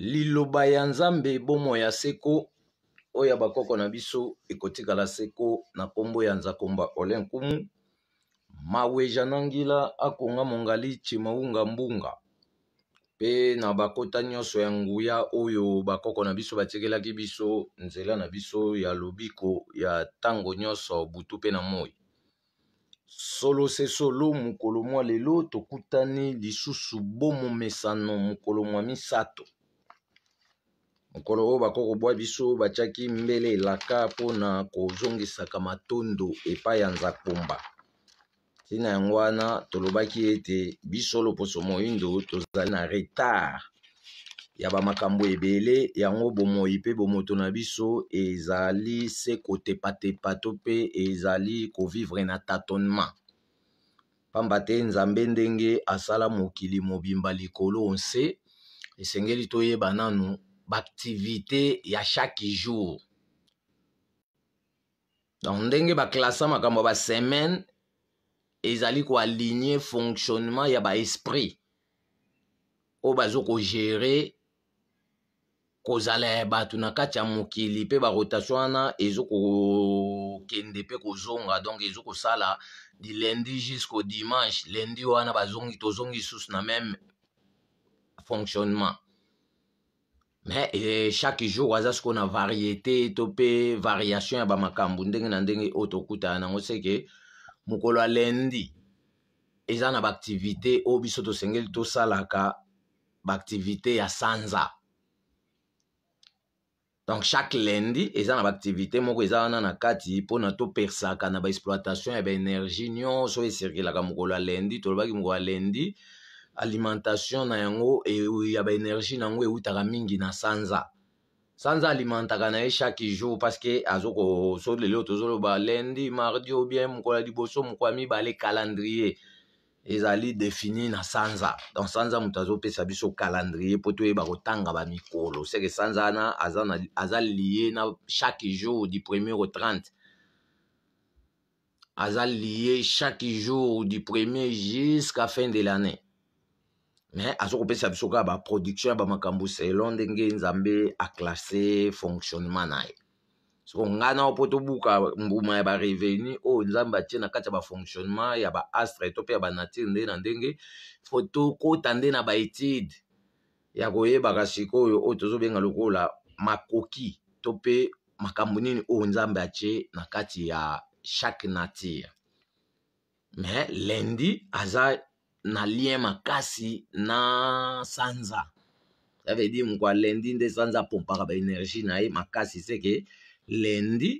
liloba ya nzambe bomoi ya seko oyo bakoko na biso ekotikala seko na nkombo ya nzakomba ole nkumu maweja na ngila akonga mongali chimaunga mbunga mpe na bakota nyonso ya nguya oyo bakoko na biso batiekelaki biso nzela na biso ya lobiko ya ntango nyonso butu mpe na moi solo se solo mokolo mwa lelo tokutani lisusu bomomesano mokolo mwa misato mokolo oyo bako kobwa biso batiaki mbele elaka mpona kozongisaka matondo epai ya nzakomba ntina yango wana tolobaki ete biso loposo moindo tozali na retard ya bamakambo ebele yango bomoi mpe bomoto na biso ezali se kotepatepa to mpe ezali kovivre na tatonnement pamba te nzambe ndenge asala mokili mobimba likolo nse esengeli toyeba nanu baactivité ya chaque jour donc ndenge baklasa makambo ya basemaine ezali koaligne fonctionnement ya baesprit oyo bazo kogere kozala ya bato na kati ya mokili mpe barotation wana ezokokende mpe kozonga donc ezokosala di lundi jusqu'au dimanche lundi wana bazongi tozongi lisusu na même fonctionnement me eh, chaque jour aza sikoyo na variété to mpe variation ya bamakambo ndenge na ndenge oyo tokutana nango seke mokolo ya lendi eza na baaktivité oyo biso tosengeli tosalaka baaktivité ya sanza donc chaque lundi eza na baaktivité moko eza wana na kati mpona topersaka na baexploitation ya eh baénergie nyonso esirkelaka mokolo ya lendi tolobaki mokolo ya lendi alimentation na yango e yaba energie na yango e utaka mingi na sanza. Sanza alimentaka na ye chaque jour parce que azoko so le loto zo ba lundi, mardi ou bien mkola di boso mkwami ba le e calendrier. Ezali il na sanza. Donc sanza mutazo pe sa biso calendrier poto e ba kotanga ba mikolo. C'est que sanza na azana azal lié na chaque jour du 1er au 30. Azal lié chaque jour du 1er jusqu'à la fin de l'année. me azokopesa biso kaka baproduction ya bamakambo selon ndenge nzambe aklasse fonctionnement na ye soko ngai nao mpo tobuka mbuma ya bareveni oyo nzambe atie na kati ya bafonctionnement ya baastre to mpe ya banature nde na ndenge fo tokɔta nde na baétude ya koyebaka sikoyo oyo tozobenga lokola makoki to mpe makambo nini oyo nzambe atie na kati ya chaque nature me lendi aza na lien makasi na sanza ça veut dire moko alendi nde sanza apompaka baénergie na ye makasi seke lendi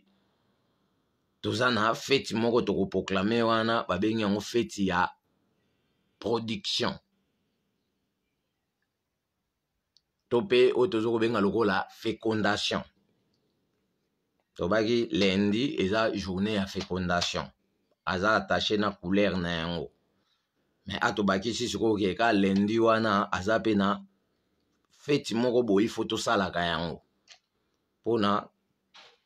toza na feti moko tokoproklame wana babengi yango feti ya production to mpe oyo toza kobenga lokola fécondation tobaki lendi eza journée ya fécondation aza attaché na couleur na yango me atobaki sisikoyo ke ka lendi wana aza mpe na feti moko boyi fo tosalaka yango mpona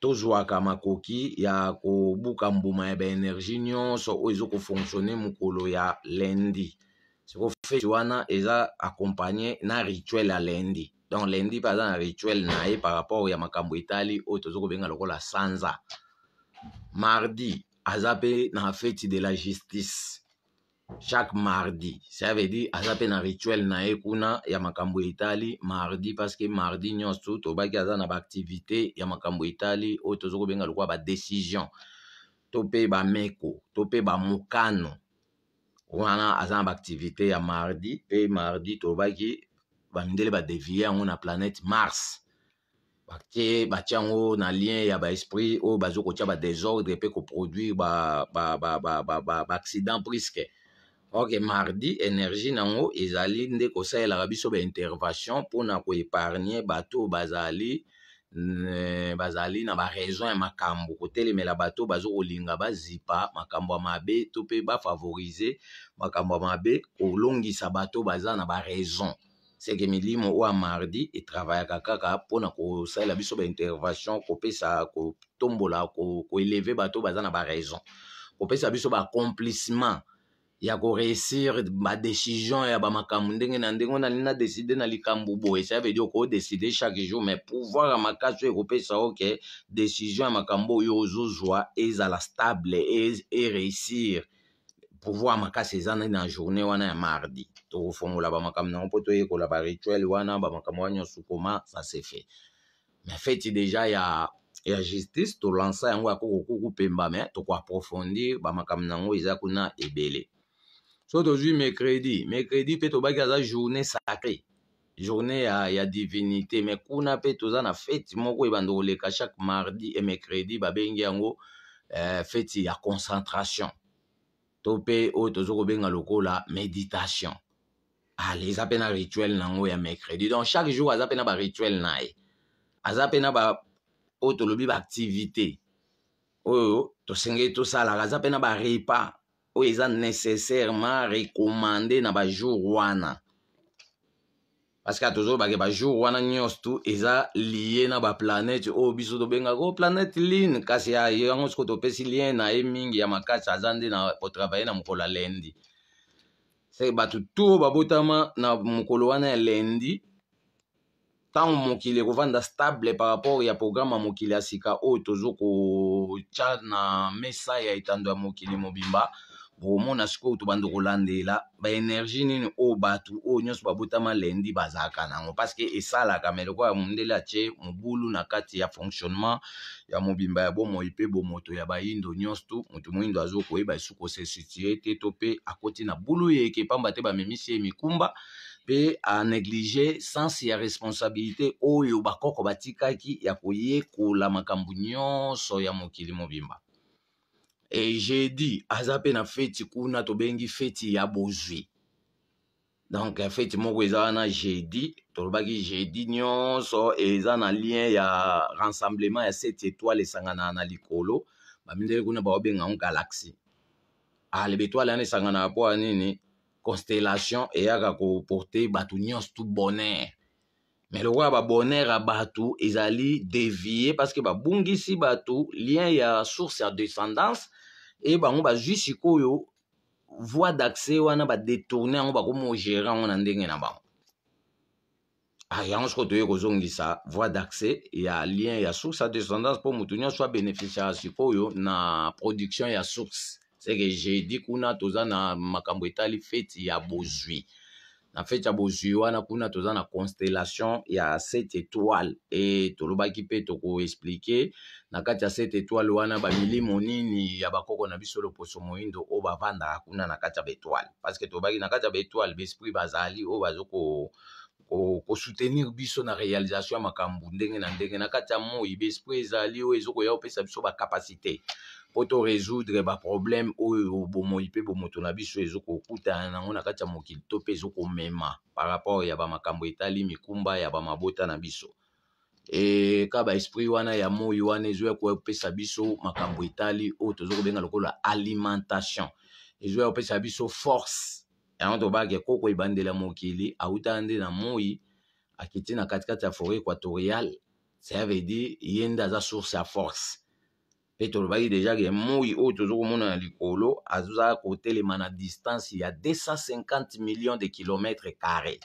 tozwaka makoki ya kobuka mbuma ya baenergie nyonso oyo ezokofonctionne mokolo ya lendi siko feti wana eza accompagne na rituel ya lendi donc lendi mpe aza na rituel na ye par rapport ya makambo etali oyo tozokobenga lokola sanza mardi aza mpe na feti de la justice chaque mardi ça veut dire aza mpe na rituel na ye kuna ya makambo etali mardi parceke mardi nyonso tobaki aza na baaktivité ya makambo etali oyo toza kobenga lokola badécision to mpe bameko to mpe bamokano wana aza na baaktivité ya mardi mpe mardi tobaki bandele badevie yango na planète mars batie batia yango na lien ya baesprit oyo baza kotia badésordre mpe koproduire baaccident ba, ba, ba, ba, ba, ba, ba, priske ba, ba, ok mardi énergie nango ezali nde kosalelaka biso baintervention mpona koépargne bato bazali eh, bazali na baraison ya makambo kotelemela bato baza kolinga bazipa makambo ya mabe to mpe bafavorize makambo ya mabe kolongisa bato baza na baraison seke milimo oyo ya mardi etravaillaka kaka mpona kosalela biso baintervention kopesa kotombola koeleve bato baza na baraison kopesa biso baaccomplissement ya koreusir badécision ya bamakambo ndenge na ndenge onali na décide na likambo boye ça veut dire okodécide chaque jour mais pouvoir ya makasi ekopesa oke décision ya makambo oyo ozozwa ezala stable ereusir e, pouvoir ya makasi eza nani na journée wana ya mardi tokofongola bamakambo nango mpo toyekola barituel wana bamakambo wana nyonso koma ça se fait mais feti déjà ya ya justice tolansa yango ya kokokuku pemba me tokoaprofondir bamakambo nango eza kuna ebele C'est aujourd'hui mercredi. Mercredi, peut être journée sacrée. Journée ya, la divinité. Mais kuna peut toza na fête moko ebandoleka chaque mardi et mercredi babengi ben, yango euh, fête oh, oh, ben, à concentration. To pe oyo tozo kobenga là, méditation. Ale ah, eza pe na rituel nango ya mercredi. Donc chaque jour a peine na ba rituel na ye. Aza pe ba oto lobi ba activité. Oyo oh, tout ça aza a z'apena ba repas oyo eza nécessairement recommandé na bajour wana parce que tozolobake bajour wana nyonso tu eza lie na baplanete oyo biso tobengaka o oh, planete line kasi yango sikoyo topesi lien na ye mingi ya makasi aza nde na kotravaille na mokolo ya lendi se bato tu oyo babotama na mokolo wana ya lendi ntango mokili ekovanda stable par rapport ya programe ya mokili ya sika oyo tozo kotya na mesa ya etando ya mokili mobimba bokomona sikoyo tobandi kolandela baenergie nini oyo bato oyo nyonso babotama lendi bazalaka nango parceke esalaka me lokola mondele atie mobulu na kati ya fonctionnement ya mobimba ya bomoi mpe bomoto ya bayindo nyonso to moto moyindo azokoyeba esuku osestitue te to mpe akoti na bulu yeke pamba te bamemisi ye mikumba mpe anéglige sense ya responsabilité oyo bakoko batikaki ya koyekola makambo nyonso ya mokili mobimba e, j'ai dit azape na feti kuna tobengi feti ya bozwi donc en fait, feti j'ai dit wana jeudi tolobaki jeudi nyonso eza na lien ya rassemblement ya étoiles sangana esanganaka na likolo bamindele kuna baobengango galaxie bah, le betoile wana esanganaka mpo ya nini constellation eyaka koporte bato mais tu bonheur me ba babonheur a batou ezali dévier parce que bah, bungisi batou lien ya source ya descendance e bango bazwi sikoyo voie d'accès wana badetourne yango bakomogere yango na ndenge na bango yango sikoyo toye kozongisa voie d'accès ya lien ya source a descendance mpo motu nyonso abénéficiara sikoyo na production ya source seke jedi kuna toza na makambo etali feti ya bozwi mm -hmm. na fete ya bozwi wana kuna toza na constellation ya sept étoile e tolobaki mpe tokoexplike na kati ya sept étoile wana bamilimo nini ya bakoko na biso loposo moyindo oyo bavandaka kuna na kati ya baétoile parceke tobaki na kati ya baétoile baesprit bazali oyo bazoko kosoutenir biso na réalisation ya makambo ndenge na ndenge na kati ya moi baesprit ezali oyo ezokoya kopesa biso bacapacité mpo to résoudre baproblème oyo bomoi mpe bomoto na biso ezokokutana nango na kati ya mokili to mpe ezokomema par rapport ya bamakambo etali mikumba ya bamabota na biso e ka baesprit wana ya moi wana ezoya kopesa biso makambo etali oyo toza kobenga lokola alimentation ezoya kopesa biso force yango tobake koko ebandela mokili autana nde na moi akiti na katikati ya foret équatoriale ça veut dire ye nde aza source ya force mpe tolobaki deja ke moi oyo tozokomona na likolo azozala kotelema na distance ya 250 millions de kilometre carré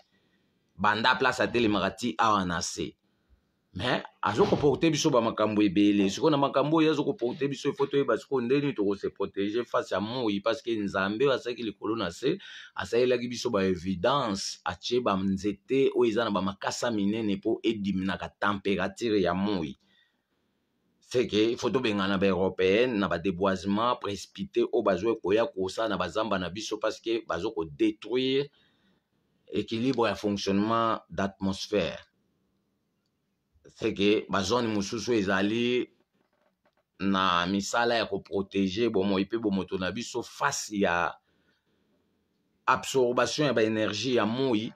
banda place atelemaka ti awa na se me azokoporte biso bamakambo ebele sikoyo na makambo oyo azokoporte biso ifo toyeba sikoyo ndeni tokose protege face ya moi parceke nzambe asalaki likolo na se asalelaki biso baevidence atie banzete oyo eza na bamakasa minene mpo ediminaka temperature ya moi seke fo tobengana baeuropéenne na badéboisement précipité oyo bazwa koya kosala na bazamba na biso parceke bazo kodétruire équilibre ya fonctionnement d'atmosphère seke bazone mosusu ezali na misala ya koprotege bomoi mpe bomoto na biso fasi ya absorption ya baénergie ya moi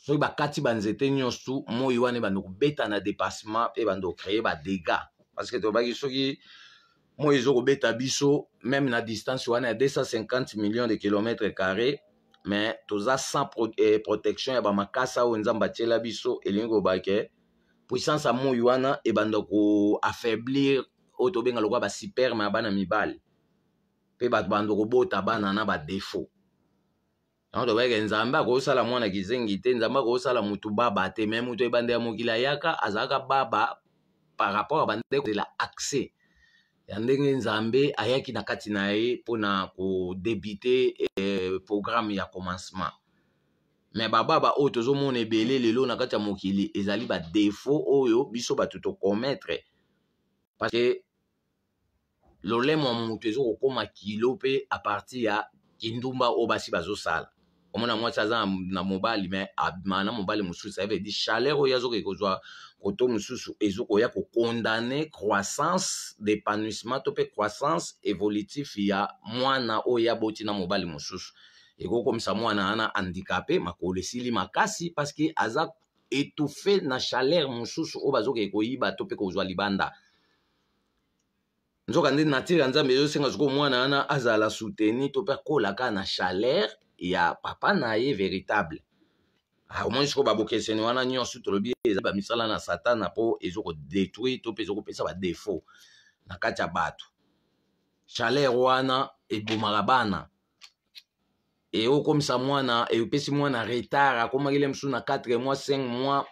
soki bakati banzete nyonso moi wana ebanda kobeta na dépassement mpe ebanda kocreye badega parce que tobaki soki moi ezokobeta biso meme na distance wana ya 250 millions de kilomètre carré mais toza sans pro, eh, protection ya bamakasa oyo nzambe atiela biso elingi kobake puissance ya moi wana ebanda koaffaiblir oyo tobenga lokola basuperme ya bana mibale mpe bato banda kobota bana na badefaut yango tobayeke nzambe akosala mwana kizengi te nzambe akosala motu baba te me motu ebanda ya mokili ayaka azalaka baba par rapport abandekozela accès ya ndenge nzambe ayaki na kati na ye mpona kodebite eh, programme ya commencement me bababa oyo tozomona ebele lelo na kati ya mokili ezali badefo oyo biso bato tokometre parceke lolemo ya moto ezokokóma kilo mpe apartir ya kindumba oyo basi bazosala omona mwasi aza na mobali me abimaka na mobali mosusu avedi chaleur oyo azokei kozwa koto mosusu ezokoya kokondane croissance d'épanouissement to mpe croissance évolutif ya mwana oyo aboti na mobali mosusu ekokomisa mwana wana handikape makolo esili makasi parceke aza étouffe na chaleur mosusu oyo bazokee koyiba to mpe kozwa libanda nzoka nde nature ya nzambe ezosenga sikoyo mwana wana azala souteni to mpe akolaka na chaleur ya papa na ye véritable amonisi ah, ko babokeseni wana nyonso tolobi eza bamisala na satana mpo ezokodétruire to mpe ezokopesa badefo na kati ya bato chaleur wana ebomaka bana eokomisa mwana epesi mwana retard akomakile mosusu na 4 mois 5 mois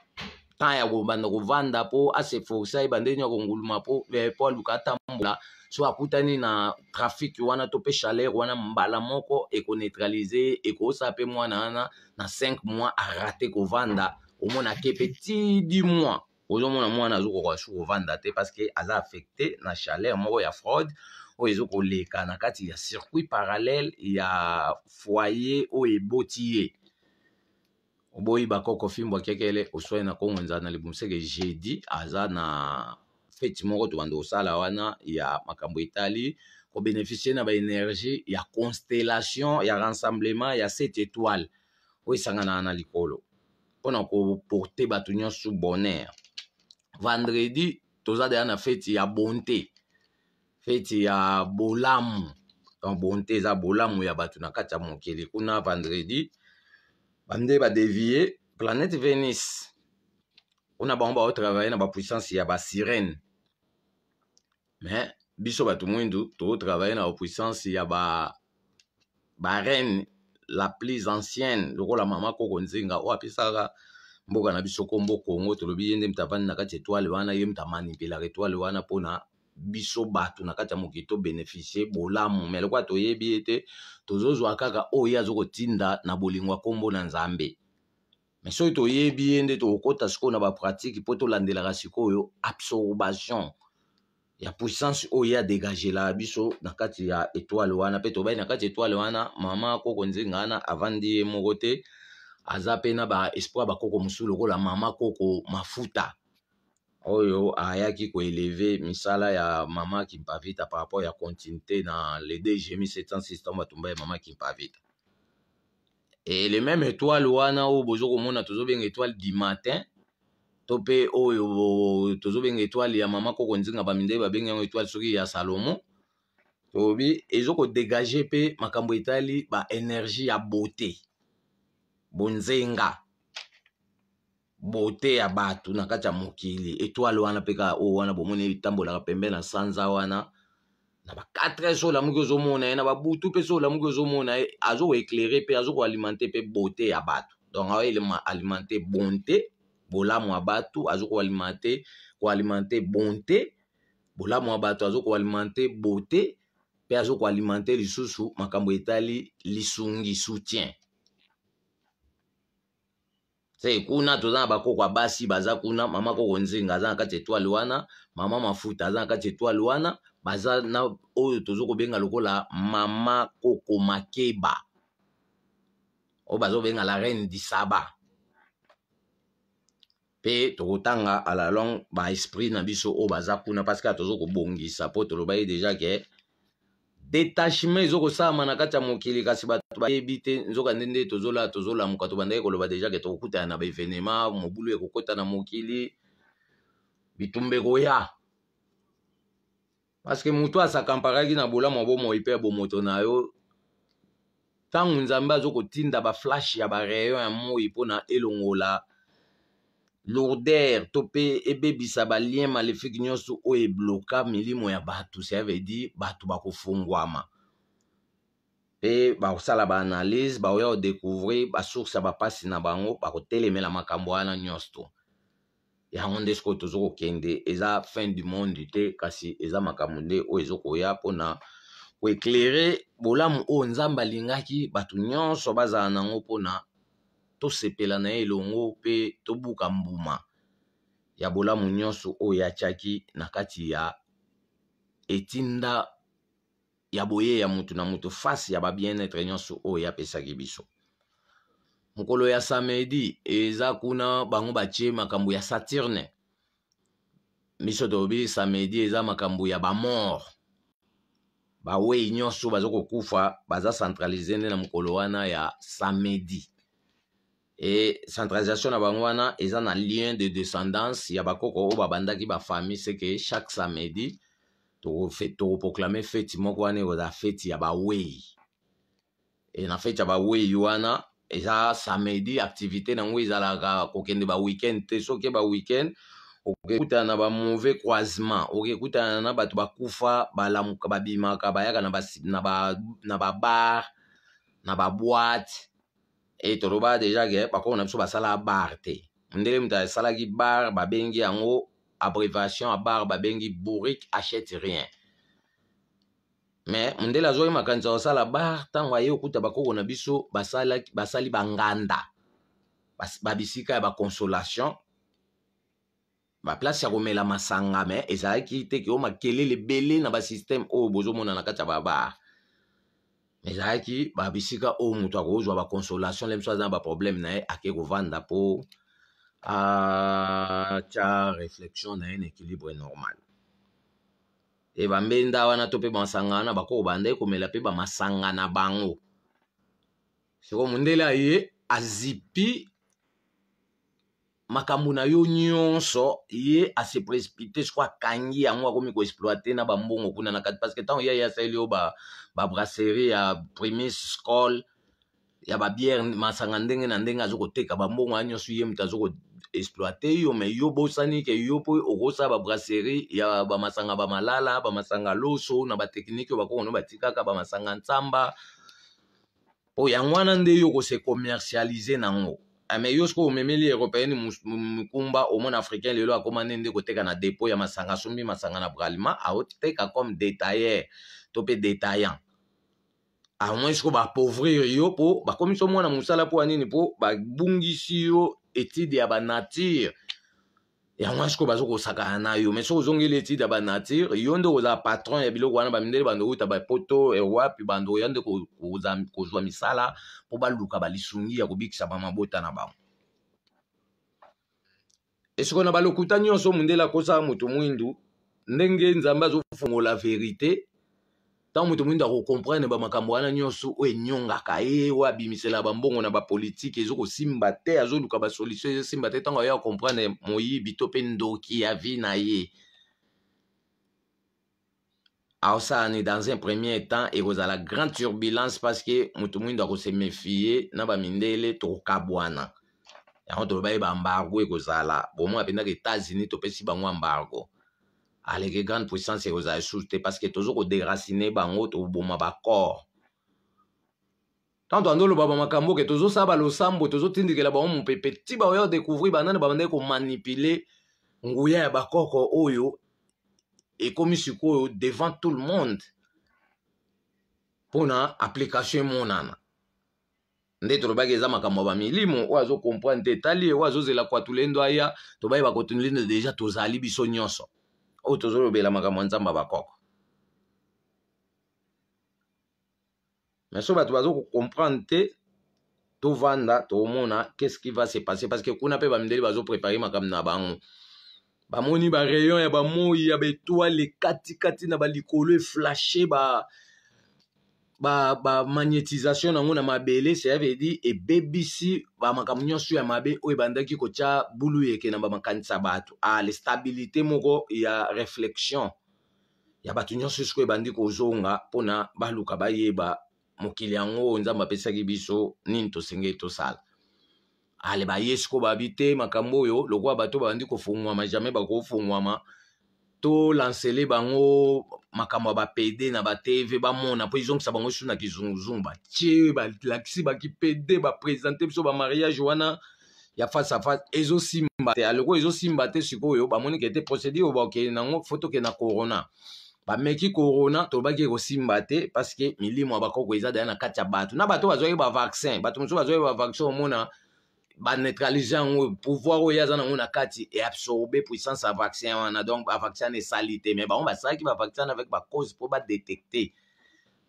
temps ya kobanda kovanda mpo aseforce ayeba ndeni ya konguluma mpo eh, aluka atambola so akutani na trafic wana to chaleur wana mbala moko ekoneutralize eko ça mwana moi na 5 mois ko kovanda omona ke mpe du mois ozomona mwana kovanda te que aza affecté na chaleur moko ya fraude oyo leka na kati ya circuit parallèle ya foyer oyo eboti ye bako bakoko fimbo akekele na kongo na libumu je aza na effectivement kotobanda kosala wana ya makambo etali kobeneficie na baénergie ya constellation ya rassemblement ya sept étoile oyo esanganaka na likolo mpona koporte bato nyonso bonheur vendredi toza deya na feti ya bonté feti ya bolamu donc bonté eza bolamu ya bato na kati ya mokili kuna vendredi bande badevie planète venus kuna bango baotravaille na bapuissance ya basirene me biso bato mwindu totravaille na puissance ya ba bareine la plus ancienne lokola mama koko nzinga oyo apesaka mboka na biso kombo kongo tolobi ye nde mutu avandi na kati etwale wana ye mutu amanipelaka etwale wana mpona biso bato na kati ya mokili tobénéficie bolamu me lokola toyebi ye te tozozwa kaka oyo ye azokotinda na bolingo ya nkombo na nzambe me soki toyebi ye nde tokokɔta sikoyo na bapratike mpo tolandelaka sikoyo absorption ya puissance oyo ya degagela biso na kati ya etoile wana mpe tobai na kati ya etoile wana mama koko nzinga wana avandi ye moko te aza mpe na baespoir bakoko mosusu lokola mama koko mafuta oyo ayaki koeleve misala ya mama kimpavita par rapport ya continuité na le dgmi 706 batumba ya mama kimpavita e le même étoile wana oyo bozo komona tozobenga étoile du matin to mpe oyo tozobenga etwale ya mama kokonzinga bamindei babenge yango etwale soki ya salomo tobi ezokodegage mpe makambo etali baenergie ya bote bonzenga bote ya bato na kati ya mokili etwale wana mpe ka oyo wana bomoni etambolaka pembe na sanza wana na ba 4 so olamuki ozomona ye na babutu mpe so olamuki ozomona ye azokoeclaire mpe azokoalimente mpe bote ya bato donc aoalimente bonte bolamu ya bato aza koalimente koalimente bonte bolamu ya bato aza koalimente bote mpe aza koalimente lisusu makambo etali lisungi soutien se kuna toza na bakoko ya basi baza kuna mama koko nzinga aza na kati etwale wana mama mafuta aza na kati etwale wana baza na oyo toza kobenga lokola mama koko makeba oyo bazobenga la reine disaba mpe tokotanga ala long baesprit na biso oyo baza kuna parce kaka tozo kobongisa mpo toloba ye deja ke detachement ezokosalama na kati ya mokili kasi bato bayebi te nzoka nde nde tozolaa tozolamuka tobandaki koloba deja ke tokokutana na baevenema mobulu ekokota na mokili bitumba ekoya parceke motu asakamparaki na bolamu ya bomoi mpe ya bomoto na yo ntango nzambe azokotinda baflashe ya bareyon ya moi mpona elongola lourdeur to mpe ebebisa balien malefique nyonso oyo ebloka milimo ya bato ça veut dire bato bakofungwama mpe bakosala baanalyse baoya kodecouvrir basource ya bapasi na bango bakotelemela makambo wana nyonso yango nde sikoyo toza kokende eza fin du monde te kasi eza makambo nde oyo ezokoya mpona koeclaire bolamu oyo nzambe alingaki bato nyonso bazala nango mpona tosepela na ye elongo mpe tobuka mbuma ya bolamu nyonso oyo atiaki na kati ya etinda ya boye ya motu na motu fase ya babienetre nyonso oyo apesaki biso mokolo ya samedi eza kuna bango batie makambo ya saturne miso tobi samedi eza makambo ya bamort bawei nyonso baza kokufa baza centralize nde na mokolo wana ya samedi e centralisation na bango wana eza na lien de descendance ya bakoko oyo babandaki bafamille seke chaque samedi tokoproclame feti moko wana ekozala feti ya bawei e na feti ya bawei wana eza samedi activité nango ezalaka kokende baweekend te soki baweekend okekutana na bamove croisement okekutana na bato bakufa balamuka babimaka bayaka na babar na baboite e tozoba deja ke bakoko na biso basala bar te ndele moto asalaki bar babengi yango abréviation ya bar babengi bourrique achète rien me mondele azoki makanisa kosala bar ntango aye okuta bakoko na biso basali banganda babisika ya baconsolation baplace ya komela masanga me ezalaki te ke o oh, makelele ebele na basysteme oyo oh, bozomona na kati ya babar ezalaki babisika oyo moto akozwa baconsolation le mosu aza na baproblème na ye ake kovanda mpo atya réflexion na ye na équilibre normal e bambenda wana to mpe bamasanga wana bakoko banda ye komela mpe bamasanga na bango siko mondele aye azipi makambo na yo nyonso ye ase précipité siko akangi yango akomi koexploite na bambongo kuna na kati parce que ntango ye ye asaleli yo babrasserie ya primis scol ya babiere masanga ndenge na ndenge azo koteka bambongo wana nyonso ye moto azo koexploite yo me yo bosani ke yo mpo okosala babrasserie ya bamasanga bamalala bamasanga loso na batekhnike oyo bakoko no batikaka bamasanga nzamba mpo yango wana nde yo kose commercialize nango ame ah, yo sikoyo omemeli européenne mikumba omona africain lelo akóma nde nde koteka na depo ya masanga asombi masanga na bralima aoteka comme détailleur to mpe détaillant amoi soki baapauvrir yo mpo bakomi so mwana mosala mpo ya nini mpo babungisi yo étude ya banature yango wana sikoyo baza kosakana na yo mai soki ozongeli étude ya banature yo nde kozala patron ya biloko wana bamindeli bando kouta bapoto ewapi bando ya nde kozwa misala mpo baluka balisungi ya kobikisa bamabota na bango esiko na balokuta nyonso mondele akosala moto mwindu ndenge nzambe azofungola verité ntango moto moindo akocomprendre bamakambo wana nyonso oyo enyongaka ye oyo abimisela bambongo na bapolitike ezokosimba te azoluka basolution ezosimba te ntango ayo acomprendre moyibi to mpe ndoki ya vi na ye aosalani dans un premier temps ekozala grande turbulence parce que moto moindo akosemefie na bamindele tokokabwana yango toloba ye bambargo ekozala bomoi apendaka etats-unis topesi bango ambargo aleke grande puissance ozali susu te parceke tozo koderacine bango toboma bacorps tanto ando oloba bamakambo oke tozosala balosambo tozotindikela bango mopepe ti baoya kodécouvrir banani babandaki komanipule nguya ya bakoko oyo oh, ekomi sikoyo oh, devant tout le monde mpona application emonana nde tolobaki eza makambo ya bamilimo oyo azokomprendre te etali ye oyo azozela kwatulendo aya tobayeba kotunulendo deja tozali biso nyonso oyo tozolobela makambo ya nzambe bakoko mais so bato baza kocomprendre te tovanda tomona qu'est-ce qui va se passer parce que kuna mpe bamindeli bazoprépare makambo na bango bamoni barayon ya bamoi ya baetoile katikati na balikolo eflashe ba, bamagnétisation ba nango na mabele ça veut dire ebebisi bamakambo nyonso ya mabe oyo ebandaki kotya bulu yeke na bamakanisa bato ale ah, stabilité moko ya réflexion ya bato nyonso sikoyo ebandi kozonga mpona baluka bayeba mokili yango oyo nzambe apesaki biso nini tosengeli tosala ale ah, baye sikoyo babi te makambo oyo lokola bato babandi kofungwama jamai bakofungwama ba tolansele bango makambo ya bapede na batv bamona mpo ezongisa bango susu na kizunguzungu batie balakisi bakipede baprésente biso bamariage wana ya face à face ezosimba te aloko ezosimba te sikoyo bamoni kete procédure oyo bakokende nango fo tokende na corona bameki corona tolobaki kosimba te parceke milimo ya bakoko eza daya na kati ya bato na bato bazwaki bavaccin bato mosusu bazwaki bavaccin omona baneutralize yango pouvoir oyo aza nango na kati eabsorbe puissance ya vaccin wana donc bavaccin wana esali te me bango basalaki bavaccin wana avec bacause mpo badetecte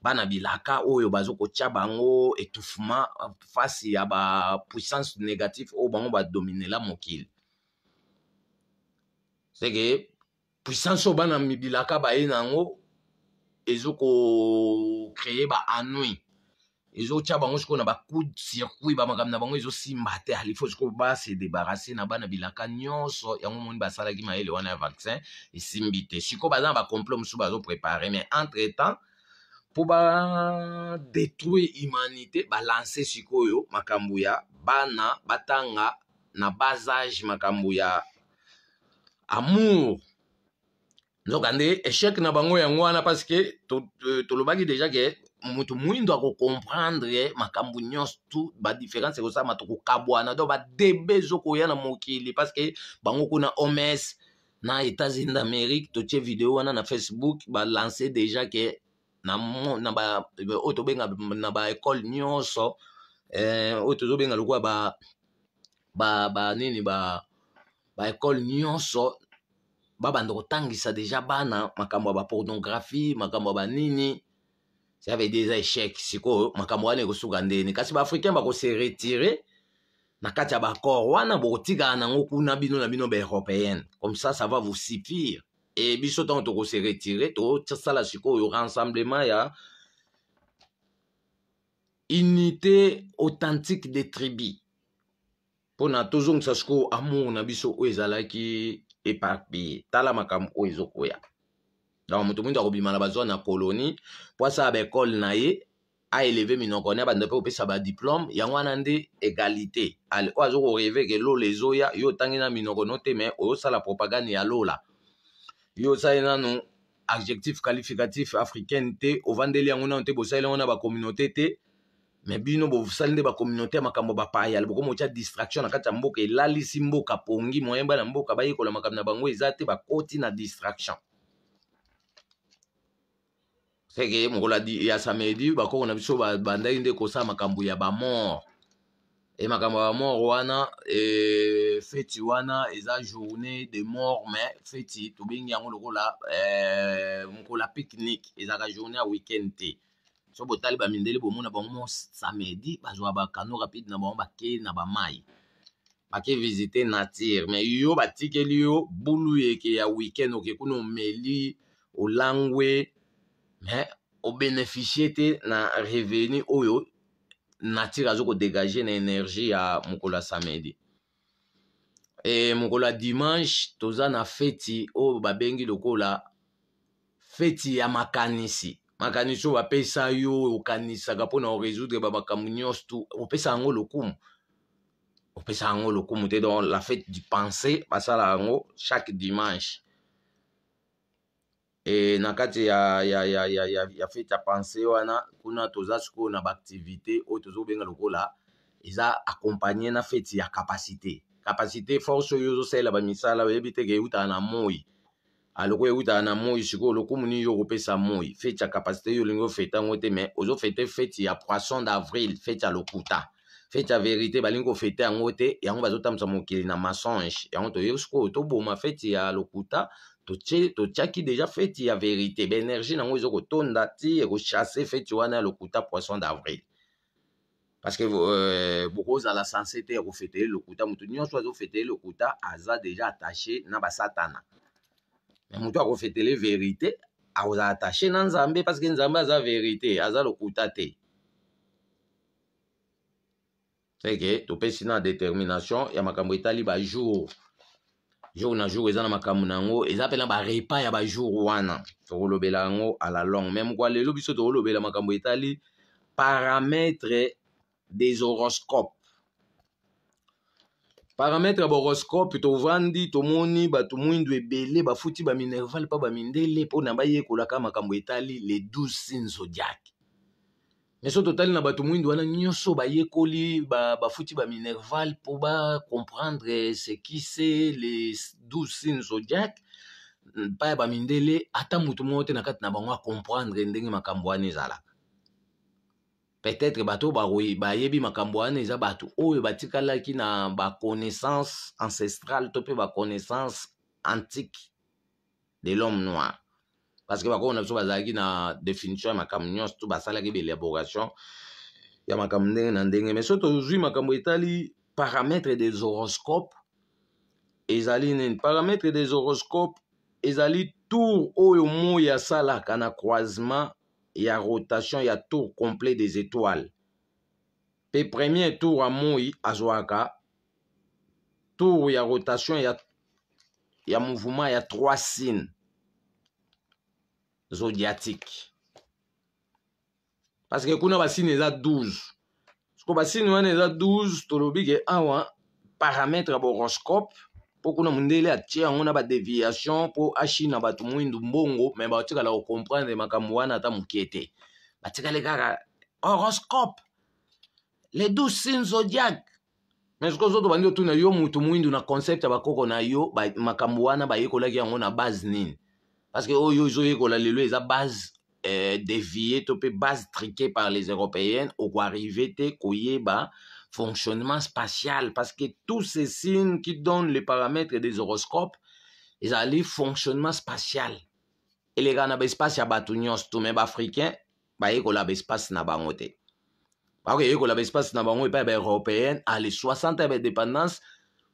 bana bilaka oyo baza kotia bango étouffement fasi ya bapuissance négative oyo bango badominela mokili seke puissance oyo bana bilaka baye na yango ezo kocreye baanui ezotya bango sikoyo na bacoup circuit makam na bango ah, faut te alifo se débarrasser na bana bilaka nyonso yango moni ki maele wana ya vaccin esimbi te bazan ba complot musu bazo préparer mais entre temps pour ba détruire humanité lancer sikoyo yo ya bana batanga na basage makambuya ya amour nzoka échec na bango yango wana parce que euh, tolobaki to, to, déjà que moto moyindo akocomprendre makambo nyonso tu badifference ekozalama tokokabwana don badebe ezokoya na mokili parceke bango kuna homes na états-unis d'amérique totie video wana na facebook balance déjà ke na, na ba, oyo tobenga na baekole nyonso eh, oyo tozobenga lokola ba, ba, ba nini ba baekole nyonso babanda kotangisa deja bana makambo ya bapornographie makambo ya banini siavedi eza échec sikoyo makambo wana ekosuka ndeni kasi baafricain bakose retire na kati ya bacor wana bokotikala nango kuna bino na bino baeuropéenne comme ça ça va vous suffire e biso ntango tokose retire tosala sikoyo rassemblement ya unité authentique de tribu mpona tozongisa sikoyo amour na biso oyo ezalaki éparpille tala makambo oyo ezokoya donc moto moindu akobima na bazwa na koloni mpo asala baekole na ye aeleve minoko na ye bando mpe kopesa badiplome yango wana nde egalité oyo aza koreve ke lola ezoya yo otangi na minoko no te me oyosala propagande ya lola yo osali nanu adjectif qualificatif africaine te ovandeli yango nano te bosali yango na bacommunauté te me bino bosali nde bacommunauté ya makambo bapayala bokoma otya distraction na kati ya mboka elalisi mboka pongi moyemba na mboka bayekola makambo na bango eza te bakoti na distraction seke ye mokolo ya samedi bakoko na biso bandaki nde kosala makambo ya bamort e makambo ya bamort wana e, feti wana eza journée de mort mais feti tobengi yango lokola e, mokola picnique ezalaka journée ya weekend te so botali bamindele bomona bango mo samedi bazwaka bakano rapide na bango bakei na bamai bake visite nature mais yo batikeli yo bulu yeke ya weekend oke kuna omeli olangwe me obénéficie te na revenu oyo nature aza kodegage na énergie ya mokolo ya samedi e mokolo ya dimanche toza na feti oyo babengi lokola feti ya makanisi makanisi oyo bapesa yo okanisaka mpona oresoudre bamakambo nyonso tu opesa yango lokumu opesa yango lokumu te donc la fete du pensé basala yango chaque dimanche e, na kati ya, ya, ya, ya, ya, ya fete ya pense wana kuna toza sikoyo na baaktivité oyo tozobenga lokola eza accompagne na fete ya kapasité kapasité force oyo ozosalela bamisala oyebi teke eutaka na moi aloko ah, eutaka na moi sikoyo lokumuni yo okopesa moi fete ya kapasité oyo olingi ofete yango te me ozofete fete ya poisson d'avril fete ya lokuta fete ya vérité balingi kofete yango te yango bazotambwisa mokili na mensonge yango toyebi sikoyo toboma fete ya lokuta totiaki deja feti ya verité baénergie nango ezokotonda ti ekochasse feti wana ya lokuta poisson d'avril parce que euh, bokozala sanse te ya kofetele lokuta motu nyonso azofetele lokuta aza deja attaché na basatana me motu akofetele verité aza attaché na nzambe parce que nzambe aza verité aza lokuta te seke topesi na détermination ya makambo etali bajour jour na jour eza na makambo na yango eza mpe na barepas ya bajour wana tokolobela yango à la longue me mokwa lelo biso tokolobela makambo etali paramètre des horoscope paramètre ya bahoroscope tovandi tomoni bato mwindu ebele bafuti baminerval mpa bamindele mpona bayekolaka makambo etali le 12 signes zodiaque mais so totali na bato mwindu wana yekoli, ba bafuti ba comprendre ce qui les douze signes zodiac Pa ya bamindele ata ont fait na kati na bango comprendre ndenge peut-être bato bato qui na ancestrale to ba connaissance antique de l'homme noir parceke bakoko na biso bazalaki na définition ya makambo nyonso to basalaki bélaboration ya makambo ndenge na ndenge mais so tozwi makambo etali paramètre des horoscope ezali nini paramètre des horoscope ezali tour oyo moi asalaka na croisement ya rotation ya tour complet des étoiles mpe premier tour ya moi azwaka tour ya rotation ya, ya mouvement ya trois signes zodiatique parceke kuna basine eza 12 siko basine wana eza 12 tolobi ke awa parametre ya boroscope mpo kuna mondele atie yango na badéviation mpo ashina bato mwindu mbongo me batikala kocomprendre makambo wana ata moke te batikali kaka horoscope le 12 sine zodiac mais sikoyo zo tobandi otuna yo motu mwindu na concept ya bakoko na yo makambo wana bayekolaki yango na base nini parce que oyo ezoyekola lelo eza base eh, dévie to mpe base trike par les européennes okoarrive te koyeba fonctionnement spatial parce que tous ces signes qui donnent les paramètres des horoscopes ezali fonctionnement spatial elekaka na baespace ya bato nyonso to me baafricain bayekola baespace na bango te bakoyekola baespace na bango epai baeuropéenne ale 60 ya badépendance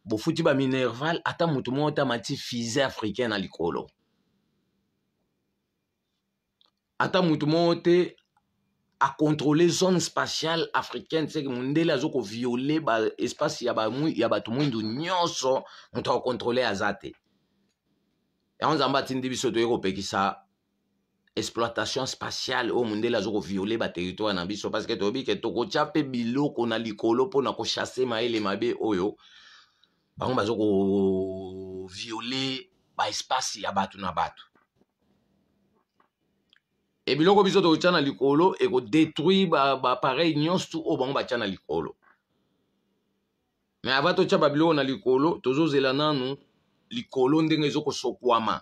bofuti baminerval ata motu moko ta mati fise africain na likolo ata motu moko te acontrôle zone spatiale africaine seke mondele aza koviole baespace ya bato mwindu nyonso moto akocontrôle aza te yango nzambe atindi biso toye kopekisa exploitation spatiale oyo mondele aza koviole baterritoire na biso parceke toyebi ke tokotya mpe biloko na likolo mpona koshase mayele mabe oyo bango baza koviole baespace ya bato na bato ebiloko biso tokotya na likolo ekodetruire baapareil nyonso tu oyo bango batya na likolo me ava totya babiloko na likolo tozozela nanu likolo ndenge ezokosokwama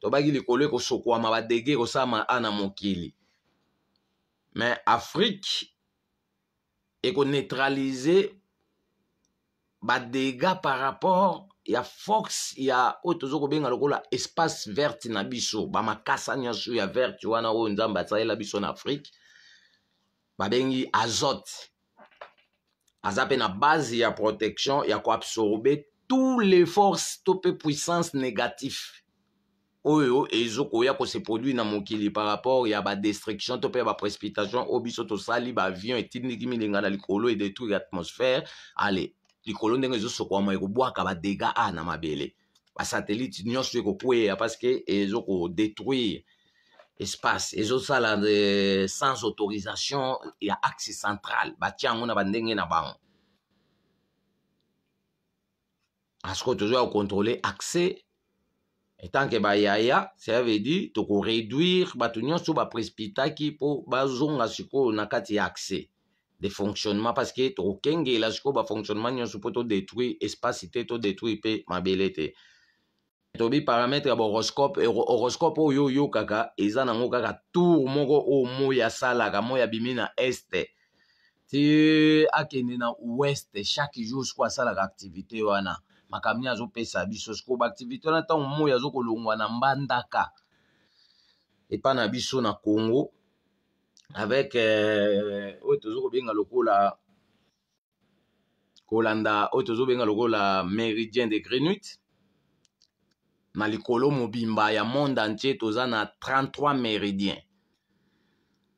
tobaki likolo ekosokwama badege ekosalama a na mokili me afrike ekoneutralize badega par rapport ya fox ya oyo toza kobenga lokola espace verte na biso bamakasa nyonso ya verte wana oyo nzambe asalela biso na afrike babengi azote aza na base ya protection ya koabsorbe tous les forces to mpe puissance négatif oyo ezokoya kose produit na mokili par rapport ya badestruction to mpe ya précipitation oyo biso tosali baavion etindiki milinga na likolo edetruire atmosphère allez likolo ndenge ezosokwama ekobwaka badega a ah, na mabele basatellite nyonso ekokweya parceke ezokodétruire espace ezosala euh, sans autorisation ya axe central batia yango na bandenge na bango parceke tozoya kocontrole accès etanke bayaya ça veut dire tokoréduire bato nyonso baprespitaki mpo bazonga sikoyo na kati ya accès de fonctionnement parce que tokengela sikoyo bafonctionnement nyonso mpo todétruire espace te todétruire mpe mabele te tobi paramètre ya bahoroscope horoscope oyo oyokaka eza nango kaka tour moko oyo oh, moi asalaka moi abimi na este ti akende na ouest chaque jour sikoyo asalaka activité wana makambo ni azopesa biso sikoyo baactivité wana ntango moi azokolongwa na mbandaka epa na biso na congo avec euh, oyo tozo kobenga lokola kolanda oyo tozobenga lokola méridien de greenwich na likolo mobimba ya monde entier toza na 33 méridien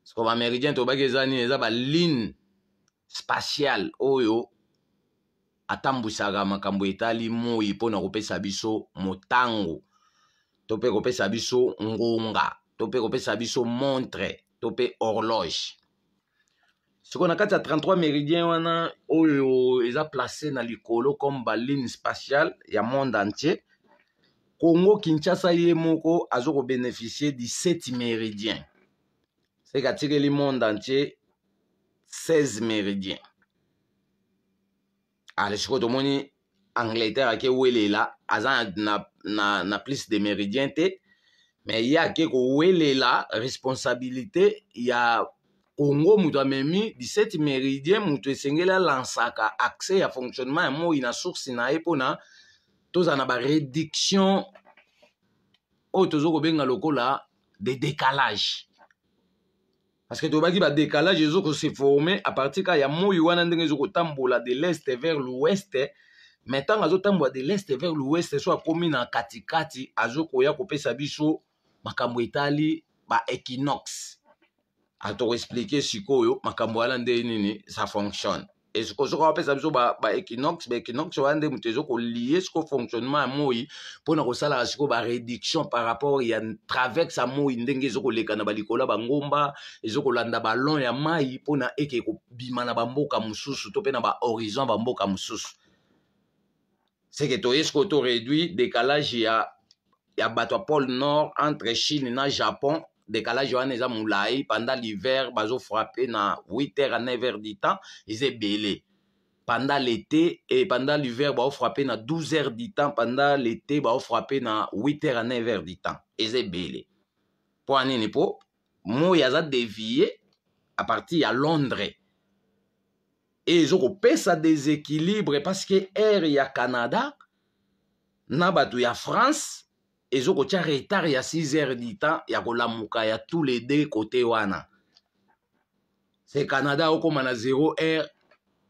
soko baméridien tobaki eza nini eza baline spatiale oyo atambwisaka makambo etali moi mpona kopesa biso motango to mpe kopesa biso ngonga to mpe kopesa biso montre to mpe horloge sikoyo na kati ya 33 méridien wana oyo eza place na likolo comme baline spatiale ya monde entier congo kinshasa ye moko aza kobénéficie 17 méridien seke atikeli monde entier 16 méridien ale sikoyo tomoni angleterre ake welela aza na, na, na, na plus de méridien te mais il y a ye ake là responsabilité il y a kongo moto amemi 17 méridien moto la lansaka accès à fonctionnement ya moi na source na ye mpona toza na baréduction oyo oh, tozo benga lokola de décalage parce que décalage badécalage ezo se forme à partir y ya moi wana ndenge ezo tambola de l'est vers l'ouest mais ntango tambola de l'est vers l'ouest so akomi na katikati azokoya kopesa biso makambo etali ba equinox atokoexplike sikoyo makambo wana nde nini ça fonctionne esiko soko bapesa biso baequinox baequinox wana nde moto ezokolie siko fonctionnement ya moi mpona kosalaka sikoyo baréduction par rapport ya traverse ya moi ndenge ezokoleka na balikolo ya bangomba ezokolanda balon ya mai mpona eke ekobima na bamboka mosusu to mpe na bahorizon ya bamboka mosusu seke toye siko toreduit décalage ya ya bato ya pôle nord entre chine na japon décalage wana eza molai pendant l'hiver bazofrappe na 8 heures à 9 heures du temps eza ebele pendant l'été et pendant l'hiver baofrappe na 12 heures du temps pendant l'été baofrappe na 8 heures à 9 heures du temps eza ebele mpo ya nini mpo moi aza dévie à partir ya londres e ezokopesa déséquilibre parce que aire ya canada na bato ya france ezokotia retard ya 6 heures du temps ya kolamuka ya tous les deux côté wana se canada okóma na 0 heure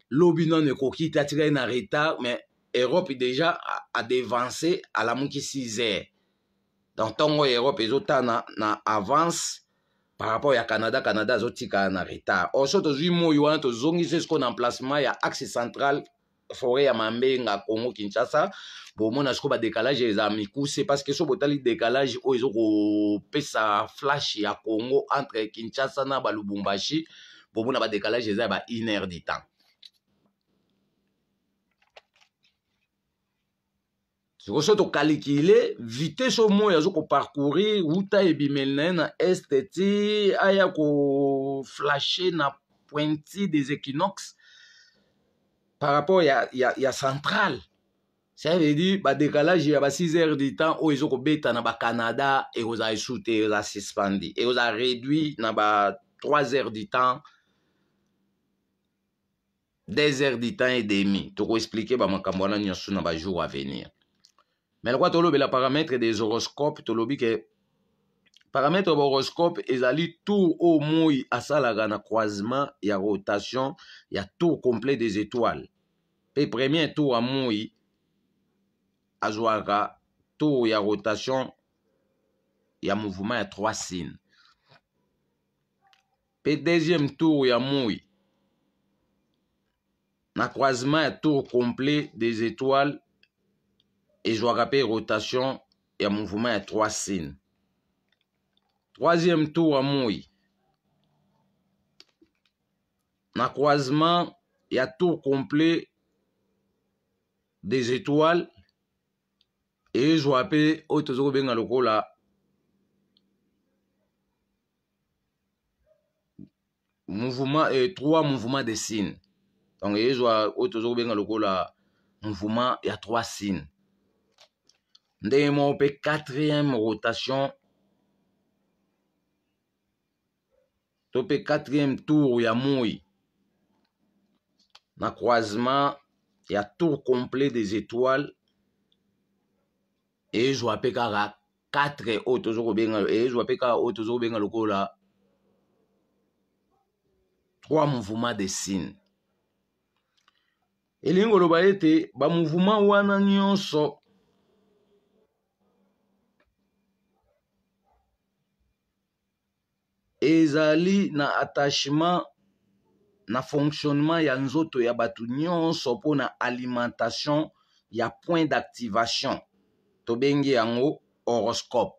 lobi nano ekoki te atikali na retard mais europe déjà adévancé alamuki 6 heures donc ntongo oyo europe ezotana na avance par rapport ya canada canada azotikala na retard or so tozwi moi wana tozongisi sikoyo na emplacement ya axe central forêt ya mambenga congo kinshasa bomona sikoyo badécalage eza mikuse parceke so botali décalage oyo oh, ezokopesa flash ya congo entre kinshasa na balubumbashi bomona badécalage eza ya ba une heure de temps sikoyo so tokalikile vitese omoyo aza koparcourir wuta ebimeli na ye na este ti aya koflashe na pointi des équinoxe par rapport ya, ya, ya centrale ça veut dire badécalage ya ba 6 heures du temps oyo oh, ezokobeta na bacanada ekozala esu te ekozala suspendi ekozala réduit na ba 3 heures du temps 2 heures du temps et demi tokoexplike bamakambo wana nyonso na bajour à venir mais lokwa tolobela paramètre des horoscope tolobi ke paramètre ya bahoroscope ezali tour oyo moi asalaka na croisement ya rotation ya tour complet des étoiles mpe premier tour ya moi azwaka tour a rotation a mouvement à trois signes. deuxième tour ya moui. na croisement à tour complet des étoiles Et mpe rotation ya mouvement à trois signes. troisième tour à moui. na croisement ya tour complet des étoiles et je ezwi pe oyo benga lokola mouvement et trois mouvements de signes donc je ezwa oyo benga lokola mouvement il y a trois signes ndenge moko mpe quatrième rotation to quatrième tour ya moi na croisement ya tour complet des étoiles eyezwa mpe kaka quatre oyo tozokobenga eyezwa mpe kaka oyo tozokobenga lokola trois mouvement de sine elingi koloba ete bamouvement wana nyonso ezali na attachement na fonctionnement ya nzoto ya bato nyonso mpona alimentation ya point d'activation tobengi yango horoscope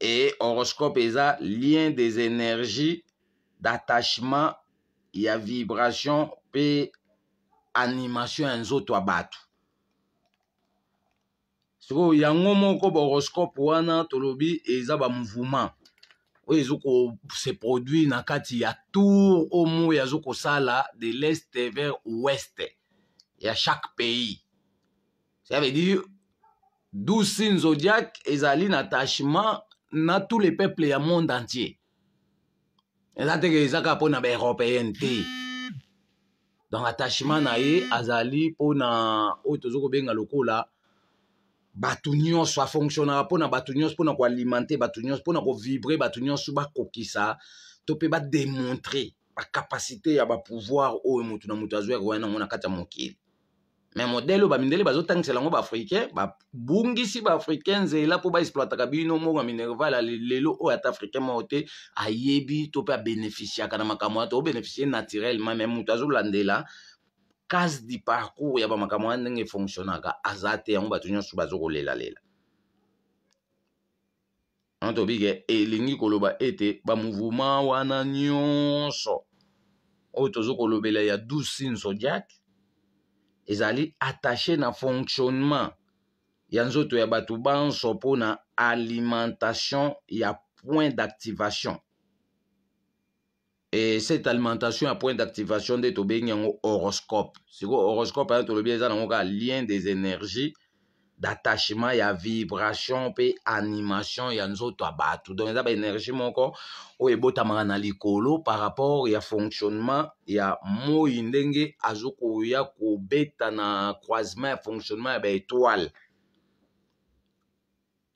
e horoscope eza lien des énergies d'attachement ya vibration mpe animation ya nzoto ya bato sikoyo yango moko bahoroscope wana tolobi eza bamouvement oyo ezo kose produire na kati ya tour oyo moi azo kosala de l'est vers ouest ya chaque pays ça veut dire d'où sinzo diak ezali na attachement na tous les peuples ya monde entier eza teke eza kaka mpo na baeuropéenne te donc attachement na ye azali mpo na oyo toza kobenga lokola bato nyonso afonctionnaka mpo na bato nyonso mpo na koalimente bato nyonso mpo na kovibre bato nyonso bakokisa to mpe bademontre bacapacité ya bapouvoir oyo motu na motu azwaka wana yango na kati ya mokili me modele oyo bamindele bazotangisela yango baafricain babungisi baafricain nzela mpo baexploitaka bino moko ya minerval lelo oyo ata africain moko te ayebi to mpe abénéficiaka na makambo wana to obénéficie naturellement me moto azolandela case du parcours ya bamakambo wana ndenge efonctionnaka aza te yango bato nyonso bazokolelalela wana tobike elingi koloba ete bamouvema wana nyonso oyo tozokolobela ya dusinso jack ezali attaché na fonctionnement ya nzoto ya bato banso mpona alimentation ya point d'activation e cette alimentation ya point d'activation nde tobengi yango horoscope sikoyo horoscope aya tolobi eza nango kaka lien des énergies d'attachement ya vibration mpe animation ya nzoto ya bato donc eza baénergie moko oyo ebotamaka na likolo par rapport ya fonctionnement ya moi ndenge azokoya kobeta na croisement ya fonctionnement ya baétoile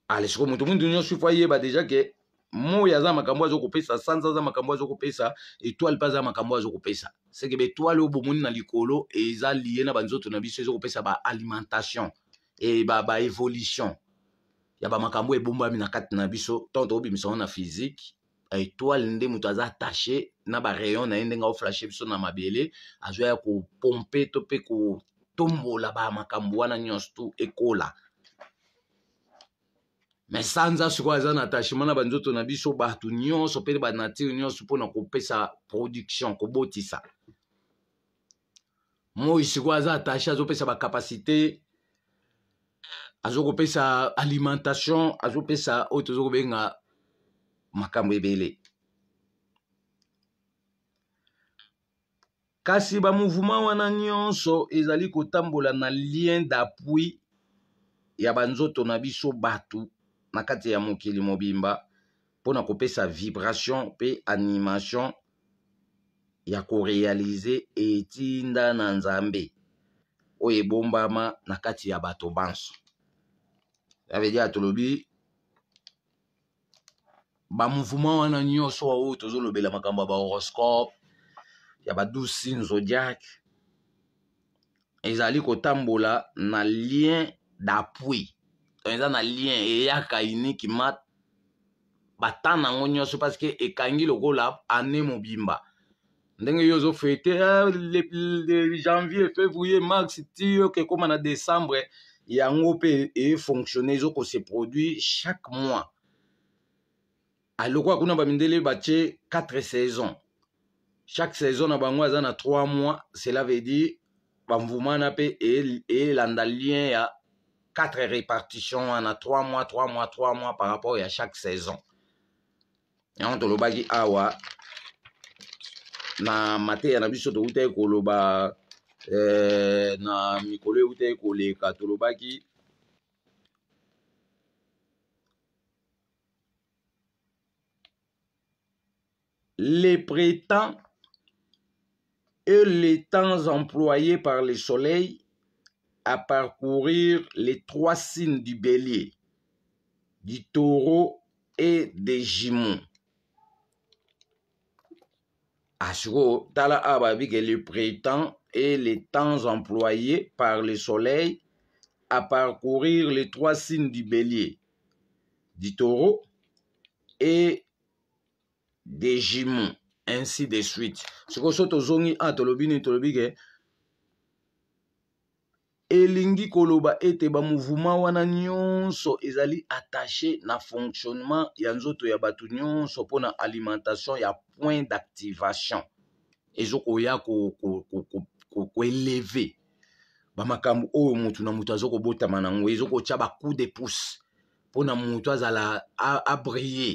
ale sikoyo moto mwindu nyonso ifo ayeba deja ke moi aza makambo azokopesa sanza aza makambo azokopesa étoile mpe aza makambo azokopesa seke baétoile oyo bomoni na likolo eza liye na banzoto na biso ezokopesa baalimentation e, ba, ba evolution ya bamakambo ebombami na kati na biso ntango tokobimisa ngo na physique etoile nde moto aza attaché na barayon na ye ndenge aoflashe biso na mabele azwa ya kopompe to mpe kotombola bamakambo wana nyonso tu ekola me sanza sikoyo aza na attachement na banzoto na biso bato nyonso mpe banature nyonso mpona kopesa production kobotisa moi sikoyo aza attaché azopesa bacapacité azokopesa alimentation azopesa oyo tozokobenga makambo ebele kasi bamouvema wana nyonso ezali kotambola na lien d'appui ya banzoto na biso bato na kati ya mokili mobimba mpona kopesa vibration mpe animation ya korealize etinda na nzambe oyo ebombama na kati ya bato banso yave dia tolobi bamouvement wana nyonso oyo tozolobela makambo ya bahoroscope ya badusin zodiac ezali kotambola na lien d'appui eza na lien eyaka uniquement batana yango nyonso parceke ekangi lokola ane mobimba ndenge yo ozofete ah, janvier février mars ti oke koma na décembre yango mpe efonctionne ezokose produit chaque mois alokola kuna bamindele batie 4 saison chaque saison na bango aza na 3 mois cela veut dire bamvumana mpe elanda e lien ya 4 répartition wana 3 mois 3 mois 3 mois par rapport ya chaque saison yango tolobaki awa na mateya na biso tokutai koloba Eh, na mikolo eutai koleka tolobaki les printemps et les temps employés par le soleil à parcourir les trois signes du bélier, du taureau et des jumeaux. Asuro, tala ababike ah, le printemps et les temps employés par le soleil à parcourir les trois signes du bélier, du taureau et des jumeaux, ainsi de suite. sikoyo so tozongi a ah, tolobi nini tolobi ke elingi koloba ete bamouvema wana nyonso ezali attaché na fonctionnement ya nzoto ya bato nyonso mpona alimentation ya point d'activation ezokoya koeleve ko, ko, ko, bamakambo oyo motu na moto azokobotama nango ezokotya bacou de pouce mpona moto azala abrie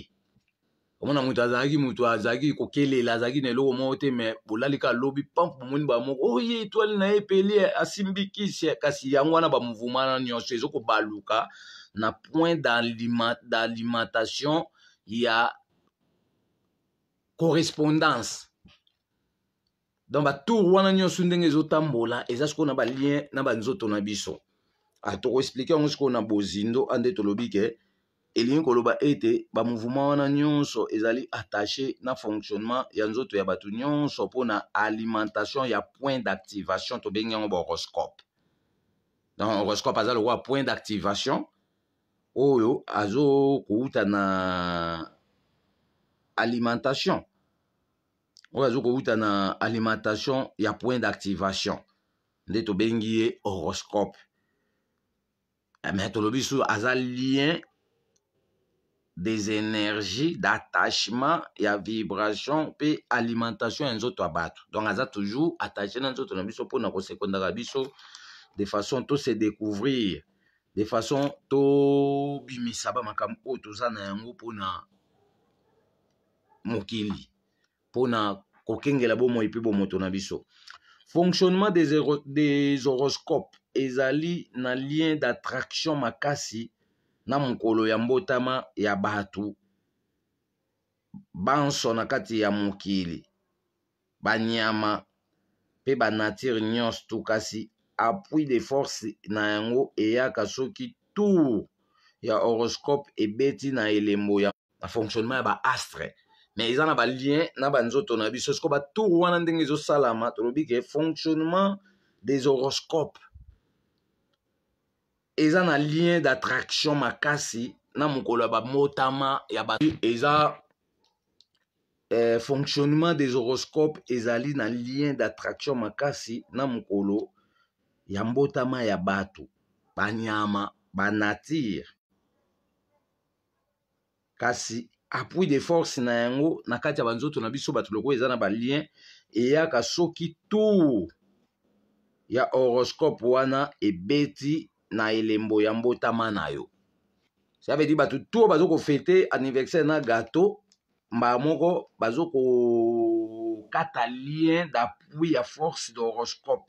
omona moto azalaki moto azalaki kokelela azalaki na eloko moko te me bolalika alobi pampe bomoni bamoko oye etwale na ye pele asimbi kisi kasi yango wana bamuvuma na nyonso ezokobaluka na point d'alimentation ya correspondance donc batour wana nyonso ndenge ezotambola eza sikoyo na balien na banzoto na biso tokoexplike yango sikoyo na bozindo ande tolobi ke elingi koloba ete bamouvema wana nyonso ezali attaché na fonctionnement ya nzoto ya bato nyonso mpona alimentation ya point d'activation tobengi yango bahoroscope donc horoscope aza lokola point d'activation oyo azokouta na alimentation oyo azo kowuta na alimentation ya point d'activation nde tobengi ye horoscope eh, me tolobi so aza lien des énergies d'attachement ya vibration mpe alimentation ya nzoto ya bato donc aza toujours attache na nzoto na biso mpona kosekondaka biso de façon to se découvrir de façon tobimisa bamakambo oyo toza na yango mpona mokili mpona kokengela bomoi mpe bomoto na biso fonctionnement des, horo, des horoscope ezali na lien d'attraction makasi na mokolo ya mbotama ya bato banso na kati ya mokili banyama mpe banature nyonso to kasi appui de force na yango eyaka soki tour ya horoscope ebeti na elembo ya na fonctionnement ya baastre me eza na balien na banzoto na biso siko batour wana ndenge ezosalama tolobi ke fonctionnement des horoscope eza na lien d'attraction makasi na mokolo ya bamotama ya ba eza eh, fonctionnement des horoscope ezali na lien d'attraction makasi na mokolo ya mbotama ya bato banyama banature kasi appui de force na yango na kati ya banzoto na biso bato lokola eza na balien eyaka soki tour ya horoscope wana ebeti na elembo ya mbotama na yo ça veut dire bato to baza kofete anniversaire na gato mbala moko baza kokata lien d'appui ya force de horoscope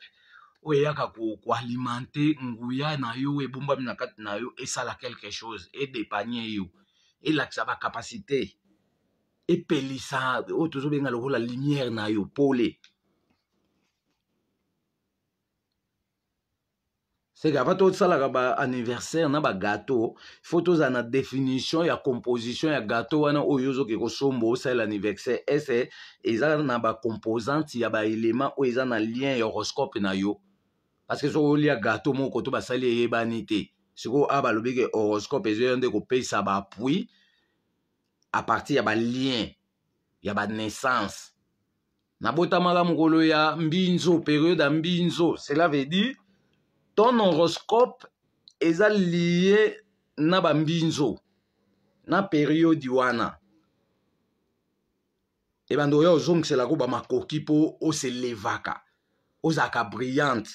oyo eyaka koalimente nguya na yo ebombami na kati na yo esala quelque chose edepanye yo e elakisa bakapasité epelisa oyo tozobenga lokola lumière na yo pole seke ava tosalaka baanniversaire na bagato fo tozala na définition ya composition ya gato wana oyo ozoke kosombo osalela anniversaire ese eza na bacomposante ya baelema oyo eza na lien ya horoscope na yo parceke soki olia gato moko to basali eyebani te sikoyo awa balobi ke horoscope ezoya nde kopesa baappui apartir ya balien ya banaissance nabotamaka mokolo ya mbinzo periode ya mbinzo cela veut dire ton horoscope eza lie na bambinzo na periodi wana ebando oyo ozongiselaka bamakoki mpo oselevaka ozalaka brillante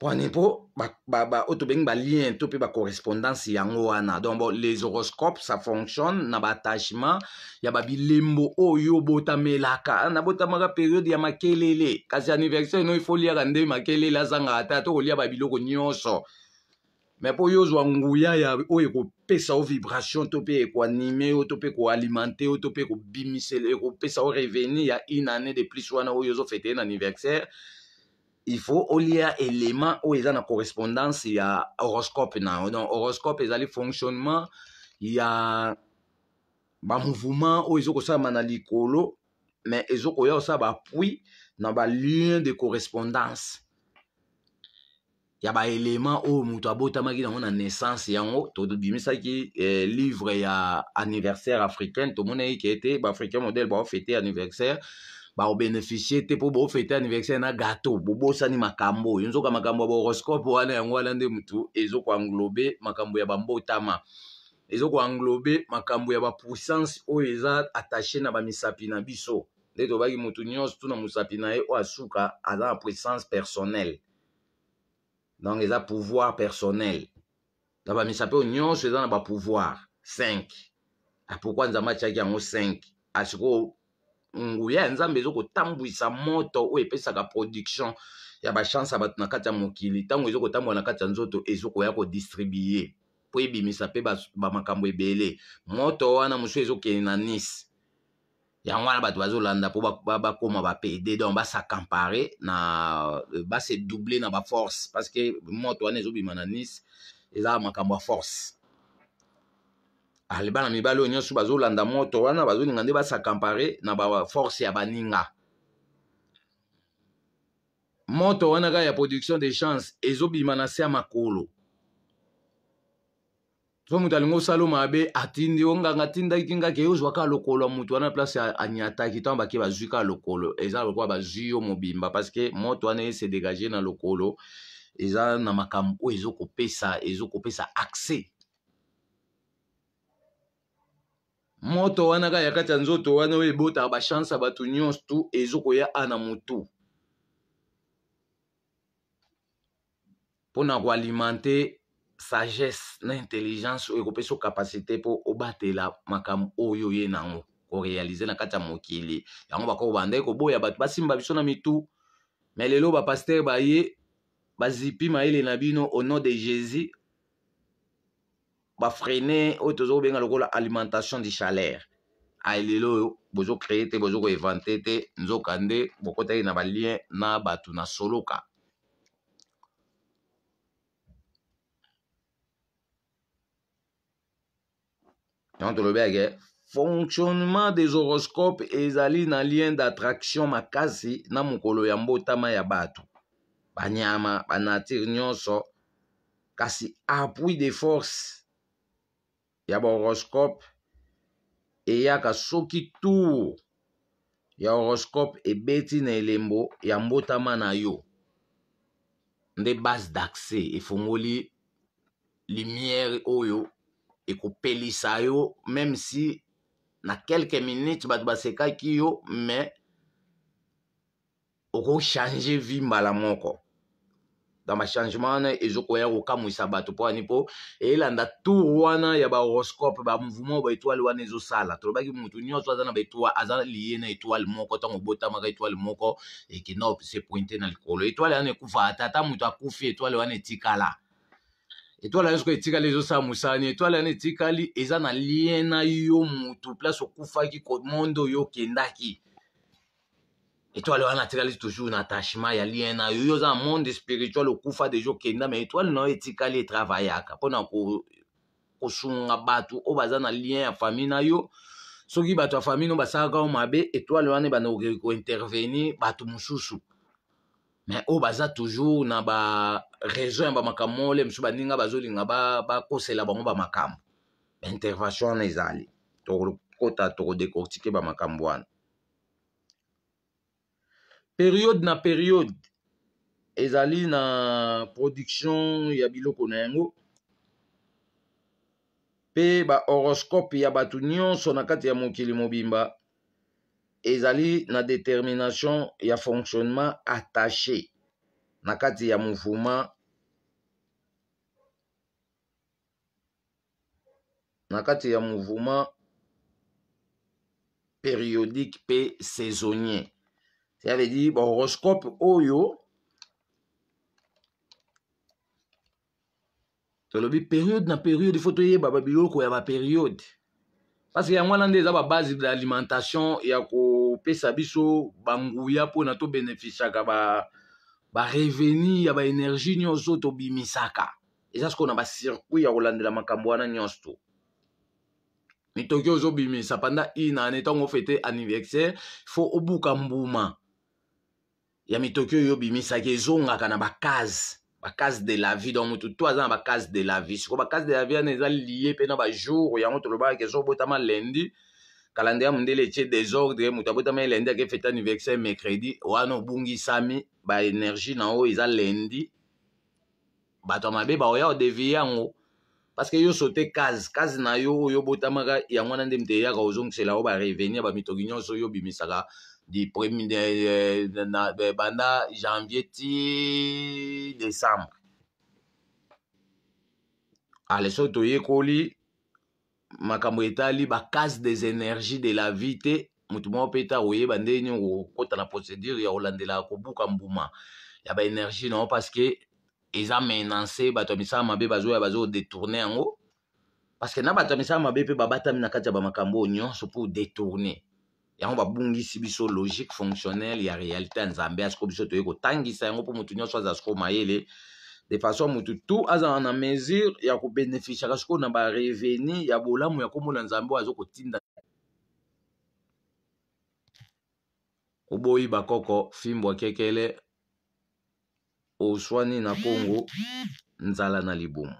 pone mpo oyo tobengi balien to mpe bacorrespondance yango wana donc bon les horoscopes ça fonctionne na baattachement ya babilembo oyo obotamelaka ah, nabotamaka periode ya makelele kasi anniversaire no ifo liaka nde makelele azangaka te ata kolia babiloko nyonso mais mpo yo ozwa nguya ya oyo ekopesa o vibration to mpe ekoanime o to mpe koalimente o to mpe ekobimisela ekopesa o reveni ya une année de plus wana oyo ozofete na anniversaire il faut olia élément oyo eza na correspondance ya horoscope na yo donc horoscope ezali fonctionnement ya bamouvement oyo ezokosalama na likolo mais ezokoya kosala bapui na balien de correspondance ya baelema oyo moto abotamaki nango na naissance yango tobimisaki eh, livre ya anniversaire africaine tomonaki ke ete baafricain modele baofete anniversaire Pour bo fête aniversaire na gâteau bobosani makambo makambo horoscope wana yango wana nde makambo ya qui makambo ya puissance ou eza attache na biso nde motu nyonso tuna na asuka puissance personnelle donc eza pouvoir personnel na ba nyonso eza na pouvoir 5 ah, pourquoi nzama yango 5 nguya ya nzambe ezokotambwisa moto oyo epesaka production ya bachanse ya bato na kati ya mokili ntango ezokotambola na kati ya nzoto ezokoya kodistribue mpo ebimisa mpe bamakambo ebele moto wana mosusu ezokende na nice yango wana bato bazolanda mpo bakoma bapede donc basakampare na basedouble na baforce parce que moto wana ezobima na nice eza makambo ya force Ah, bana mibali oyo nyonso bazolanda moto wana bazolinga nde basakampare na baforce ya baninga moto wana kaka ya production de chance ezobima na se ya makolo so moto alingi osala mabe atindi yo nganga atindaki ngaka ozwa ka lokolo ya moto wana place aniataki ntango bake bazwi ka lokolo eza lokola bazwi yo mobimba parceke moto wana ese dégage na lokolo eza na makambo oyo ezokopesa ezokopesa accès moto wana kaka ya kati ya nzoto wana oyo ebotaka bashanse ya bato nyonso tu ezokoya ana motu mpona koalimente sagesse na intelligence oyo ekopesa okapasité mpo obatela makambo oyo ye nango korealize na kati ya mokili yango bakoko bandai koboya bato basimba biso na mitu me lelo bapaster baye bazipi mayele na bino au nom de jésus bafreine oyo tozokobenga lokola alimentation du chaleur alelo oyo bozocreye te bozokoevante te nzoka nde bokotaki na balien na bato na soloka yango tolobiyake fonctionnement des horoscopes ezali na lien d'attraction makasi na mokolo ya mbotama ya bato banyama banature nyonso kasi appui de force Ya ba horoskop, e ya ka soki tou, ya horoskop e beti neylembo, ya mbotama na yo. Nde bas dakse, e fongo li, li miyeri o yo, e ko pelisa yo, mem si na kelke minute bat bas ekay ki yo, me, ou kon chanje vi mbala mwoko. na bachangement wana ezokoya kokamwisa bato mpo ani mpo elanda tour wana ya bahoroscope bamouvement baetoile wana ezosala tolobaki motu nyonso aza na baetoile aza liye na etoile moko ntango obotamaka etoile moko ekenda se pointe na likolo etoile wana ekufa ata ata moto akufi etoile wana etikala etoile wana soko etikali ezosala mosani etoile wana etikali eza na lien na yo motu place okufaki komonde oyo okendaki étoile wana atikali toujours na attachement ya lien na yo yo oza na monde spirituel okufa deja okenda me étoile oh, na yo etikali etravaillaka mpona kosunga bato oyo baza na lien ya famille na yo soki bato ya famille no basalaka o mabe étoile wana ebandaki kointervenir bato mosusu me oyo oh, baza toujours na baraison ya bamakambo ole mosusu baninga bazolinga bakosela bango bamakambo intervention wana ezali tokokota tokodekortike bamakambo wana periode na periode ezali na production ya biloko na yango mpe bahoroscope ya bato nyonso na kati ya mokili mobimba ezali na détermination ya fonctionnement attaché na kati ya mouvement na kati ya mouvement périodique mpe saisonnier Ça veut dire, bon, horoscope Oyo. tolobi période na période il faut toyeba babiloko ya bapériode parce yango wana nde eza babase de l'alimentation ya kopesa biso banguya mpona tobénéficiaka bareveni ba ya baénergie nyonso tobimisaka eza sikoyo na bacircuit ya kolandela makambo wana nyonso to mitoki ozobimisa panda ina ane ntango ofete anniversaire fo obuka mbuma ya mitoki oyo obimisaki ezongaka na bakase bakase de la vie donc mutu to aza na bakase de la vie sikoyo bakase de la vie wana eza lie mpe na bajour yango tolobaka ezobotama lendi calendrier mondele etie désordre moto abotama lendi ake fete anniversaire mercredi wana obungisami baénergie na oyo eza lendi bato ya mabe baoya odevie yango parce que nyonso te case case na yo oyo obotamaka yango wana nde mite eyaka ozongisela yo bareveni ya bamitoki nyonso oyo obimisaka du premier, de, de, de, pendant janvier ti décembre. aleso toyekoli makambo des énergies de la vite, te motu moko bande ta oyeba nde nini procédure ya kolandela kobuka mbuma ya énergie non parce que a menance bato ya misala mabe bah, bah, détourné en haut parce que na ba ya misala mabe mpe babatami na kati ba bamakambo oyo nyonso yango babungisi biso logique fonctionnelle ya réalité ya nzambe asiko biso toyei kotangisa yango mpo motu nyonso aza siko mayele de façon motu tu azala na mesure ya kobénéficiaka sikoyo na bareveni ya bolamu ya komola nzambe oyo aza kotinda oboyi bakoko fimbo akekele oswani na kongo nzala na libumu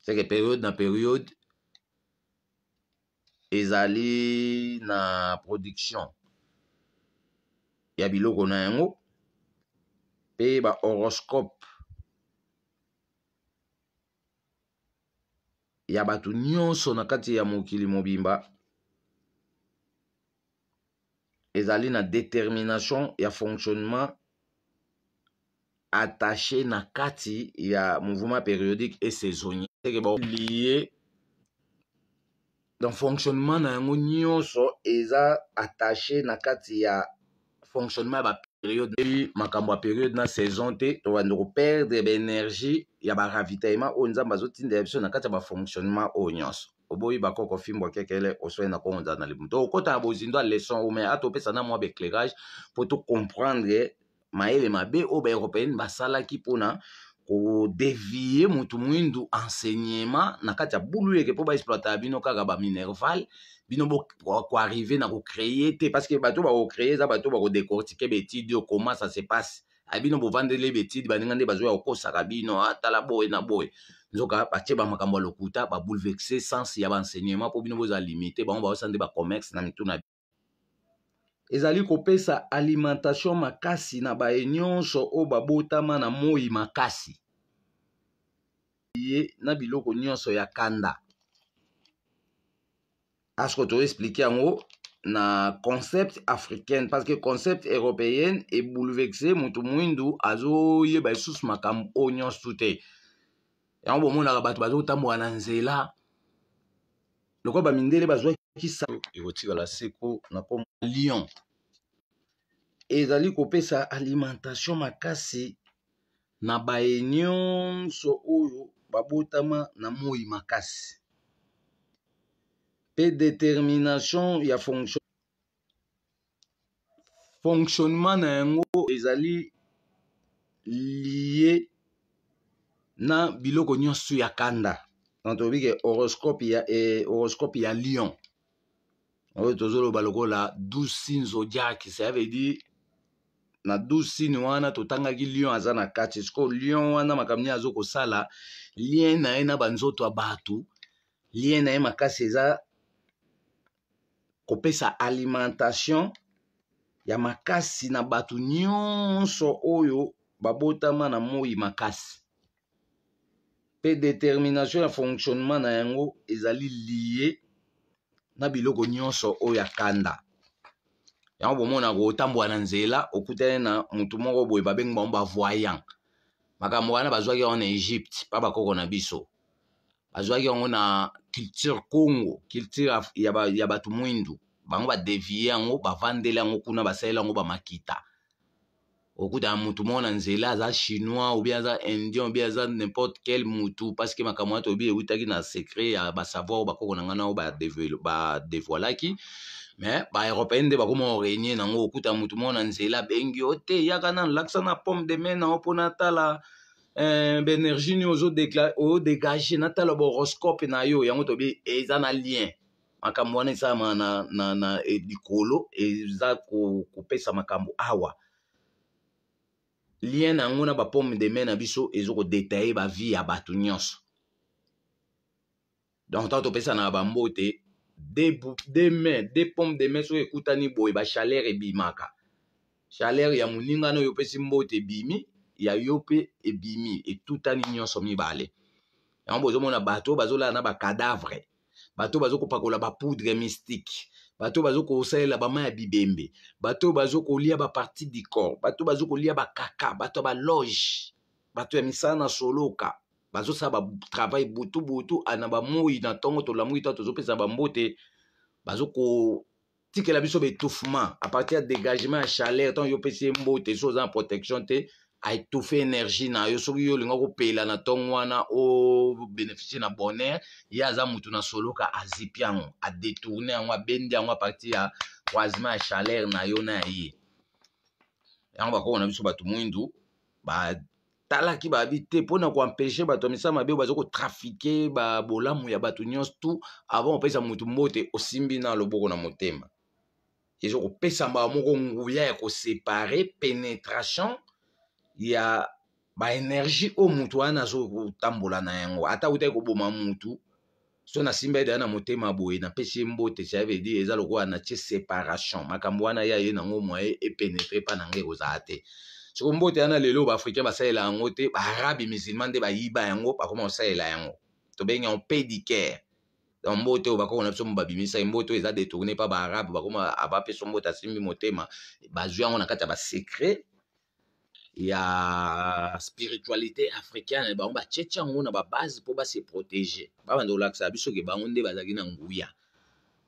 seke periode na periode ezali na production ya biloko na yango mpe ba horoscope ya bato nyonso na kati ya mokili mobimba ezali na détermination ya fonctionnement attaché na kati ya mouvement périodique et saisonnier lié donc fonctionnement na yango nyonso eza attaché na kati ya fonctionnement ya bapériode makambo ya période na saison te tobanda koperdre baénergie ya baravitaillement oyo nzambe azotindela biso na kati ya bafonctionnement oyo nyonso oboyi bakoko fimbwa kekele osoi na kongo nzala na libumu to okota na bozindo ya leson ome ata opesa na mwa baéclairage mpo tocomprendre mayele mabe oyo baeuropéenne basalaki mpona kodevie mutu mwindu enseignement na kati ya bulu yeke mpo baexploite ya bino kaka baminerval bino koarrive na kocreye te parceke bato bakocreye eza bato bakodécortike betide o comment ça se passe abino bovandeli betide baninga nde bazoya kokosaka bino atala ah, boye na boye nzoka batie bamakambo ya lokuta babouleverse sense ya baenseignement mpo bino boza limité bango baosa nde bacommerce na mitu na bino ezali kopesa alimentation makasi na baye nyonso oyo babotama na moi makasi ye na biloko nyonso ya kanda asiko toexplike yango na concept africaine parce que concept européenne ebouleverse moto mwindu azoyeba lisusu makambo oyo nyonso te yango bomonaka bato bazotambola na nzela lokola bamindele bazwaki ekotikala seko na nkombo lyon ezali kopesa alimentation makasi na baunion nyonso oyo babotama na moi makasi mpe determination ya fonction fonctionnement na yango ezali liye na biloko nyonso ya kanda donc toyebi ke horoscope ya, eh, horoscope ya lion oyo tozoloba lokola douze signes zodiac ça veut dire na 12 sine wana totangaki lion aza na kati siko lion wana makambo nini aza kosala lien na ye na banzoto ya bato lien na ye makasi eza kopesa alimentation ya makasi na bato nyonso oyo babotama na moi makasi mpe determination ya fonctionnement na yango ezali lie na biloko nyonso oyo akanda yango bomonaka otambola na nzela okutani na motu moko boye babengi bango bavoyant makambo wana bazwaki yango na egypte mpa bakoko na biso bazwaki yango na culture congo culture ya bato mwindu bango badevie yango bavandeli yango kuna basaleli yango bamakita okutana motu moko na nzela aza chinois obi aza indien obi aza nimporte quel motu parceke makambo wana toyebi ewutaki na secret ya basavoir oyo bakoko na ngai na oyo badevoilaki ba me baéropéenne nde bakóma koréunier nango okuta motu moko na nzela abengi yo te yaka nanu lakisa na pomme de main nango mpona atala eh, baénergie nini ozodégage natala bahoroscope na yo yango toyebi eza na lien makambo wana esalama na, na, na e, likolo eza kopesa makambo awa lien na yango na bapomme de main na biso ezo kodetaye bavie ya bato nyonso donc ntango topesa na bambote de main de pompe de main soki ekutani boye bachaleur ebimaka chaleur ya moningana oyo opesi mbote ebimi ya yo mpe ebimi etutani nyonso mibale yango bozomona bato oyo bazolala na bacadavre bato oyo bazokopakola bapoudre mystique bato oyo bazokosalela bama ya bibembe bato oyo bazokolia bapartie du corps bato oyo bazokolia bakaka bato ya baloge bato ya misala na soloka ba travail butu butu na moui na ntongo tolamwi ta tozopesa bambote bazokotikela biso baétouffement à partir de dégagement à chaleur tant yo pesa mbote so en protection te étouffer énergie na yo soki yo la pela na tongwana o bénéficier na bonheur ye aza mutu na soloka a détourner adétourne yango bendi yango à partir ya croisement à chaleur na yo na ya ye na na biso ba tumuindu ba batalaki babi te mpona koampeshe bato ya misala mabe oyo baza kotrafike babolamu ya bato nyonso tu avant opesa motu mbote osimbi na loboko na motema eza kopesa mbala moko nguya ya kosepare penetration ya baenergie oyo motu wana azokotambola na yango ata utaki koboma motu so nasimbi aidaya na motema boye napesi ye mbote ça veut dire eza lokola natie séparation makambo wana ya ye nango mwaye epenetre mpa nangai ekozala te soko mbote wana lelo baafricain basalela yango te baarabe musulman nde bayiba yango bakoma kosalela yango tobengi yango pédicare donc mbote oyo bakokona biso mo babimisaki mbote oyo eza détourné mpa baarabe bakoma abapeso mbote asimbi motema bazwi yango na kati ya basecret ya spiritualité africaine bango batyetia yango na babase mpo base protege babanda kolakisa biso ke bango nde bazalaki na nguya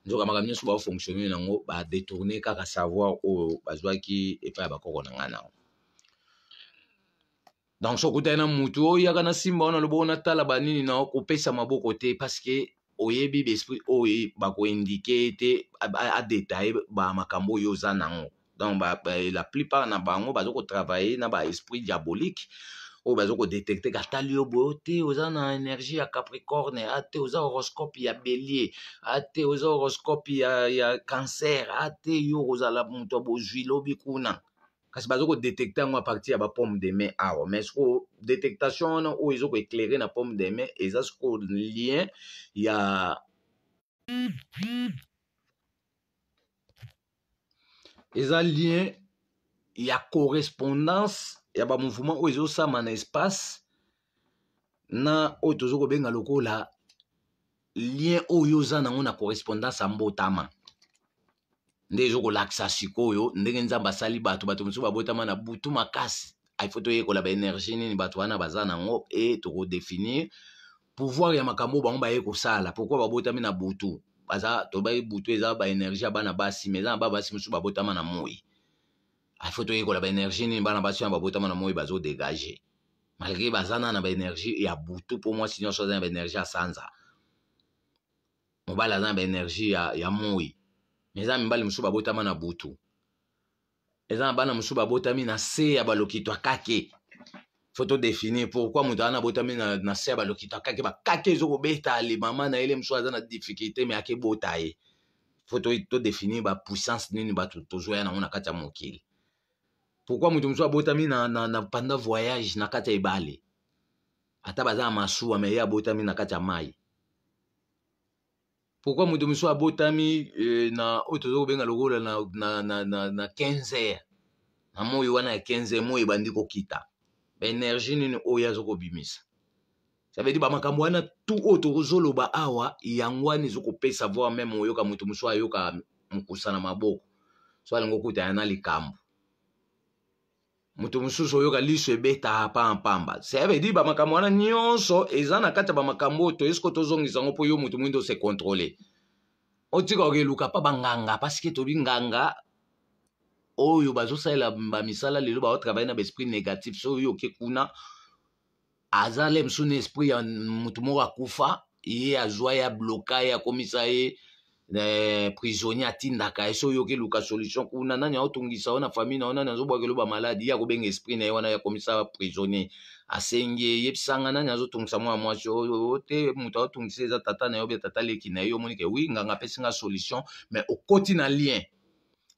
nzoka makambo nyonso baofonctionne nango badétourne kaka savoir oyo bazwaki epai ya bakoko na ngai nango donc so okutani na mutu oyo oh, yaka na simba wana oh, lobo natala oh, banini na kopesa maboko te parceke oyebi baesprit oyo bakoindike te adetaye bamakambo oyo oza nango donc ba, ba, la plupart na bango baza kotravaille na baesprit diabolique oyo baza kodetecte katali yo boye te oza na énergie ya capricorne a ah, te oza horoscope ya bélier a ah, te oza horoscope ya, ya cancer a ah, te yo kozala moto ya bozwili obi kuna kasi bazokodetekte yango apartir ya bapome de mai awa mais siko detektation wana oyo ezokoeclaire na pome de mai eza siko lien ya eza lien ya correspondance ya bamouvement oyo ezosama na espace na oyo tozokobenga lokola lien oyo oza nango na correspondance ya mbotama nde ezokolakisa sikoyo ndenge nzambe asali bato bato mosusu babotama na butu makasi ifo toyekola baenergie nini bato wana baza nango e tokodefinir pouvoir ya makambo bango baye kosala pourkui babotami na butu baza tobai butu eza baenergie ya bana basi me eza na bana basi mosusu babotama na moi ifo toyekola baenergie nini bana basi wana babotama na moi bazodegage malgré baza na na baenergie ya butu mpo mwasi nyonso aza na baenergie ya sanza mobali aza na baenergie ya, ya moi me eza mibali mosusu babotama na butu eza na bana mosusu babotami na se ya balokito akake fo todéfinir pourkui moto ana abotami na, na se ya balokito akake bakake ezo kobeta ale mama na ele mosusu aza na difficulté me akebota ye fo todéfinir bapuissance nini bato tozoya nango na kati ya mokili pourkui moto mosusu abotami na, na, na panda voyage na kati ya ebale ata baza na masuwa me ye abotami na kati ya mai pourquoi moto mosusu abotami eh, na oyo toza kobenga lokola na, na, na, na 15 heure na moyi wana ya 15 heure moyi ebandi kokita baenergie nini oyo aza kobimisa sabedi bamakambo wana tu oyo tozoloba awa yango wana eza kopesa voir meme oyoka moto mosusu ayoka mokusa na maboko so alingi okuta ya na likambo moto mosusu oyoka liso ebetaka pampamba sevedi bamakambo wana nyonso eza na kati ya bamakambo oyo toyesiko tozongisa yango mpo yo moto moindo se kontrole otika okeluka mpa banganga paske tobi nganga oyo bazosalela bamisala lelo baotravaille na baesprit négatif so oyo oke kuna aza le mosu na esprit ya motu moko akufa ye azwa ye abloka ye akomisa ye Eh, prisonnier atindaka ye so oyokeli luka solution kuna nani aotungisa yo na famille na yo nani azobwakelo bamaladi ye akobenga esprit na ye wana yakomisa prisonnier asengi eyebisanga nani azotungisa mwana mwasi oyo te moto aotungisa eza tata na yo bia tata leki na ye omoni ke wi nganga apesinga solution mais okoti na lien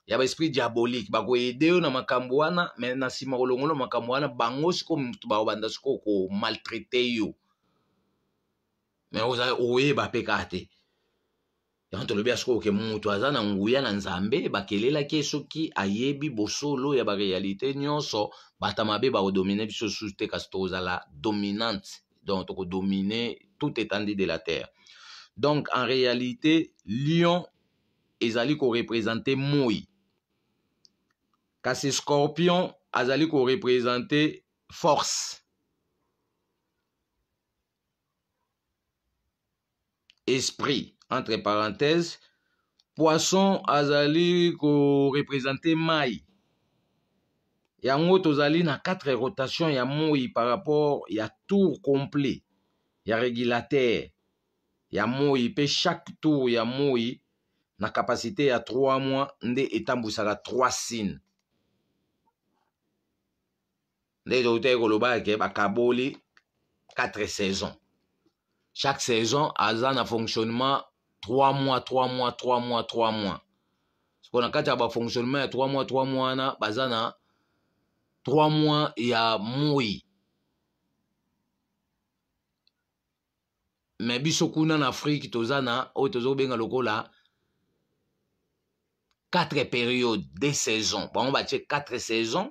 ya baesprit diabolique bakoyede yo na makambo wana me na nsima kolongola makambo wana bango sikoyo motu bakobanda sikoyo komaltraite yo me oyeba mpe kaka te yango tolobi ya sikoyo ke moto aza na nguya na nzambe bakelelaki ye soki ayebi bosolo ya barealité nyonso bato mabe bakodomine biso susu te kasi tokozala dominante donc tokodomine tout étendue de la terre donc en réalité lion ezali korepresente moi kasi scorpion azali korepresente force esprit entre parenthèse poisson azali korepresente mai yango tozali na 4 rotation ya moi par rapport ya tour complet ya régulateur ya moi mpe chaque tour ya moi na kapasité ya 3 mois nde etambwisaka 3 sine nde toutaki koloba eke bakaboli 4 saison chaque saison aza na fonctionnement 3 mois 3 mois 3 mois 3 mois siko na kati ya bafonctionnement ya 3 mois 3 mois wana baza na 3 mois ya moi me biso kuna na afrike toza na oyo tozobenga lokola 4 période de saison bango batie 4 saison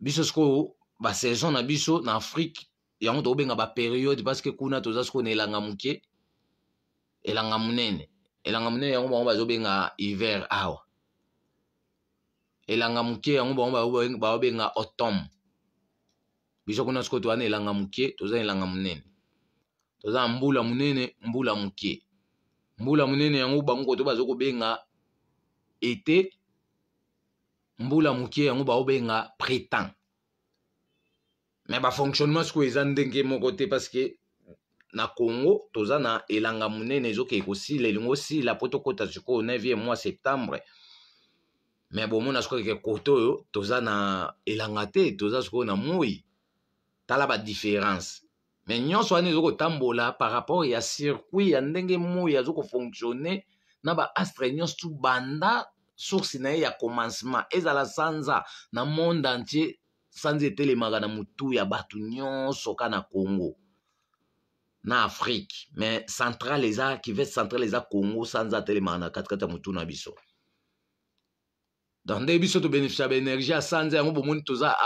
biso sikoyo basaison na biso na afrike yango tokobenga bapériode parce que kuna toza sikoyo na elanga moke elanga monene elanga monene yango bango bazobenga hiver awa elanga moke yango bango baobenga automne biso kuna sikoyo toza na elanga moke toza na elanga monene toza na mbula monene mbula moke mbula monene yango bango koto baza kobenga ete mbula moke yango baobenga printemps me bafonctionnement sikoyo eza ndenge moko te parce que na congo toza na elanga monene ezokei kosila elingi osila po tokɔta sikoyo 9e mois septembre me bomona sikoyo keke kote oyo toza na elanga te toza sikoyo na moi tala badifference me nyonso wana ezokotambola par rapport ya circuit ya ndenge moi azokofonctionne na baastre nyonso tu banda source na ye ya commencement ezala sanza na monde entier sanza etelemaka na motu ya bato nyonso ka na congo na Afrique mais centrale eza central centrale a congo sanza atelemaka na quatre quatre motu na biso dans des biso Sans baénergie ya sanza yango bomoni toza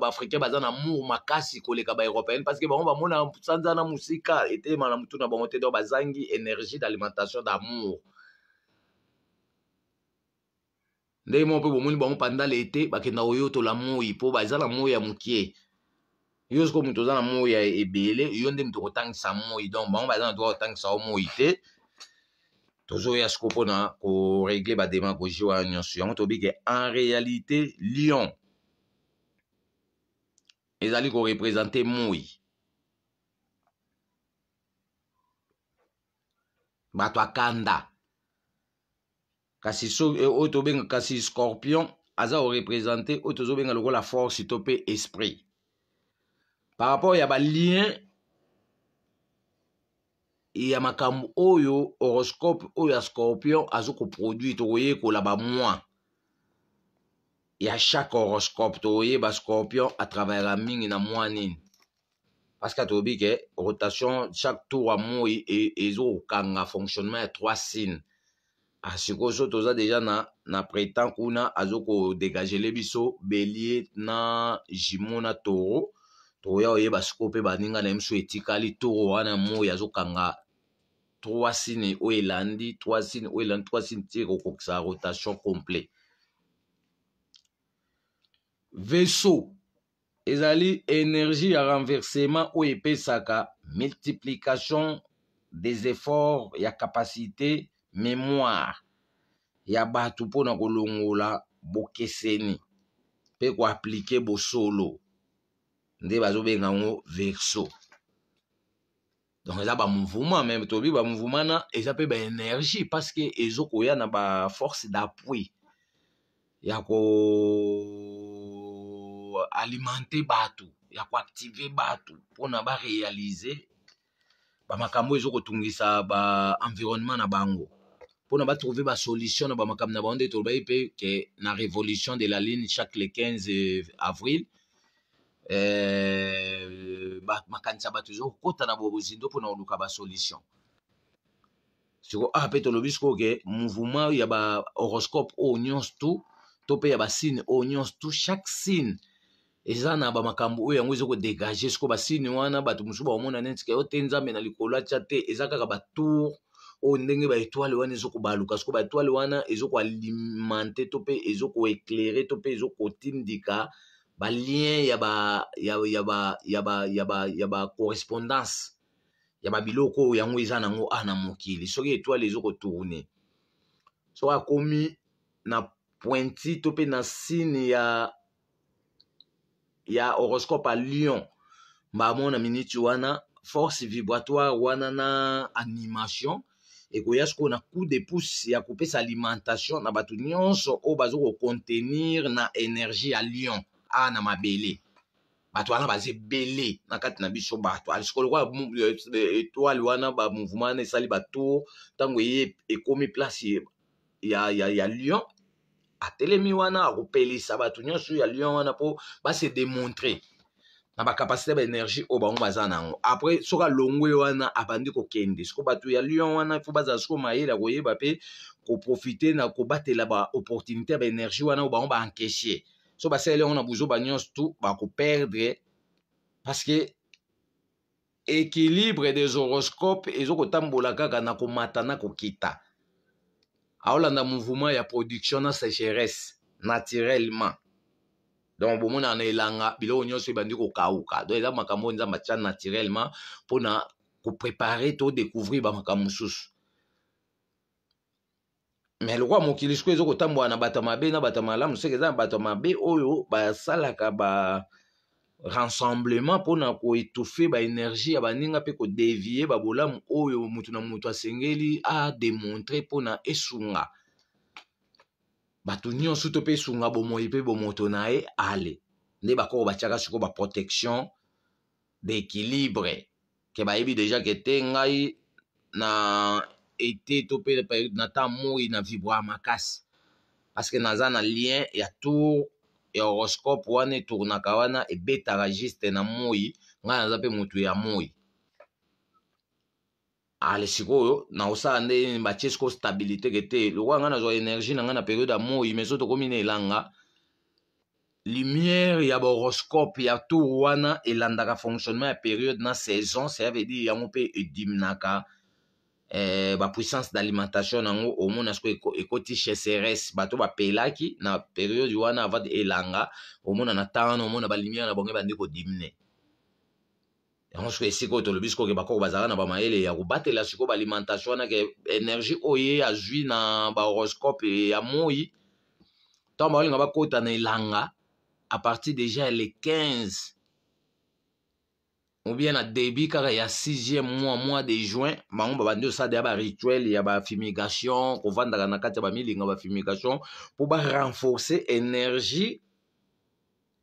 baafricain baza amour mour makasi koleka européen parce que na na motu na bazangi énergie d'alimentation d'amour nde mo pendant l'été ba oyoto la pour bazala ya yo sikoyo moto oza na moi ya ebele yo nde moto okotangisa moi donc bango baza na droit kotangisa yo moi te tozoya siko mpona koregle bademagogie wana nyonso yango tobi ke en réalité lion ezali korepresente moi bato akanda kasi so eh, oyo tobengaka kasi scorpion aza korepresente oyo tozobenga lokola force to mpe esprit par rapport ya balien ya makambo oyo horoscope oyo ya scorpion azokoproduire tokoyekola bamwi ya chaque horoscope tokoyeba scorpion atravayera mingi na mwa nini parce que atoyebi ke rotation chaque tour ya moi e, ezokokanga fonctionnement ya trois sine asikoyo so toza deja na, na printemps kuna azokodegagele biso belie na jumeau na taureau toya oyeba sikoyo mpe baninga na ye mosusu etikali to wana moi azokanga trois sine oyo elandi trois sine oyo elandi trois sine ti ekokokisa rotation complet vaisseau ezali énergie ya renversement oyo epesaka multiplication des efforts ya capacité mémoire ya bato mpona kolongola bokeseni mpe koaplike bosolo nde bazobenga ngo verso donc ba bamouvement même tobi bamouvement na eza pe baénergie parceke ezokoya na force d'appui ya koalimente bato ya koactive bato mpona barealize bamakambo ezokotungisa environnement na bango mpona batrouve basolution na bamakambo na bango nde tolobai pe que na révolution de la ligne chaque le 15 avril Eh, makanisa bato eza kokɔta na bozindo mpona koluka basolution siko awa ah, mpe tolobi sikoyo ke mouvement ya bahoroscope oyo nyonso tu to mpe ya basine oyo nyonso tu chaque sine eza na bamakambo oyo yango eza kodegage sikoyo basine wana bato mosusu baomona neti ke o oh, te nzambe na likolo atya te eza kaka batour oyo ndenge baetoile wana ezokobaluka sikoyo baetoile wana ezokoalimente to mpe ezokoeclaire to mpe ezokotindika balien ya ba ya, ya ba ya ba ya ba ya ba correspondance ya babiloko oyo yango eza nango a na mokili soki etoile ezokotourne soki akomi na pointi to mpe na sine ya ya horoscope a lion mbamona miniti wana force vibratoire wana na animation ekoya sikoyo na coup de pouce ya kopesa alimentation na bato nyonso oyo baza kocontenir na énergie ya lion a na mabele bato wana baza ebele na kati na biso bato ah, sikoyo lokola etoile wana bamouvement wana esali batour ntango ye ekomi place ya, ya, ya lion atelemi wana akopelisa bato nyonso ya lion wana mpo base démontre na bakapasité baénergie oyo bango baza na yango après soki alongwe wana abandi kokende siko bato ya lion wana fo bazala siko mayele ya koyeba mpe koprofite na kobatela baopportunité ya baénergie wana oyo bango baankeshe so basali yango na buzoba nyonso tu bakoperdre parceke équilibre des horoscope ezokotambola kaka na komata na kokita aolanda mouvement ya production na sécheresse naturellement donc bomona na elanga biloko nyonso ebandi kokauka donc eza makambo nzambe atia naturellement mpona koprépare to découvrir bamakambo mosusu me lokwa mokili sikoyo eza kotambola na bato ya mabe na bato ya malamu soki eza na bato ya mabe oyo basalaka ba rassemblement mpona koetufe baenergie ya baninga mpe kodevie babolamu oyo motu na motu asengeli ademontre mpona esunga bato nyonso to mpe esunga bomoi mpe bomoto na ye ale nde bakoko batiaka sikoyo baprotection d'équilibre ke bayebi deja ke te ngai na ete to mpe na ntan moi na vibra makasi parceke naza na lien ya tour ya horoscope wana eturnaka wana ebetaka juste na moi ngai naza mpe motu ya moi ale ah, sikoyo naosala nde nini batie siko stabilité ke te lokola ngai nazwa énergie na ngai na periode ya moi mais so tokomi na elanga lumière ya bahoroscope ya tour wana elandaka fonctionnement ya periode na saison ça veut dire yango mpe ediminaka eh, bapuissance d'alimentation yango omona siko ekoti cheserese bato bapelaki na periode wana avant elanga omona na temps wana omona balimiere na bango ebandi kodimine yango siko esika oyo tolobi siko ke bakoko bazalaka na bamayele ya kobatela sikoyo baalimentation wana ke énergie oyo ye azwi na bahoroscope ya moi ntango baolinga bakota na elanga à partir déjà le 15 ou bien na début kaka ya 6e mois mois de juin bango babandi osala ya barituel ya bafumigation kovandaka na kati ya bamilinga bafumigation mpo barenforce énergie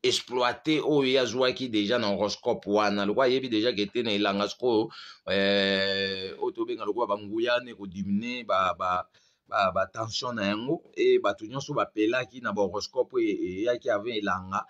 exploite oyo azwaki deja na horoscope wana lokwa ayebi deja ke te na elanga sikoyo eh, oyo tobenga lokola banguyane kodimine batension na yango e bato nyonso bapelaki na bahoroscope eyaki e, e, avant elanga ba, ba,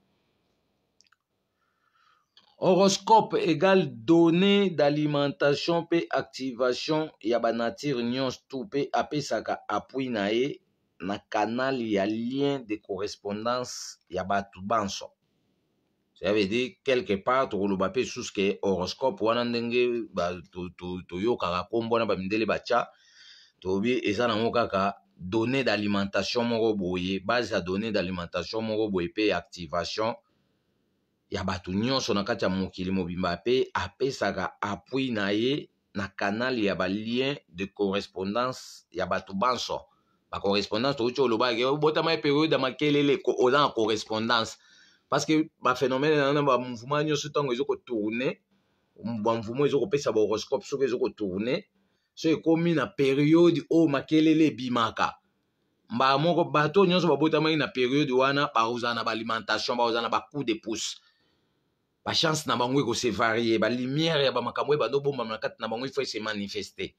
horoscope égale donné d'alimentation mpe activation ya banature nyonso tu mpe apesaka apui na ye na canal ya lien de correspondance ya bato banso cetavedi quelque part tokoloba mpe susu ke horoscope wana ndenge toyokaka nkombo wana bamindele batya toyebi eza nango kaka donné d'alimentation moko boye base ya donné d'alimentation moko boye mpe activation ya bato nyonso na kati ya mokili mobimba mpe apesaka apui na ye na kanale ya balien de correspondance ya bato banso bacorrespondance touti olobaki obotama ye periode ya makelele oza na correspondance parceke baphénomène nana bamouvement nyonso ntango ezokotourne bamouvement ezokopesa bahoroscope soki ezokotourne so ekomi na periode oyo makelele ebimaka mbala moko bato nyonso babotamaki na periode wana bakozala na baalimentation bakozala na bacou de pouce bachance na bango ekosevarie balimière ya bamakambo oyo bandobombama na kati na bango ifo esemanifeste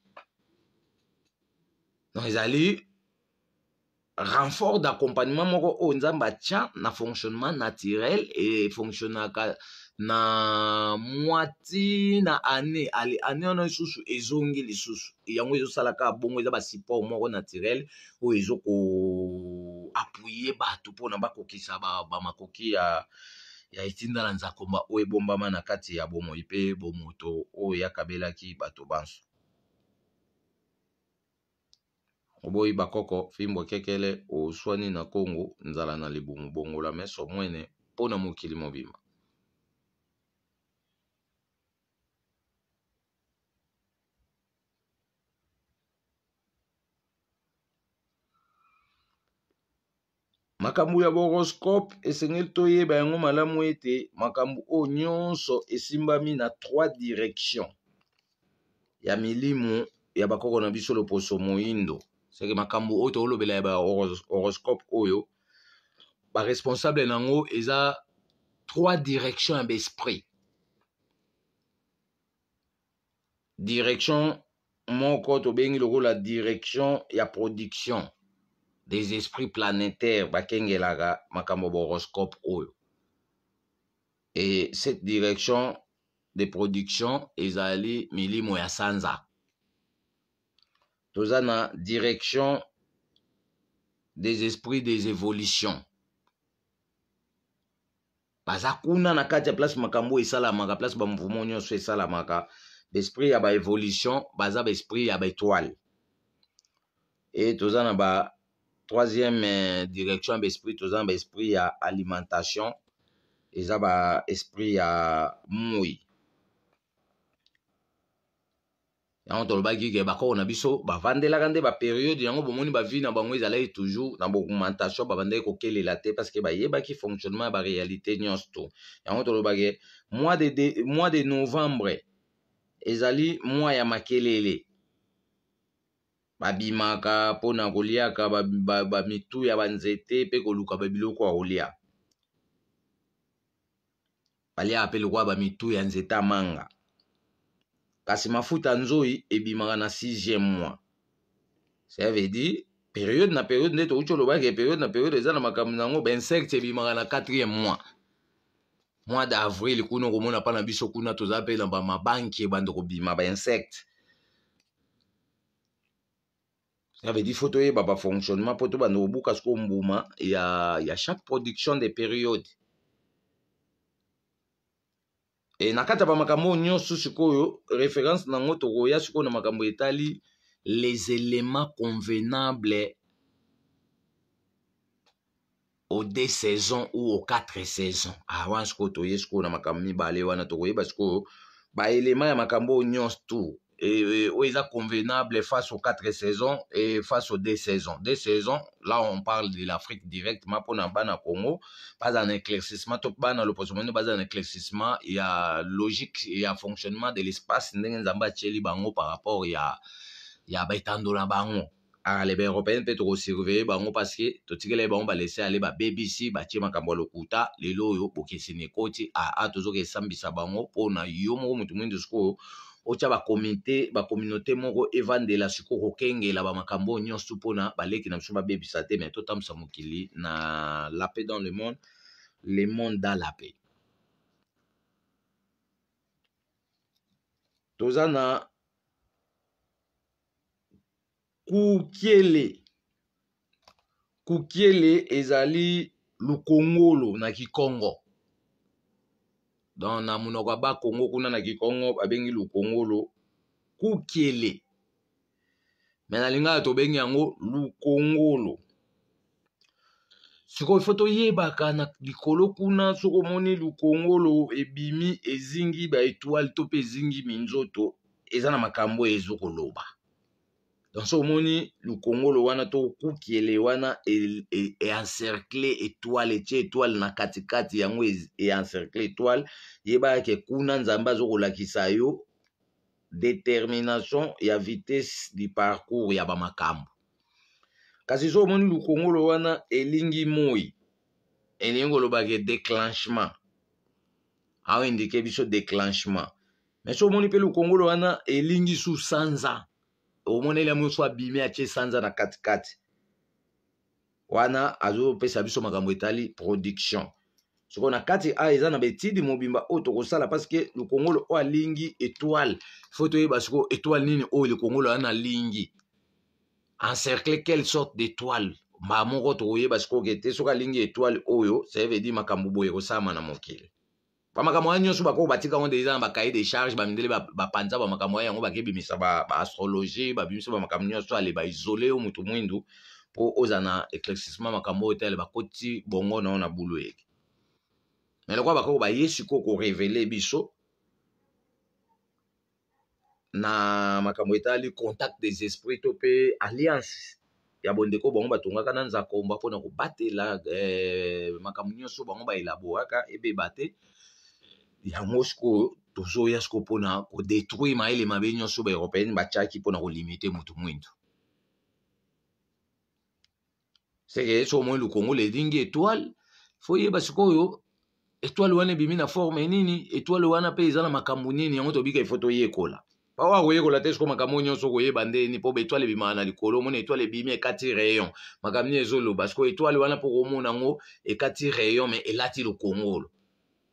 donc ezali renfort d'accompagnement moko oyo nzambe atia na fonctionnement naturel efonctionnaka na mwati na ane ale ane wana lisusu ezongi lisusu yango ezosala kaka bongo eza basipport moko naturel oyo ezokoapuye bato mpona bakokisa bamakoki ba ya ba ya etindala nzakomba oyo ebombama na kati ya bomoi mpe bomoto oyo yakabelaki bato banso oboyi bakoko fimbu ekekele oswani na kongo nzala na libumu bongola meso mwene mpo na mokili mobimba makambo ya bahoroscope esengeli toyeba yango malamu ete makambo oyo nyonso esimbami na trois direction ya milimu ya bakoko na biso loposo moyindo seke makambo oyo toolobela ya bahoroscope oyo baresponsable nango eza trois direction ya baesprit direction moko tobengi lokola direction ya production des esprits planétaires bakengelaka makambo bahoroscope oyo e cette direction de production ezali milimo ya sanza toza na direction des esprits des évolutions baza kuna na kati ya place makambo esalamaka place bamouvement nyonso esalamaka baesprit ya baévolution baza baesprit ya baétoile e toza na ba troisième euh, direction ya baesprit toza na baesprit ya alimentation eza baesprit ya moi yango tolobaki ke bakoko na biso bavandelaka nde baperiode yango bomoni bavi na bango ezalaki toujours na boaugmentation babandaki kokelela te parceke bayebaki fonctionnement ya baréalité nyonso to yango tolobaki mois de, de, mois de novembre ezali mois ya makelele babimaka mpona koliaka bamitu ya banzete mpe koluka babiloko ya kolia baliaka mpe lokola bamitu ya nzete ya manga kasi mafuta nzoi ebimaka na sixième mois ça veut dire période na période nde touti olobaki e période na période eza na makambo nango bainsecte ebimaka na quatrième mois mois d'avril kuna okomona mpa na biso kuna toza mpe na bamabanki ebanda kobima bainsecte avedi fo toyeba bafonctionnement mpo tobanda kobuka siko mbuma ya, ya chaque production de période e, na kati ya bamakambo oyo nyonso sikoyo référence nango tokoya sikoyo na makambo etali les éléments convenables aux deux saisons ou aux quatre saisons awa sikoyo toye sikoyo na makambo mibale wana tokoyeba sikoyo baelema ya makambo oyo nyonso tout et, où convenable face aux quatre saisons et face aux deux saisons. Deux saisons, là on parle de l'Afrique directement pour Congo, pas un éclaircissement, tout pas dans l'opposition, pas un éclaircissement, il y a logique, il y a fonctionnement de l'espace par rapport il y a il y a Alors les européens peut trop surveiller Bango parce que tout ce les Bango va laisser aller ba BBC, ba le les loyo, pour que c'est à à toujours que Sambisa Bango pour na yomo otya bakomité bakominauté moko evandela sikoyo kokengela bamakambo nyonso mpona baleki na biso babebisa te me totambwisa mokili na la paix dans le monde le monde dans la paix toza na kukiele kukiele ezali lukongolo na kikongo donc na monoko ya bakongo kuna na kikongo babengi lukongolo kukele me na lingaka tobengi yango lukongolo sikoyo ifo toyebaka na likolo kuna soki omoni lukongolo ebimi ezingi baetoile to mpe ezingi minzoto eza na makambo ezo koloba donc so omoni lokongolo wana to okukele wana eencercle e, e étoile etie étoile na katikati yango eencercle étoile yeba yake kuna nzambe azokolakisa yo détermination ya vitese du parcours ya bamakambo kasi so omoni lokongolo wana elingi moi elingi olobaka déclenchement aoindike biso déclenchement mais so omoni mpe lokongolo wana elingi susanza omona ile mosusu abimi atie sanza na katikati wana azopesa biso makambo etali production soko na kati a eza ah, na betidi mobimba oyo tokosala parceke likongolo oyo alingi étoile fo toyeba siko étoile nini oyo likongolo wana alingi encercle quelle sorte d'étoile mbaa moko tokoyeba sikoke te soki alingi étoile oyo ça veut dire makambo boye kosalama na mokili bamakambo wana nyonso bakoki batika yango deja na bakaye de charge bamindele bapanza bamakambo wana yango bakebimisa baastrologie babimisa bamakambo nyonso ale baisole yo motu mwindu mpo oza na éclaircissement makambo oyo tale bakoti bongo na yo na bulu eke me lokola bakoki baye sikoyo korevele biso na makambo etali contact des esprits to mpe alliance ya bondeko bango batongaka na nzakomba mpona kobatela eh, makambo nyonso bango baelaboraka ebeba te yango sikoyo tozoya siko mpona kodetruire mayele mabe nyonso baeuropéenne batiaki mpona kolimite motu mwindu seke so omoi lukongo lelingi étoile fo yeba sikoyo étoile wana ebimi na forme nini étoile wana mpe eza na makambo nini yango tobika ifo e toyekola pawa akoyekola te siko makambo nyonso koyeba ndeni mpo baetoile ebimaka na likolo omona etoile ebimi ekati rayon makambo nini ezoloba siko etoile wana mpo komona yango ekati rayon me elati lokongolo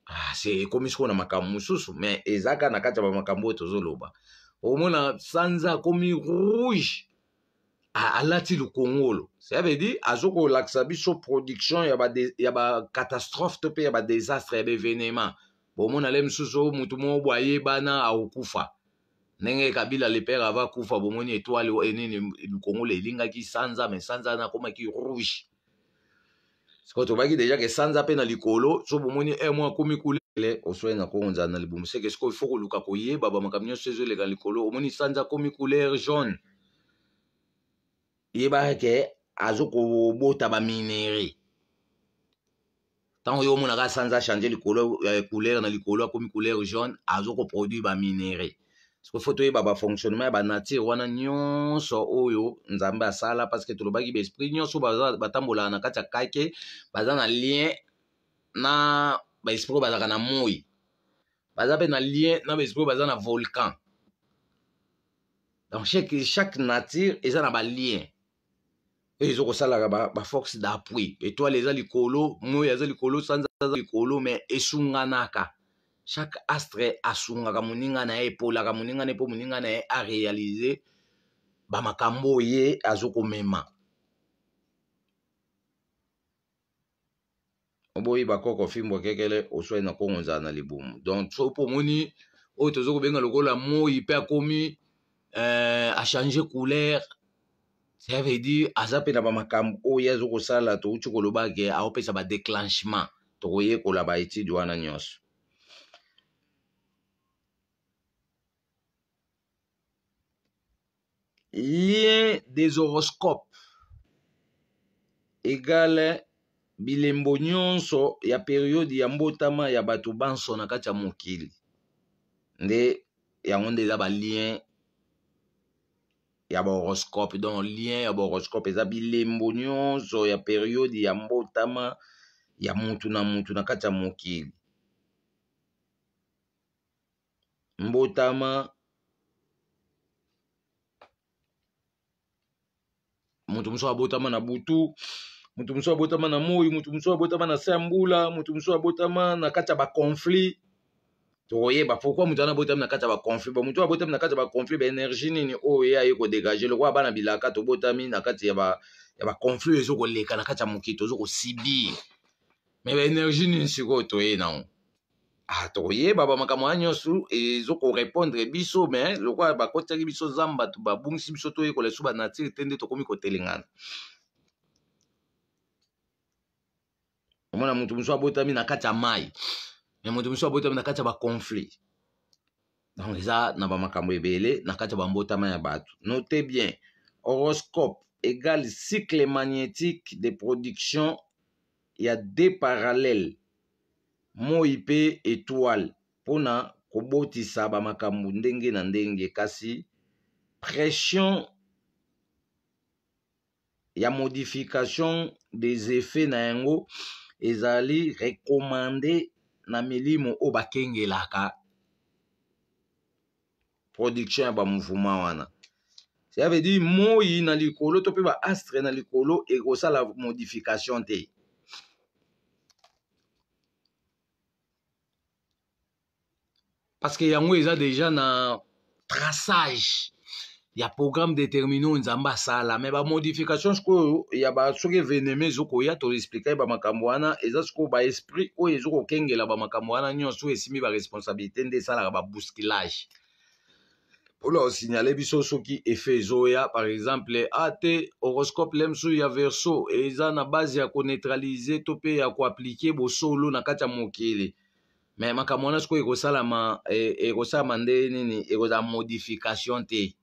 Ah, ekomi sikoyo na makambo mosusu me eza kaka na kati ya bamakambo oyo tozoloba omona sanza akomi rouge alati lokongolo ça veut dire azokolakisa biso production ya bacatastrophe to mpe ya badésastre ya baévénement bomona le mosusu oyo motu moko bo ayebana akokufa ndenge kabila lepere avakufa bomoni etwale enini lokongolo elingaki sanza me sanza wana akomaki rouge siko tobaki deja ke sanza mpe na likolo so bomoni un mois akomi kulele oswai na kongo nzala na libumu seke sikoyo fo koluka koyeba bamakambo nyonso ezoleka na likolo omoni sanza akomi couleur jaune yebaka ke azokobota baminere ntango yo omonaka sanza achange likolo eh, couleur na likolo akomi couleur jaune azokoproduire baminere parceke fo toyeba bafonctionnement ya banature wana nyonso oyo nzambe asala parceke tolobaki baesprit nyonso batambolaka na kati ya kake baza na lien na baesprit oyo bazalaka na moi baza mpe na lien na baesprit oyo baza na volcan donc chaque, chaque nature eza na balien oyo ezokosalaka baforce d'appui etoile eza likolo moi eza likolo sanza eza likolo mais esunganaka chaque astre asungaka moningana ye epolaka moningana ye mpo moningana ye arealize bamakambo ye azokomema oboyi bakoko fimbo kekele oswai na kongo nzala na libumu donc so mpo omoni oyo toza kobenga lokola moi mpe akomi euh, achange couleur ça veut dire aza mpe na bamakambo oyo azokosala touti kolobake aopesa badéclenchement tokoyekola baétude wana nyonso lien des horoscopes egale bilembo nyonso ya periode ya mbotama ya bato bansona kati ya mokili nde yango nde eza balien ya bahoroscope donc lien ya bahoroscope eza bilembo nyonso ya periode ya mbotama ya mutu na mutu na kati ya mokili mbotama moto mosusu abotama na butu moto mosusu abotama na moi moto mosusu abotama na se ya mbula moto mosusu abotama na kati ya baconflit tokoyeba pourkui moto wana abotami na kati ya baconflit ba moto oyo abotami na kati ya baconflit baénergie nini oyo ye aye kodegage lokola bana bilaka tobotami na kati ya baconflit oyo ezokoleka na kati ya mokili tozo kosibir me baénergie nini sikoyo toye nango Ah, tokoyeba bamakambo wana nyonso ezokorépondre biso me lokola bakotaki biso zamba bato babungisi biso toyekola biso banature te nde tokómi kotelengana omona moto mosusu abotami na kati ya mai me moto mosusu abotami na kati ya baconflit donc eza na bamakambo ebele na kati ya bambotama ya bato note bien horoscope égale cycle magnétique de production ya deux parallèles moi mpe etoile mpona kobotisa bamakambo ndenge na ndenge kasi pression ya modification des effets na yango ezali rekomande na milimo oyo bakengelaka production ya bamouvema wana ça veut dire moi na likolo to mpe baastre na likolo ekosala modification te parce que yango eza déjà na traçage ya programme déterminé oyo nzambe asala me bamodification sikoyo ya ba soki evenema ezokoya toexplika ye bamakambo wana eza sikoyo baesprit oyo ezokokengela bamakambo wana nyonso oyo esimi baresponsabilité nde esalaka babousculage mpona osignale biso soki efe ezoya par exemple ate horoscope lemsu ya verso eza na base ya koneutralize to mpe ya koaplike bosolo na kati ya mokili me makambo wana sikoyo ekosalama e, ekosalama nde nini ekozala modification te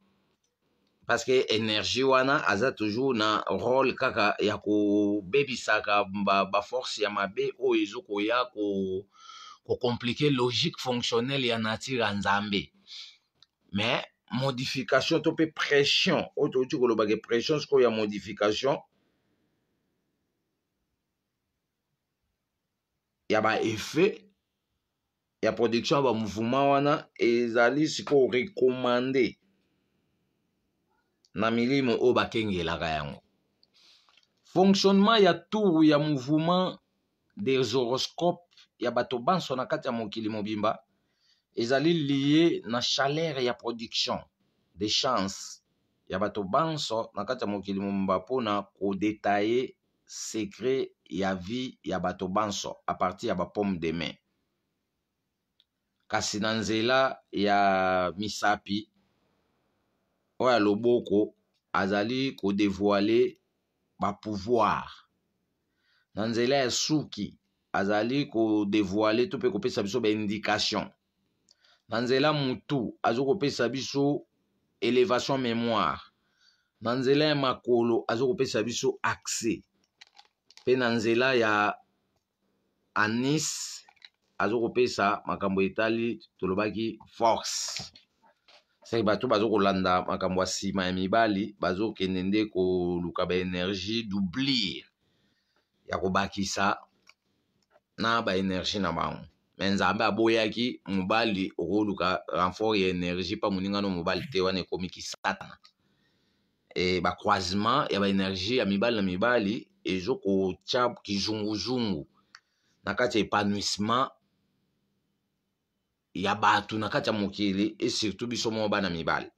parce que énergie wana aza toujours na rôle kaka ya kobebisaka baforce ba ya mabe oyo ezokoya kocomplike ko logique fonctionnelle ya nature ya nzambe mais modification to mpe pression oyo touti kolobaka pression sikoyo ya modification ya baeffet ya production ya bamouvement wana ezali sikoyo rekomande na milimo oyo bakengelaka yango fonctionnement ya tour ya mouvement des horoscope ya bato banso na kati ya mokili mobimba ezali liye na chaleur ya production de chance ya bato banso na kati ya mokili mobimba mpona kodetaye sekret ya vie ya bato banso apartir ya bapomme de main kasi na nzela ya misapi oyo ya loboko azali kodevoile bapouvoir na nzela ya suki azali kodevoile to mpe kopesa biso baindikation na nzela motu azo kopesa biso elevation mémoire na nzela ya makolo azo kopesa biso accès mpe na nzela ya anis azokopesa makambo etali tolobaki force saki bato bazokolanda makambo ya nsima ya mibali bazokende nde koluka baenergie doublir ya kobakisa na baenergie na bango me nzambe aboyaki mobali okoluka renfort ya énergie mpa moningano mobali te wana ekomiki satana e, bacroisement ya baénergie ya mibali na mibali ezokotya kizunguzungu na kati ya épanouissement ya bato na kati ya mokili esurtout biso moko bana mibale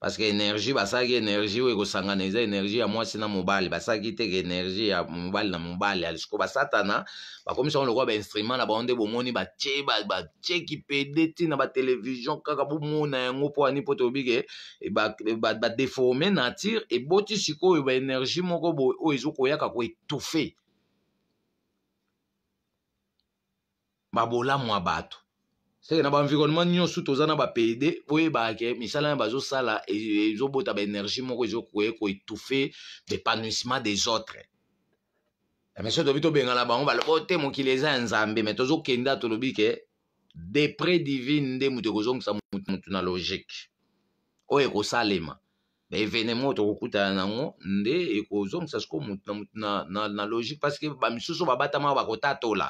parceke énergie basalaki énergie oyo ekosangana eza énergie ya mwasi na mobali basalaki teke énergie ya mobali na mobali alisiko basatana bakomisa ngo lokola bainstrument na bango nde bomoni batie batieki pede ntina batelevizion kaka bomona yango mpo ani mpo toyobike badeforme nature eboti sikoyo baénergie moko boye oyo ezokoyaka koetofe babolamu ya bato seke na baenvironnement nyonso toza na bapd boyebake misala oyo bazosala ezobota baénergie moko ezokoye koétouffe dépanouissement des autres meso tobi tobengana bango baloba te mokili eza ya nzambe me tozokenda tolobi ke depre divine nde moto ekozongisa motu na logique oyo ekosalema baévénement oyo tokokutana nango nde ekozongisa sikoyo motu na logique parceke bamisusu babatamaka bakotatola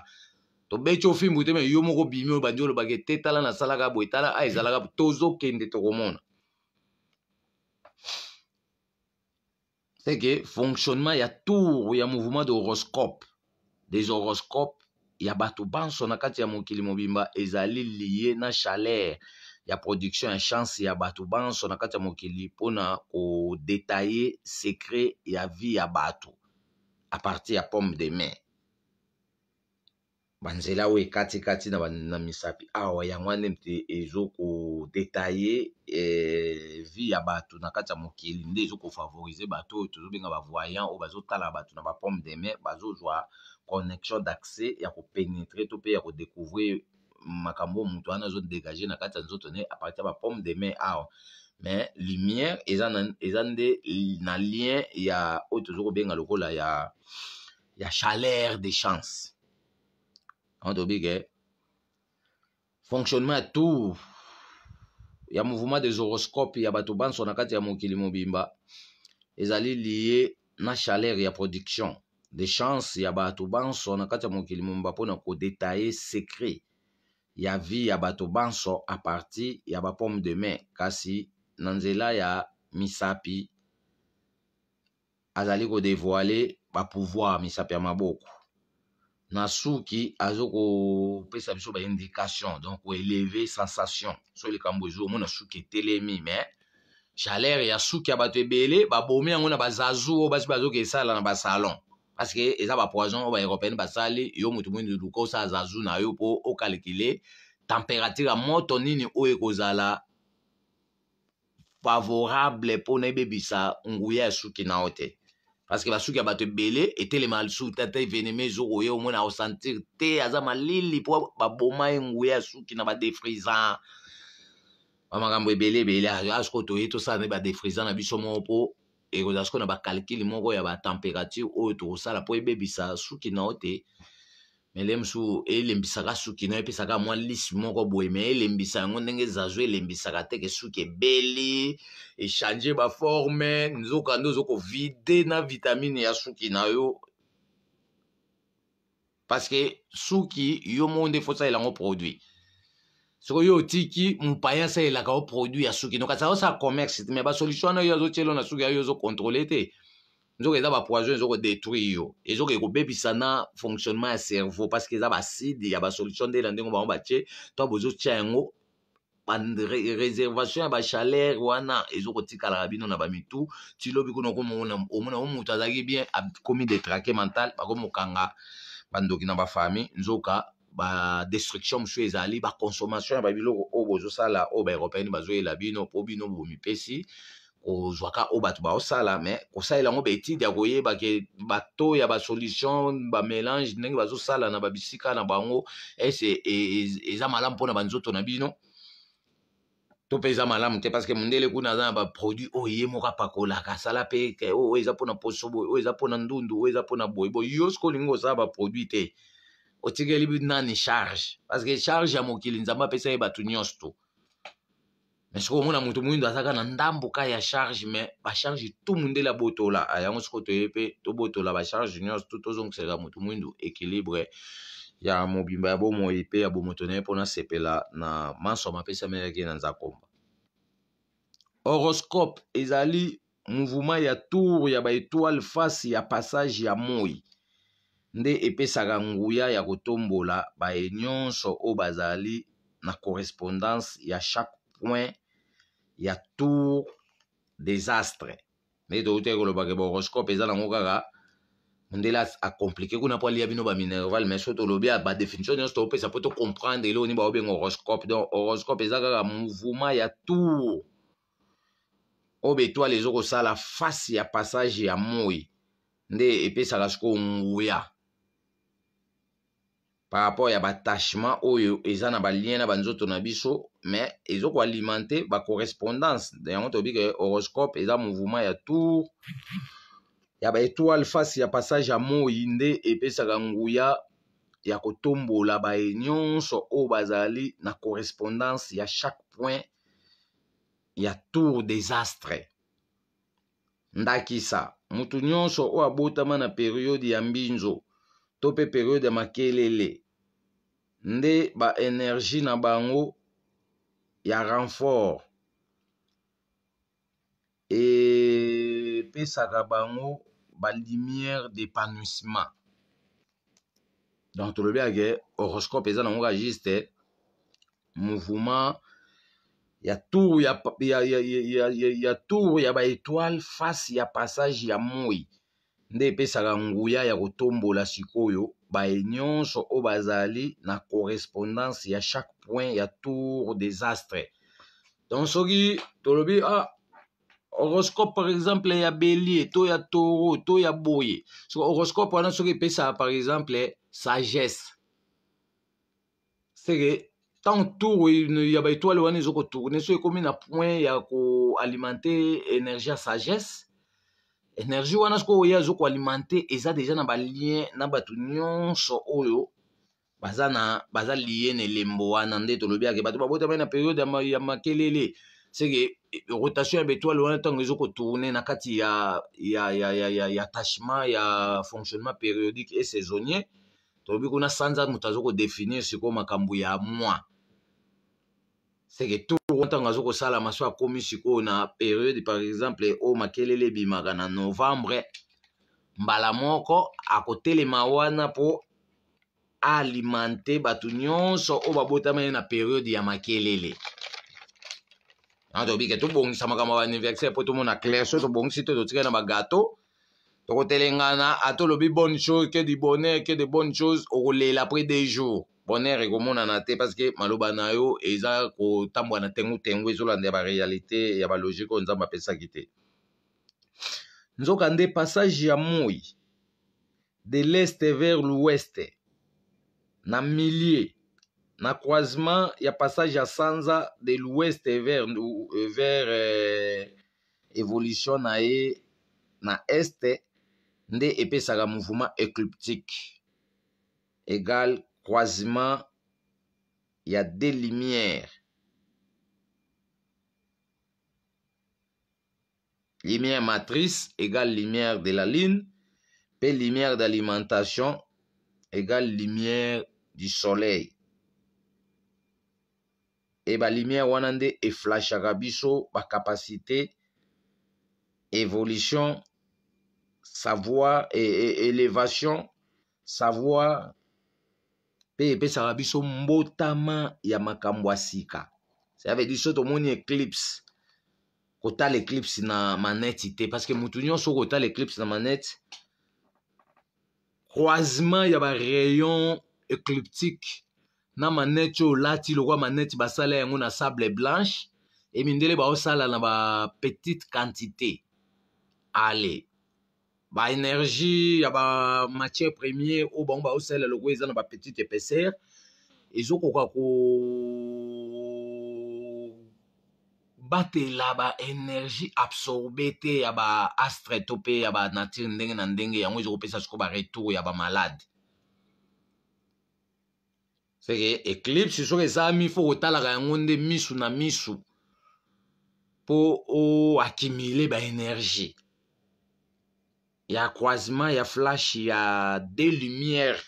to bɛɛ co fin bute mɛ yomogo bimi o bandi olobake te tala na salaka boye tala a ezalaka tozokende tokomona c'est que fonctionnement ya tour ya mouvement de horoscope des horoscopes ya bato banso na kati ya mokili mobimba ezali liye na chaleur ya production ya chance ya bato banso na kati ya mokili mpona kodetaye secret ya vie ya bato à partir ya pomme de main banzela oyo ekatikati na, na misapi awa yango wana mpe ezokudetaye eh, vi ya bato na kati ya mokili nde ezokofavorize bato oyo tozobenga bavoyant oyo bazotala bato na bapompe de mai bazozwa connexion d'accès ya kopénétrer to mpe ya kodecouvrir makambo oyo moto wana azodegage na kati ya nzoto ne aparti ya bapompe de mai awa mais lumière eza, na, eza nde na lien ya oyo tozokobenga lokola ya, ya chaleur de chance an tobi kɛ fonctionnement ya tout ya mouvement des horoscope ya bato banso na kati ya mokili mobimba ezali liye na chaleur ya production de chance ya bato banso na kati ya mokili mobimba mpona kodetaye secret ya vie ya bato banso apartir ya bapomme de main kasi na nzela ya misapi azali kodevoile bapouvoir misapi ya maboko na suki aza kopesa biso baindication donc koeleve sensation so likambo ezoomona suki etelemi me chaleur ya suki ya bato ebele babomi yango na bazazu oyo basi bazoki esala na basalon parceke eza bapoison oyo baeuropéenne basali yo moto mwindu luka osala zazu na yo mpo okalkile température ya moto nini oyo ekozala favorable mpona ebebisa nguya ya suki na yo te parceke basuki ya bato ebele etelema lisuki ata evenema ezoko ye omona akosentir te aza malili mpo baboma ye nguya ya suki na badefrisant bamakambo ebele ebele asiko toye tosala nde badefrisant na biso moko mpo ekozala siko na bacalcule moko ya batempérature oyo tokosala mpo ebebisa suki na yo te me le mosusu elembisaka suki no epesaka mwa lisi moko boye me elembisa yango ndenge zazo elembisaka teke suki ebeli echange baforme nzoka nde ozokovide na vitamine ya suki na yo parceke suki yo moko nde fosalela yango produit soki yo otiki mopaya asalelaka yo produit ya suki no kasi aosala commerce te me basolution wana yo azotiela na suki ya yo ozokontrole te nzoki eza bapoison ezokodétruire yo ezoki kobebisa na fonctionnement ya cerveau parceke eza baside ya basolution nde ela ndenge bango batie to bozotia yango réservation ya bachaleur wana ezokotikalaka bino na bamitu ti lobi kuna omona o moto azalaki bien akomi détraqué mental bakomokanga bandoki na bafami nzoka badestruction mosusu ezali baconsommation ya babiloko oyo bozosala oyo baeuropéenne bazoyela bino mpo bino bomipesi kozwa ka oyo bato baosala me kosalela yango baétude ya koyeba ke bato ya basolution bamélange ndenge bazosala na babisika na bango ese e, e, eza malamu mpona banzoto na bino to mpe eza malamu te parceke mondele kuna aza na baproduit oyo ye moko apakolaka asala mpe oyo eza mpona poso boye oyo eza mpona ndundu oyo eza mpona boye boye yo siko olingi kosala baproduit te otikeli nani charge parceke charge ya mokili nzambe apesa ye bato nyonso to me soki omona moto moyindo aza kaka na ndambo ka ya charge me basharge tumu ndeli abotola ah, yango soki toye mpe tobotola basharge nyonso to tozongisaka moto moyindo équilibre ya mobimba ya bomoi mpe ya bomoto na ye mpona sepela na maso ya mapesi amelaki ye na nzakomba horoscope ezali mouvuma ya tour ya baetoile fasi ya passage ya moi nde epesaka nguya ya kotombola baye nyonso oyo bazali na correspondance ya chaque point ya tour des astre nde touti kolobake bahoroscope eza nango kaka mondele acomplike kuna mpo alia bino baminerval mais so tolobi badéfinition nyonso topesa mpo tocomprendre eloni oh, baobenga horoscope donc horoscope eza kaka mouvement ya tour oyo oh, bétoile ezokosala fasi ya passage ya moi nde epesaka sikoyo nguya par rapport ya batachement oyo oh, eza na balien na banzoto na biso me ezokoalimente bacorrespondance yango toyebi ke horoscope eza mouvement ya tour ya baétoile face ya passage ya moi nde epesaka nguya ya kotombola baye nyonso oyo oh, bazali na correspondance ya chaque point ya tour désastre ndakisa motu nyonso oyo oh, abotama na periode ya mbinzo to mpe periode ya makelele nde baenergie na bango ya renfort epesaka bango balumière d'épanouissement donc tolobi ake horoscope eza nango ka juste mouvement ya tour ya, ya, ya, ya, ya, ya, ya, ya baétoile face ya passage ya moi nde epesaka nguya ya kotombola sikoyo baye nyonso oyo bazali na correspondance ya chaque point ya tour des astres donc soki tolobi ah, horoscope par exemple ya belie to ya toro to ya boye so, horoscope wana soki epesaka par exemple sagesse seke tant tour ya baetoile wana ezokotourne so ekomi na point ya koalimente énergie ya sagesse energie wana soki oyo azo koalimente eza deja na balien na bato nyonso oyo baza na baza lie na elembo wana nde tolobi yake bato babotamai na periode ya makelele seke eh, rotation ya betoile wana ntango ezokotourne na kati ya, ya, ya, ya, ya, ya tachement ya fonctionnement périodique et saisonnier tolobi kuna sanza moto azokodefinir sikoyo makambo ya mois seke tour ntango azokosalama so akomi sikoyo na periode par exemple oyo makelele ebimaka na novembre mbala moko akotelema wana mpo alimente bato nyonso oyo babotama ye na periode ya makelele tobike tobongisa makambo ya baaniversaire mpo tomona clair so tobongisi to totikali na bagato tokotelengana atolobi bonne chose ke du bonheur ke de bonne chose okolela après deux jours honneur ekomonana te parceke maloba na yo eza kotambola na tengu-tengu ezolanda ya barealité ya balogike oyo nzambe apesaki te nzoka nde passage ya moi de l'este vers l'oueste na milie na croisement ya passage ya sanza de l'ouest vers, vers euh, évolution na ye na este nde epesaka mouvement ecliptique égal croisement, il y a des lumières. Lumière matrice égale lumière de la lune, puis lumière d'alimentation égale lumière du soleil. Et eh bien, lumière wanande et flash par capacité, évolution, savoir et élévation, savoir mpe epesaka biso mbotama ya makambo ya sika savedi so tomoni eclipse kotala eclipse na maneti te parceke motu nyonso okotala eclipse na maneti croisement ya barayon ecliptique na maneti oyo olati lokwa maneti basala yango na sable blanche emindele baosala na bapetite quantité ale baénergie ya bamatière premier oyo bango baosalela lokola eza na bapetite épaisseur ezokoka kobatela baénergie absorbe te ya baastre to mpe ya banature ndenge na ndenge yango ezokopesa sikoyo baretour ya bamalade seke eclipse soki ezami fo kotalaka yango nde misu na misu mpo oakumule baénergie ya croisement ya flash ya deux lumière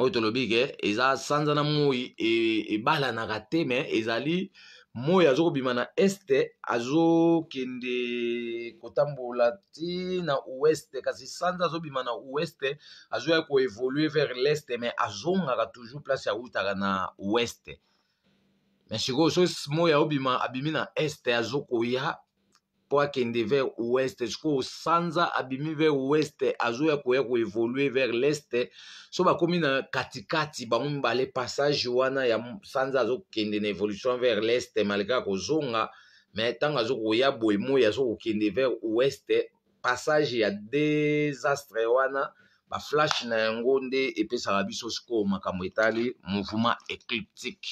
oyo tolobi ke eza sanza na moi e, ebalanaka te me ezali moi azokobima na este azokende kotambola ti na oueste kasi sanza azobima na oueste azoya koévolue vers leste me azongaka toujours place autaka na oueste me sikoyo so moi aobima abimi na este azokoya mpo akende vers ouest sikoyo sanza abimi vers ouest azoya koya koevolue vers leste so bakomi na katikati bango mibale passage wana ya sanza azokende na évolution vers leste malgré akozonga me ntango azokoya boye moi azokokende vers ouest passage ya désastre wana baflashe na yango nde epesaka biso sikoyo makambo etali mouvement écliptique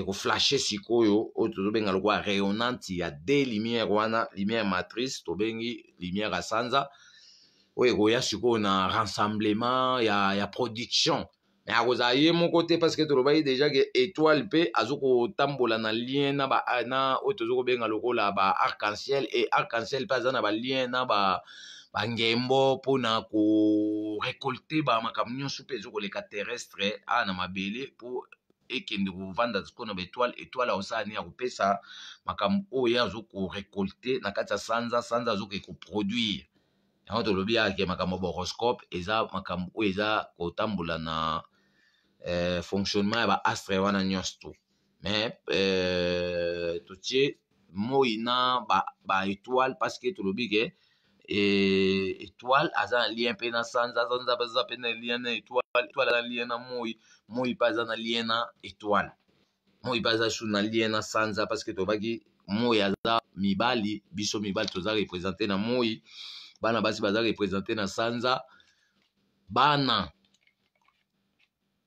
ekoflashe sikoyo oyo tozobenga lokola rayonnante ya de lumière wana lumière matrice tobengi lumière ya sanza oyo ekoya sikoyo un rassemblement ya, ya production mais me mon ye parce que parceke tolobaki deja que étoile mpe tambola na lien na bana oyo tozokobenga là ba arc en ciel et arc en ciel mpe aza na balien na ba bangembo mpona korekolte bamakambo nyonso mpe ezokoleka terrestre a na mabele pour ekende kovanda sikona baetoile etoile aosala nini ya kopesa makambo oyo azokorekolte na kati ya sanza sanza azoke koproduire yango tolobi yake makambo ya bahoroscope eza makambo oyo eza kotambola na eh, fonctionnement ya baastre wana nyonso to mais eh, totie moi na baetoile ba parce ke tolobi ke eh, étoile aza na lien mpe na sanza sanza aza mpe na lien na étoile étoile aza lie na moi moi mpe aza na lie na étoile moi mpe aza su na lie na sanza parce que tobaki moi aza mibali biso mibali toza représente na moi bana basi baza représente na sanza bana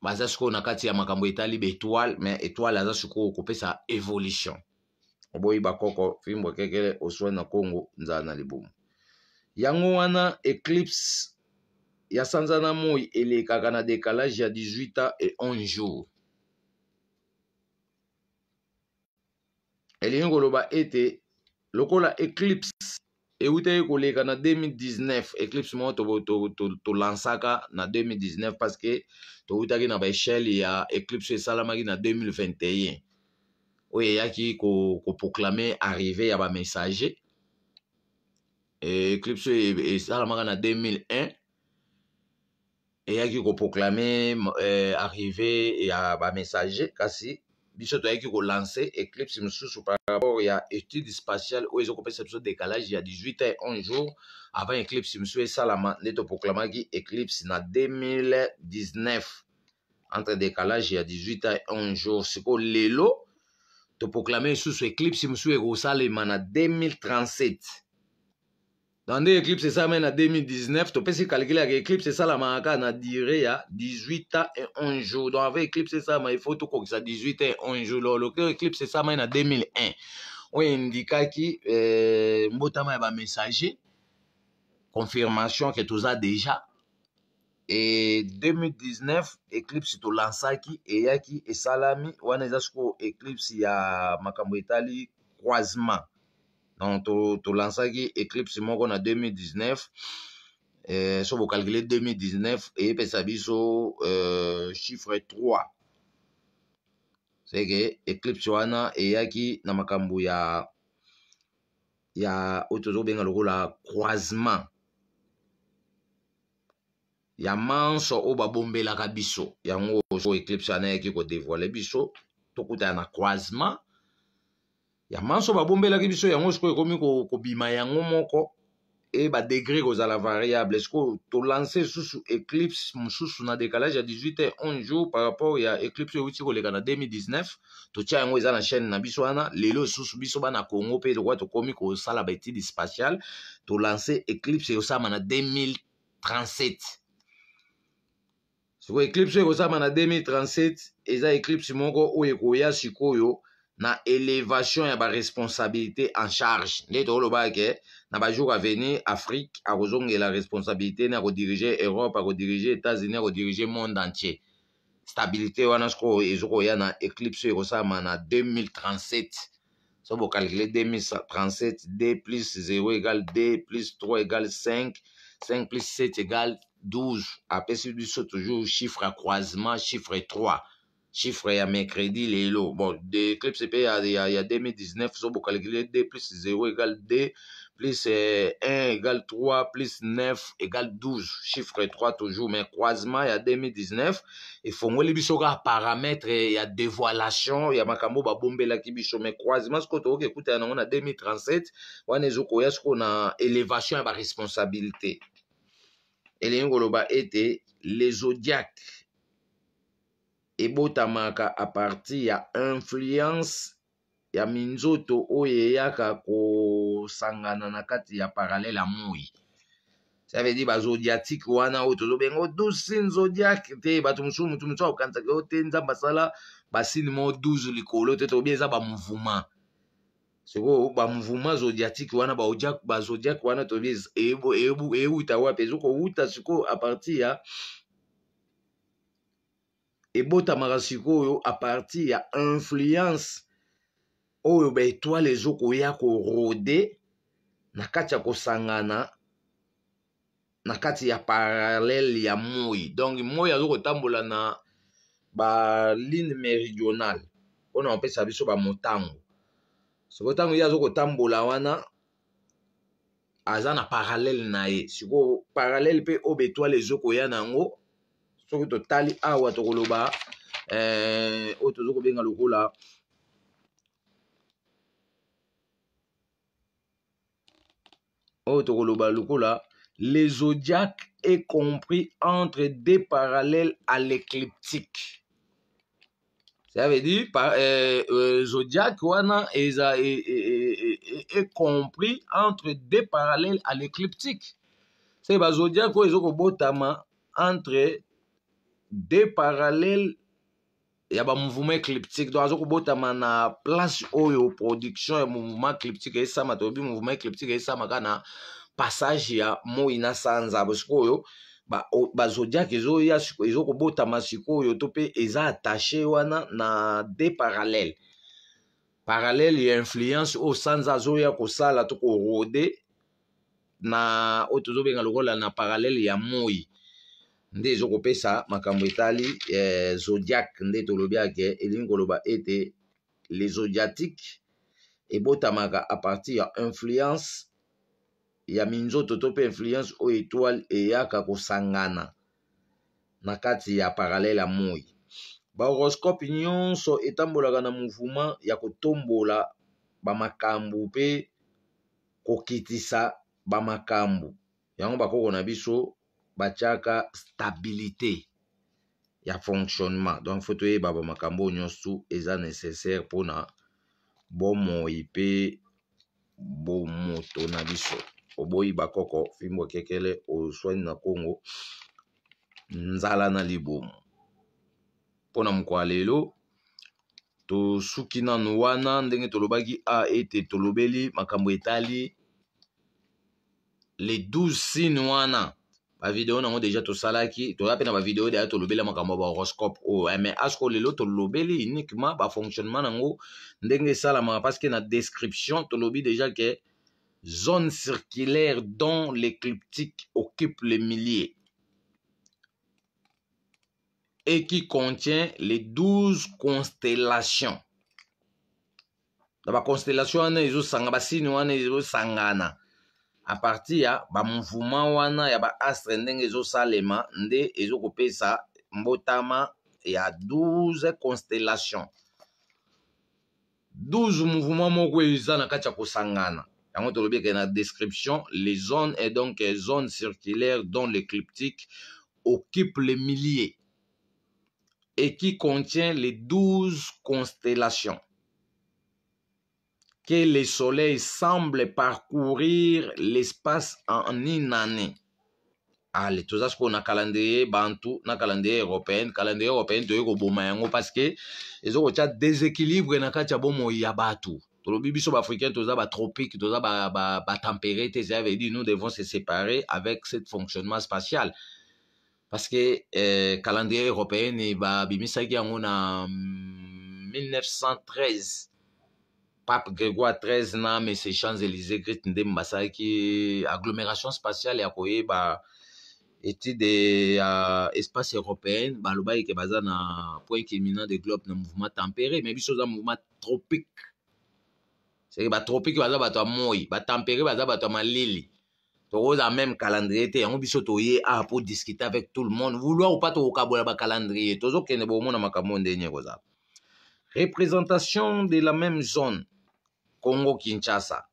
baza sikoyo na kati ya makambo etali baétoile mais étoile aza sikoyo kopesa évolution oboyi bakoko fimbo kekele oswani na kongo nzala na libumu yango wana eclipse ya sanza na moi elekaka na décalage ya 18 ans et 11 jours elingi koloba ete lokola eclipse eutaki koleka na 2019 eclipse moko tolansaka to, to, to na 2019 parceke toutaki na baeshele ya eclipse oyo esalamaki na 2021 oyo eyaki koproclame ko arrive ya bamessager eclipse oyo e, e, esalamaka na 2001 eyaki koproclame eh, arrivé ya bamessager kasi biso toyaki kolanse eclipse mosusu par rapport ya étude spatiale oyo ezokopesa biso décalage ya 18 heure 1 jour avant eclipse mosusu esalama nde toproclamaki eclipse na 2019 entre décalage ya 18 heure 1 jour sikoyo lelo toproclame lisusu eclipse mosusu ekosalema na 2037 dans l'éclipse ça mais en 2019 tu peux calculer que l'éclipse esalamaka la na a duré 18 ans et 1 jour donc il eclipse tout que ça 18 ans et jours. L'éclipse c'est ça mais en 2001 oyo qui eh, mbotama va messager, confirmation que tu as déjà et 2019 eclipse tolansaki eyaki esalami wana ce éclipse, eclipse ya makambo etali croisement donc tolansaki to eclipse moko na 2019 eh, so bocalcule 2019 eyepesa biso eh, chiffre 3 seke eclipse wana eyaki na makambo ya ya oyo tozobenga lokola croisement ya manso oyo babombelaka biso yango so eclipse wana eyaki kodevoile biso tokutana na croisement ya manso babombelaki biso yango sikoyo ekomi kobima yango moko e badegre kozala variable sikoyo tolance susu eclipse mosusu na décalage ya 18 heure 11 jour par rapport ya eclipse euti koleka na 2019 totya yango eza na chaîne na biso wana lelo esusu biso bana congo mpe lokwa tokómi kosala baétude spatiale tolance eclipse eyosalama na 2037 sikoyo eclipse oyo ekozalama na 2037 eza eclipse moko oyo ekoya sikoyo na élévation ya responsabilité en charge nde ba ke na jour à venir afrique la responsabilité na de europe les états-unis le monde entier stabilité wana sikoyo ya na éclipse sa na 2037 so calculez 2037 D plus 0 égale D plus 3 égale 5 5 plus 7 égale 12 Après, c'est toujours chiffre à croisement chiffre 3 chiffre ya mercredi lelo bon de eclipse mpe ya, ya, ya 2019 sobo calcule 2 plus 0 égale 2 plus eh, 1 égale 3 plus 9 égale 12 chiffre 3 toujours mais croisement ya 2019 efongweli biso kaka paramètre ya dévoilation ya makambo babombelaki biso mais croisement sikoyo tokoki ekutana nango na 2037 wana ezokoya sikoyo na élévation ya baresponsabilité elingi koloba ete les zodiaque ebotamaka a partir ya influence ya minzoto oyo eyaka kosangana na kati ya paralele ya moi ça veut dire bazodiatike wana oyo tozobenga o oh, douze zodiaque te bato mosusu motu mosusu akokanisaka yo oh, te nzambe asala basine mo douze likolo te tobi eza bamouvement sikoyo oh, bamouvement zodiatique wana bazodiaque wana tobi euta wapi ezokowuta sikoyo apartir ya ebotamaka sikoyo a partir ya influence oyo baetoile ezokoya korode na kati ya kosangana na kati ya parallele ya moi donc moi azokotambola na baline méridionale mpona kopesa biso bamotango soko ntango ye azokotambola wana aza na parallele na ye sikoyo parallele mpe oyo baetoile ezokoya na yango soki totali awa tokoloba eh, oyo tozo kobenga lokola to tokoloba lokola le zodiaque est compris entre deux parallèles à l'écliptique ça veut dire par, eh, euh, zodiaque wana est, eh, est, compris entre deux parallèles à l'écliptique c'est ba zodiaque oyo ezokobotama entre deux parallèle ya bamouvement ecliptique donc aza kobotama na place oyo production ya mouvement ecliptique esama toyebi mouvement ecliptique esama kaka na passage ya moi na sanza sikoyo bazodiake ezoya ezokobotama sikoyo to mpe eza attache wana na deux parallèle parallèle ya influence oyo sanza azoya kosala to korode na oyo tozobenga lokola na parallèle ya moi nde ezokopesa makambo etali eh, zodiac nde tolobi ake elingi koloba ete le zodiatique ebotamaka a partir ya influence ya minzoto to mpe influence oyo etoile eyaka kosangana na kati ya paralele ya moi bahoroscope nyonso etambolaka na mouvement ya kotombola bamakambo mpe kokitisa bamakambo yango bakoko na biso batiaka stabilité ya fonctionnement donc fo toyeba bamakambo oyo nyonso eza nécessaire mpona bomoi pe bomoto na biso oboyi bakoko fimbo ekekele oswani na nkongo nzala na libomo mpona mokolo ya lelo tosuki nano wana ndenge tolobaki a ete tolobeli makambo etali le 12 sine wana tout nango deja tosalaki toya mpe na vidéo déjà tolobeli ya makambo ya horoscope. oyo oh, eh, mais asko lelo tolobeli uniquement fonctionnement nango ndenge esalamaka que na description tolobi deja ke zone circulaire dont l'écliptique occupe le milliers et qui contient les douze constellations constellation na baconstellation wana ezosanga basine wana sangana. apartir ya bamouvement wana ya baastre ndenge ezosalema nde ezokopesa mbotama ya 12 constellation 12 mouvement moko eza na kati ya kosangana yango tolobi eke na description les zones et donc zones circulaires dont l'écliptique occupe les milliers et qui contient les 12 constellations que le soleil semble parcourir l'espace en une année. tout ça ce qu'on a calendrier bantu na calendrier Le calendrier européen toyei koboma yango parce que a un déséquilibre na kati ya bomoi ya bato tolobi biso baafricain tout ça, toza batempéré tout ça veut bah, bah, bah, dit, nous devons se séparer avec ce fonctionnement spatial parce que le euh, calendrier européen, européenne babimisaki yango na 1913 pape grégoire 13 na mese champs-élysées grete nde basalaki agglomération spatiale ya koyeba étude ya espace européenne balobaki ke baza na point culminant de globe na mouvement tempéré mais biso oza mouvement tropique seke batropique baza bato ya moi batempéré baza bato ya malili tokozala même calendrier te yango biso toye a po discuter avec tout le monde vouloir ou pas tokokabola bacalendrier tozokende bomona makambo ndenge kozala représentation de la même zone Congo-Kinshasa,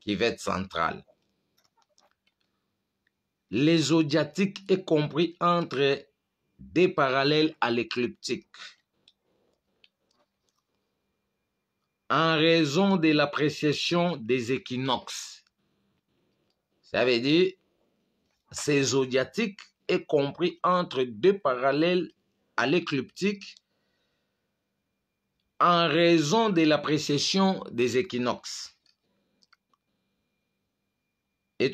qui va être centrale. Les zodiatiques est compris entre des parallèles à l'écliptique. En raison de l'appréciation des équinoxes, ça veut dire ces zodiatiques est compris entre deux parallèles à l'écliptique en raison de la précession des équinoxes. Et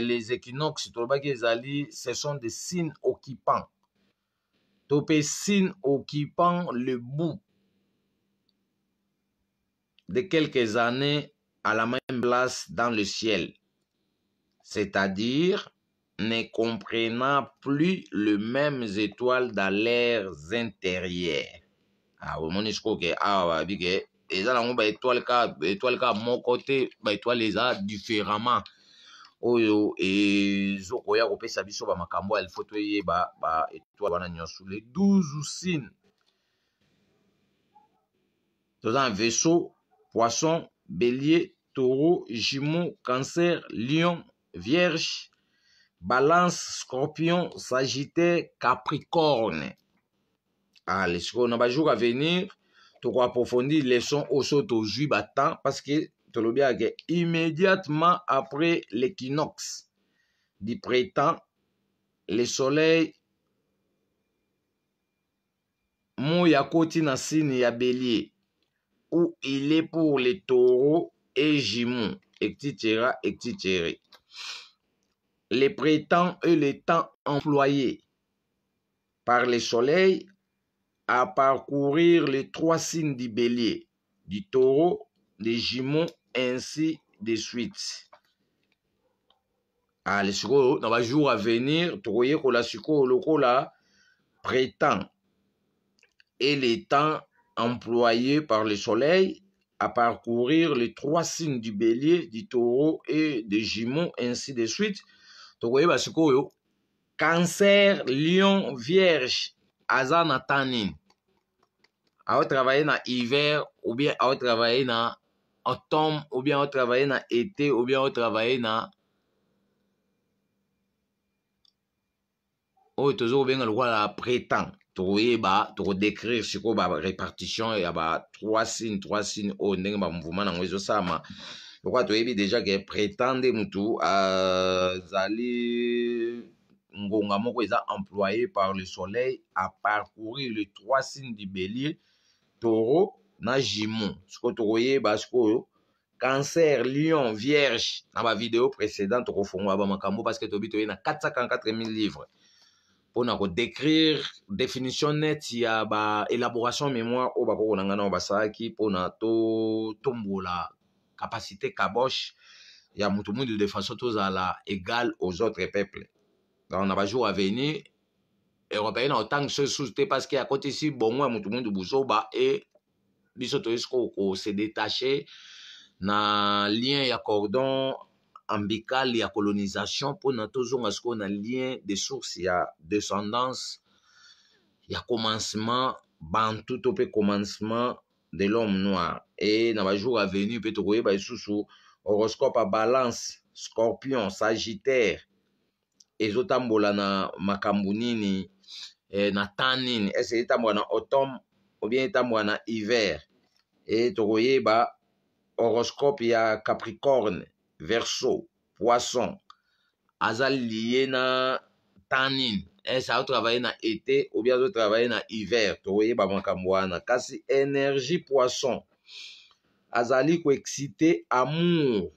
les équinoxes, ce sont des signes occupants. Topé signes occupant le bout de quelques années à la même place dans le ciel, c'est-à-dire ne comprenant plus les mêmes étoiles dans l'air intérieurs. Ah, omoni sikoke awa babi ke eza nango baetoile ka etoile ka moko te baetoile eza différemment oyo ezokoya kopesa biso bamakambo ya lifo toyeba baetoile wana nyonso le 12 usine toza na vaisseau poisson bélier taureau jumeau cancer lion vierge balance scorpion sagittaire capricorne ale ah, sikoyo na bajour à venir tokoaprofondir leçon oyo so tozwi batemps parce que tolobi ake immédiatement après l'équinoxe du printemps le soleil moi akoti na signe ya bélier où il est pour les taureaux et jumeaux etc etc les printemps et les temps employés par le soleil à parcourir les trois signes du bélier, du taureau, des jumeaux, ainsi de suite. ale sikoyo na bajour à venir tokoyekola sikoyo lokola prétemps et les temps employés par le soleil à parcourir les trois signes du bélier du taureau et des jumeaux ainsi de suite tokoyeba sikoyo cancer lion vierge aza na temps nini aotravaye na hiver ou bien aotravaye na automne ou bien aotravaye na été ou bien aotravaye na oyo tozokobenga lokola prétemps toyeba tokodécrire sikoyo barépartition ya ba trois sine trois sine oyo ndenge bamouvement nango ezosalama lokola toyebi déjà ke prétemps nde motu azali ngonga moko eza employé par le soleil à parcourir les trois signes du bélier toro na jimon sikoyo tokoyeba sikoyo cancer lion vierge na bavideo précédente tokofongola bamakambo parceke tobi toye na 444000 livres mpona kodécrire définition nete ya baélaboration mémoire oyo bakoko na ngai nao basalaki mpona totombola capacité caboche ya motu mwindu de façon tozala égal aux autres peuples donc na bajour à venir eropa ye na otangisa lisusu te parceke akotisi bongo ya motu mwindu buzoba e biso toyesi koko kose détache na lien ya cordon ambical ya colonisation mpona tozonga sikoyo na lien de source ya descendance ya commencement bantu to mpe commencement de l'homme noir e na bajour avenu mpe tokoyeba lisusu horoscope ya balance scorpion sagittaire ezotambola na makambo nini eh, na temps nini ese etambwaka na automne ou bien etambwaka na hiver e tokoyeba horoscope ya capricorne verso poisson aza liye na temps nini ese azotravaille na été ou bien azotravaille na hiver tokoyeba makambo wana kasi énergie poisson azali koexcite amour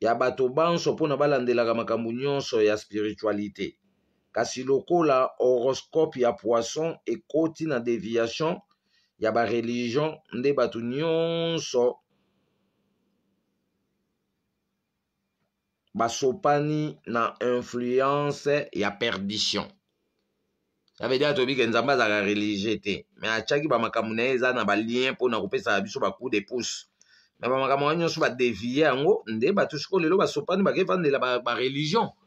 ya bato banso mpona balandelaka makambo nyonso ya spiritualité kasi lokola horoscope ya poisson ekoti na déviation ya bareligio nde bato nyonso basopani na influence ya perdition abedia toyebi ke nzambe azalaka religie te me atiaki bamakambo na ye eza na balien mpona kopesaka biso bacou de pouce me bamakambo wana nyonso badevie yango nde bato sikoyo lelo basopani bake vandela bareligion ba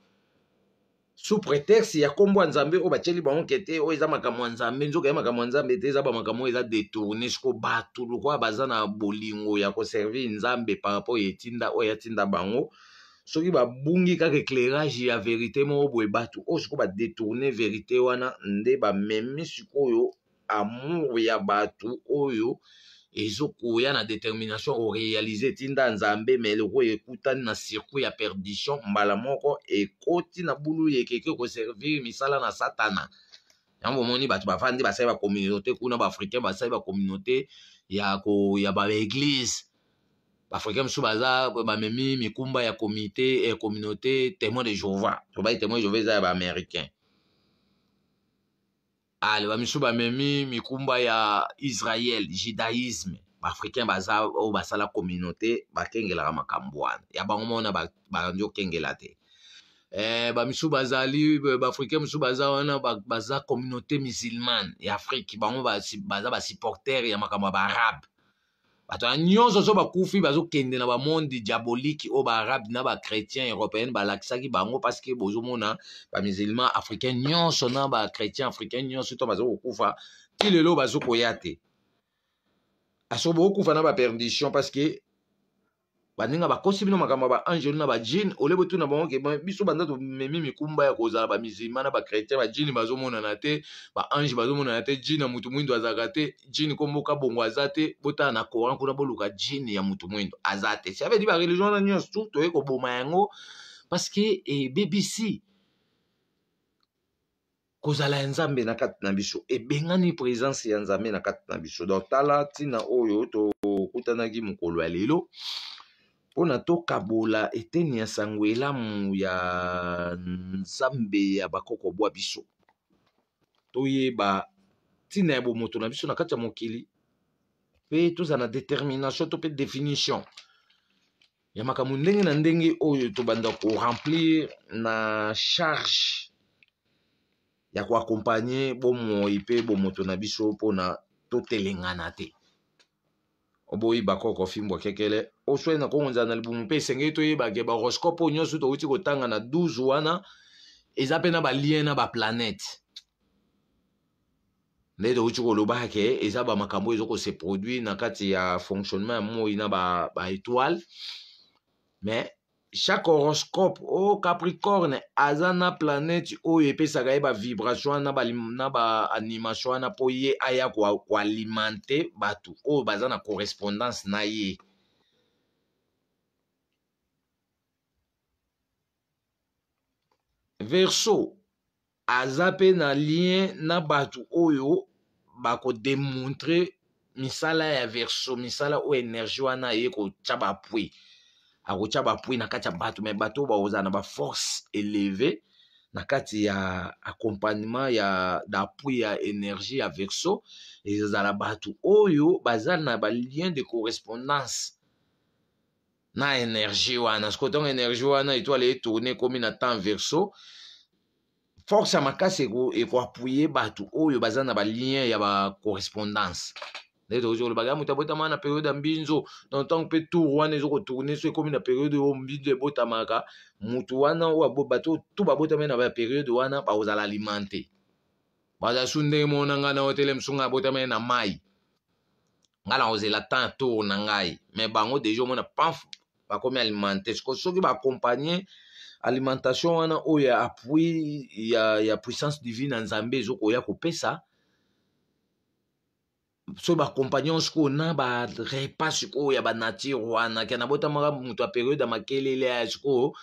sous prétexte ya kombo ya nzambe oyo oh, batieli bango kete oyo oh, eza makambo ya nzambe nzoka ya makambo ya nzambe te eza bamakambo oyo eza détourne siko bato lokola baza na bolingo ya koservir nzambe par rapport ya etinda oyo oh, atinda bango soki babungi kaka éclairage ya vérité moko boye bato oyo sikoyo badétourne vérité wana nde bamemi sikoyo amour ya bato oyo ezokoya na determination orealize tinda nzambe me eloko ekutani na circuit ya perdition mbala moko ekoti na bulu ekeke koservir misala na satana yango bomoni bato bafandi basali bakommunauté kuna baafricain basali bakommunauté ya, ko, ya baeglise baafricain mosusu baza bamemi mikumba ya komité eh, communauté témoin de jova tobai témoin de jova eza ya baaméricain ale bamisu bamemi mikumba ya israel judaïsme baafricain baza oyo basala communauté bakengelaka makambo wana ya bango mona barandi okengela te Eh, bamisu bazali baafricain mosusu baza wana baza communauté musulmane ya afrique bango baza basupporter ya makambo ya baarabe bato ya nyonso so bakufi bazokende na bamonde diabolike oyo baarabe na bachrétien européenne balakisaki bango parceke bozomona bamusulman africain nyonso na bachrétien africain nyonso to baza kokufa ti lelo bazokoya te aso bokokufa na baperdition parceke baninga bakosi bino makambo ya baangelu na bajine ole botuna bango ke biso banda tomemi mikumba ya kozala bamizilma na bakretien bajine bazomonana te baange bazomonana te jine ya motu mwindo azalaka te jine komboka bongo aza te botala na coran kuna boluka jine ya motu mwindo aza te siavedi bareligion wana nyonso tu toye koboma yango parceke ebebisi kozala ya nzambe na kati na biso ebengani présence ya nzambe na kati na biso donc tala ntina oyo tokutanaki mokolo ya lelo mpona tokabola eteni ya sango elamu ya nzambe ya bakoko bwa biso toyeba ntina ya bomoto na biso na kati ya mokili mpe tozala na détermination to mpe définition ya makambo ndenge na ndenge oyo tobanda koremplir na charge ya koakompagne bomoi mpe bomoto na biso mpona totelengana te oboyibaka okofimbwa kekele oswe na kongonza na libumu mpe esengeli toyebake bahoroscope oyo nyonso touti kotanga na 12 wana eza mpe na balien na baplanete nde touti koloba ke eza bamakambo ezo kose produire na kati ya fonctionnement ya moi na baétoile ba mais chaque horoscope o oh, capricorne aza na planete oyo oh, epesaka ye bavibration wana na baanimation wana mpo ye aya koalimente ko bato oyo oh, baza na correspondance na ye verso aza mpe na lien na bato oyo bakodemontre misala ya verso misala oyo energie wana ye kotya bapui ba bapwi na kati ya bato me bato ba bakozala na force eleve na kati ya accompagnement ya d'appui ya énergie ya verso ezala bato oyo bazala na lien de correspondance na énergie wana siko ntango énergie wana etwale tourner comme na temps verso force e voir ekoapuye bato oyo bazana na lien ya ba correspondance. nde tokozikola baliamu te abotama na periode ya mbinzo na ntango mpe tour wana ezokotourne so ekómi na periode oyo mbinzo ebotamaka motu wana oyo bato tu babotami na baperiode wana bakozala alimente baza su ndenge mona ngai na otele mosunga abotami na mai ngai nakozela temps tour na ngai me bango deja omona panf bakómi alimente siko soki baakompagne alimentation wana oyo ya appui ya, ya puissance divine ya nzambe ezokoya kopesa so bacompagnon sikoyo na barepas sikoyo ya banature wana ke nabotamaka moto aperiode ya makelele ya sikoyo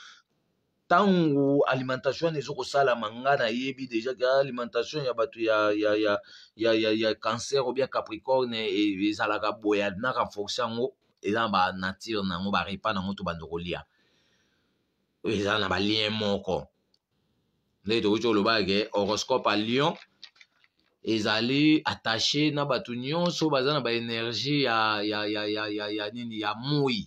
ntango alimentation wana ezokosalama nga nayebi deja ke alimentation ya bato ya, ya, ya, ya, ya, ya cancer obia capricorne e, ezalaka boya naka fonction yango eza na banature nango barepas nango to bando kolia eza na balien moko nde tokoki kolobaka ke horoscope a lion ezali attaché na bato nyonso baza na baénergie ya, ya, ya, ya, ya, ya nini ya moi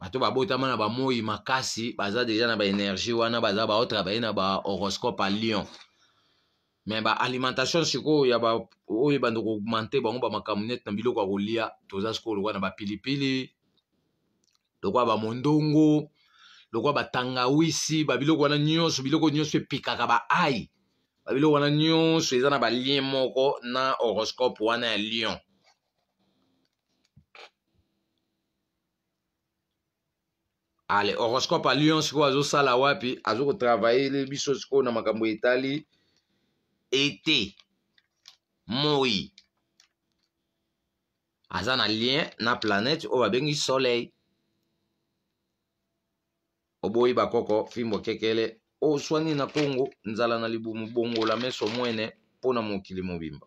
bato babotama na bamoi makasi baza deja na baénergie wana baza baotravaille na bahoroscope a lion me baalimentation sikoyo ya oyo ebanda koaugmente bango bamakambo nete na biloko ya kolia toza sikoyo lokwa na bapilipili lokwa bamondongo lokwa batangawisi babiloko wana nyonso biloko nyonso epikaka baai babiloko wana nyonso eza na balien moko na horoscope wana ya lion ale horoscope ya lion sikoyo azosala wapi azokotravayele biso sikoyo na makambo etali ete moi aza na lien na planete oyo babengi soleil oboyi bakoko fimbo kekele oswani na kongo nzala na libumubongola meso mwene mpo na mokili mobimba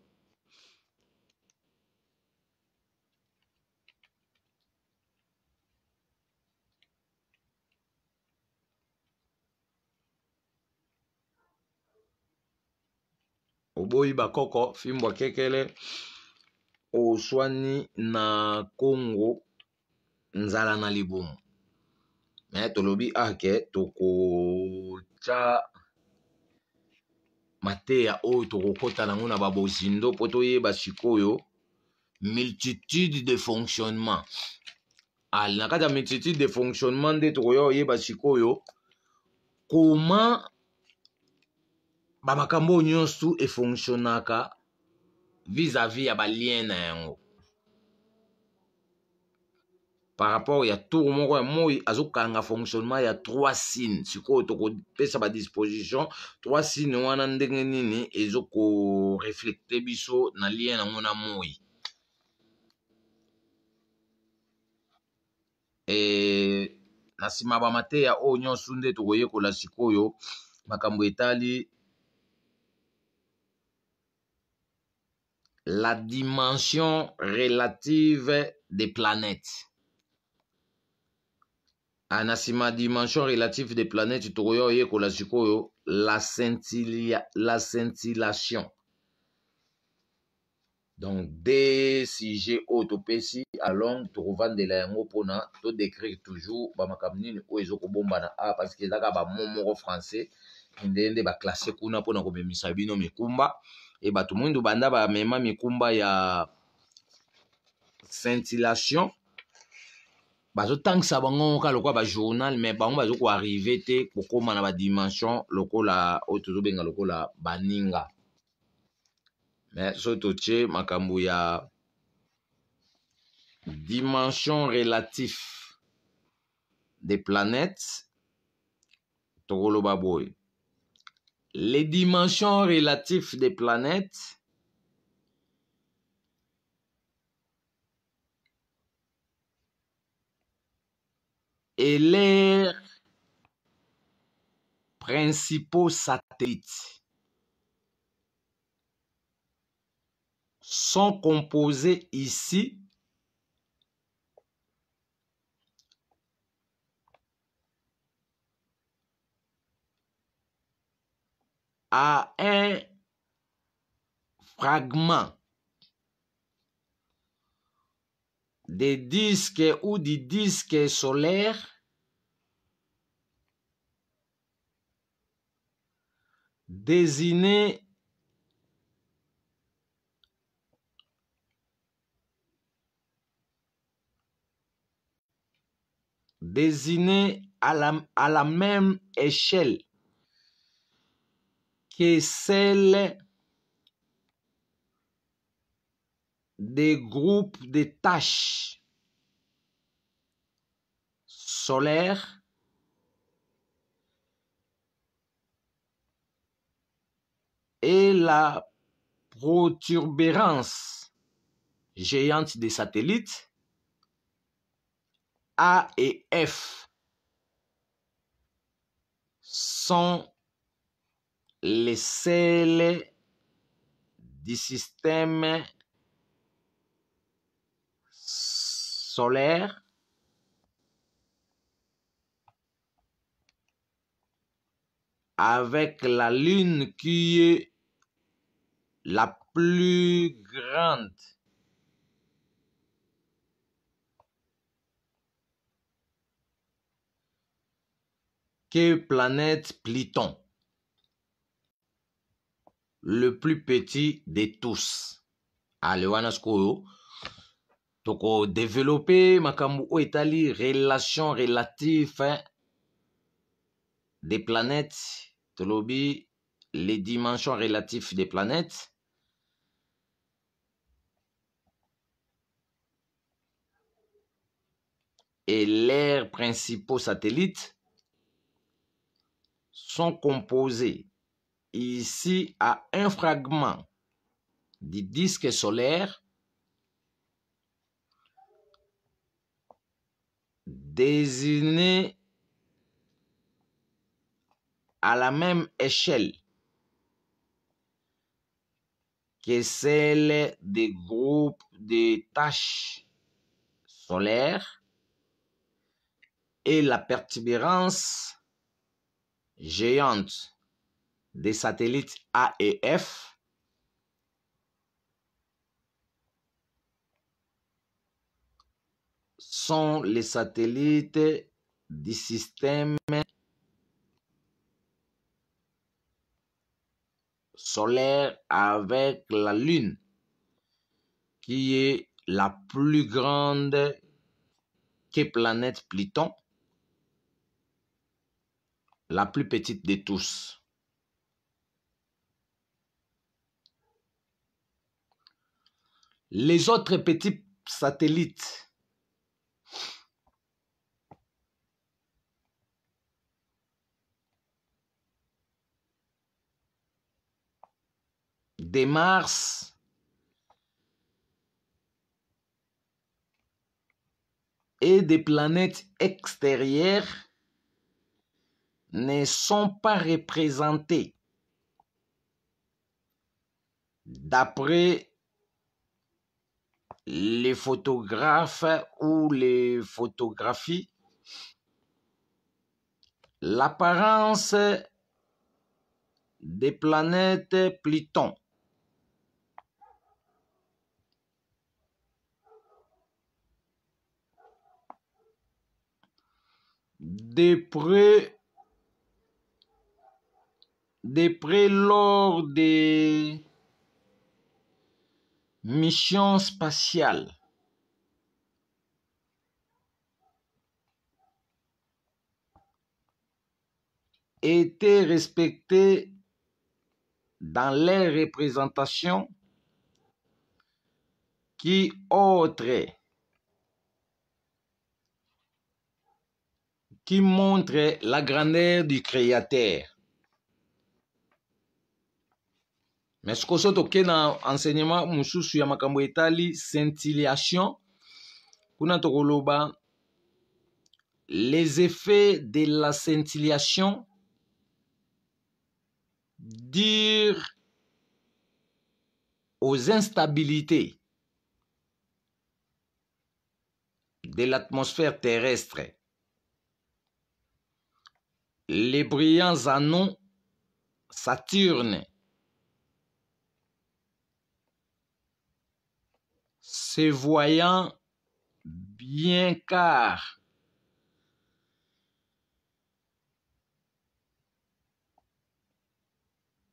oboyi bakoko fimbwa kekele oswani na kongo nzala na libumu me tolobi ake tokotya mateya oyo tokokɔta nango na babozindo mpo toyeba sikoyo multitude de fonctionnement ale ah, na kati ya multitude de fonctionnement nde tokoya koyeba sikoyo koma bamakambo oyo nyonso efonctionnaka vis-à-vis ya balien na yango par rapport ya tour moko ya moi azokanga fonctionnement ya trois sine sikoyo tokopesa badisposition trois sine wana ndenge nini ezokoreflekte biso na lien yango na moi e, na nsima ya bamateya oyo nyonso nde tokoyekola sikoyo makambo etali la dimension relative des planètes Ah, na nsima dimension relative des planètes tokoya oyekola sikoyo la scintillation donc de sujet oyo topesi along tokovandela yango mpona todécrire toujours bamakambo nini oyo ezokobombana a ah, parce que ezaka bamo moko français endee nde baklasse kuna mpona komemisa bino mikumba e bato mwindu banda bamema mikumba ya scintillation bazotangisa bango ka lokola bajournal mais bango bazokoarrive te kokóma na badimension lokola oyo tozobenga lokola baninga mais soki totie makambo ya dimension relatif des planètes tokoloba boye les dimensions relatifs des planètes et les principaux satellites sont composés ici à un fragment des disques ou des disques solaires désignés désignés à la, à la même échelle que celle des groupes, de tâches solaires et la protubérance géante des satellites A et F sont les cellules du système avec la lune qui est la plus grande. que planète Pluton, le plus petit de tous. Allez, ma oh, développer, ma etali oh, relation relative relatives hein. des planètes les dimensions relatives des planètes et leurs principaux satellites sont composés ici à un fragment du disque solaire désigné à la même échelle que celle des groupes de tâches solaires et la perturbance géante des satellites A et F sont les satellites du système solaire avec la Lune, qui est la plus grande que planète Pluton, la plus petite de tous. Les autres petits satellites Des mars. et des planètes extérieures ne sont pas représentées. D'après les photographes ou les photographies, l'apparence des planètes Pluton des prêts lors des missions spatiales. étaient respectés dans les représentations qui autres qui montre la grandeur du Créateur. Mais ce que je veux dans enseignement, mususu ya makambo etali scintillation, tokoloba les effets de la scintillation, dire aux instabilités de l'atmosphère terrestre les brillants anneaux Saturne. Se voyant bien car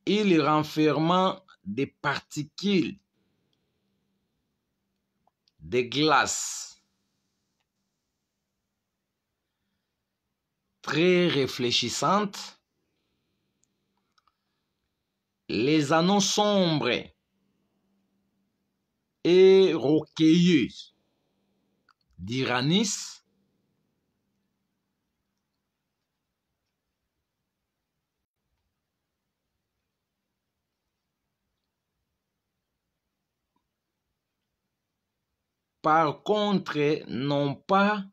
il renfermant des particules des glaces. très réfléchissante, les anneaux sombres et rocailleux d'Iranis par contre n'ont pas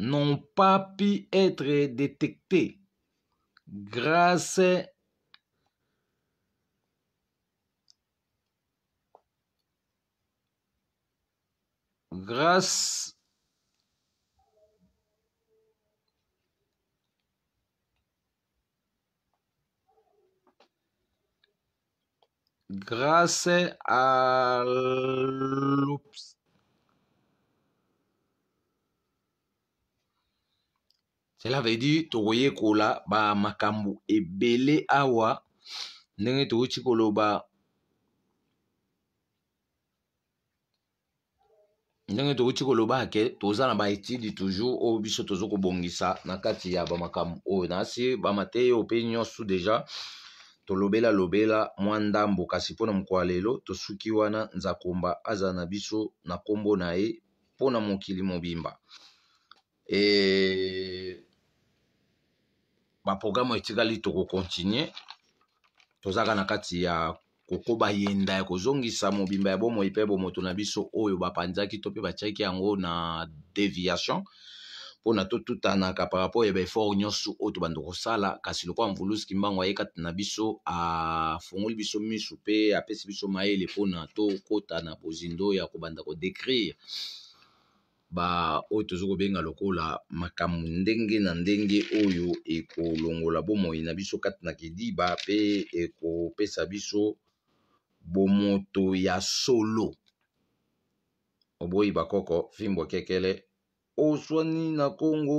n'ont pas pu être détectés grâce grâce grâce à l'obs cela veut dire tokoye kola bamakambo ebele awa ndenge tokoti koloba ndenge tokoti koloba ke toza na baétude toujours oyo biso toza kobongisa na kati ya bamakambo oyo nasi bamateyo mpe nyonso deja tolobela lobela mwa ndambo kasi mpona mokolo ya lelo tosuki wana nzakomba aza na biso na nkombo na ye mpona mokili mobimba e... baprograme etikali tokokontinue toza kaka na kati ya kokoba yenda ya kozongisa mobimba ya bomoi mpe bomoto na biso oyo bapanzaki to mpe batiaki yango na déviation mpona totutanaka par rapport ya baeffort nyonso oyo tobanda kosala kasi lokola mvuluski mbango ayekati na biso afungoli biso misu mpe apesi biso mayele mpona tokɔta na bozindo ya kobanda kodécrire ba oyo tozo kobenga lokola makambo ndenge na ndenge oyo ekolongola bomoi na biso kati na kidiba pe ekopesa biso bomoto ya solo oboyi bakoko fimbo kekele oswani na nkongo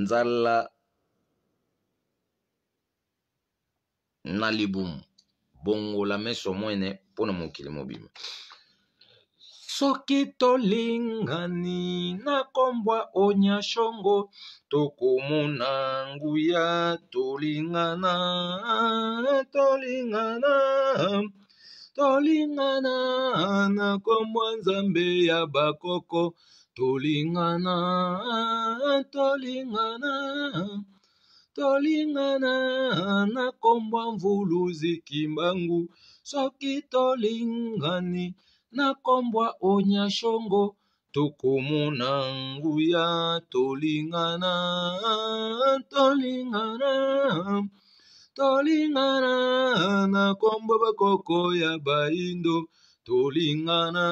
nzala na libumu bongola meso mwene mpona mokili mobima soki tolingani na kombwa onyashongo tokomona nguya tolingana tolingana tolingana na kombwa nzambe ya bakoko tolingana tolingana tolingana na kombwa mvulu zikimbangu soki tolingani nakombwa onyashongo tokomona nguya tolingana tolingana tolingana nakombwa bakoko ya baindo tolingana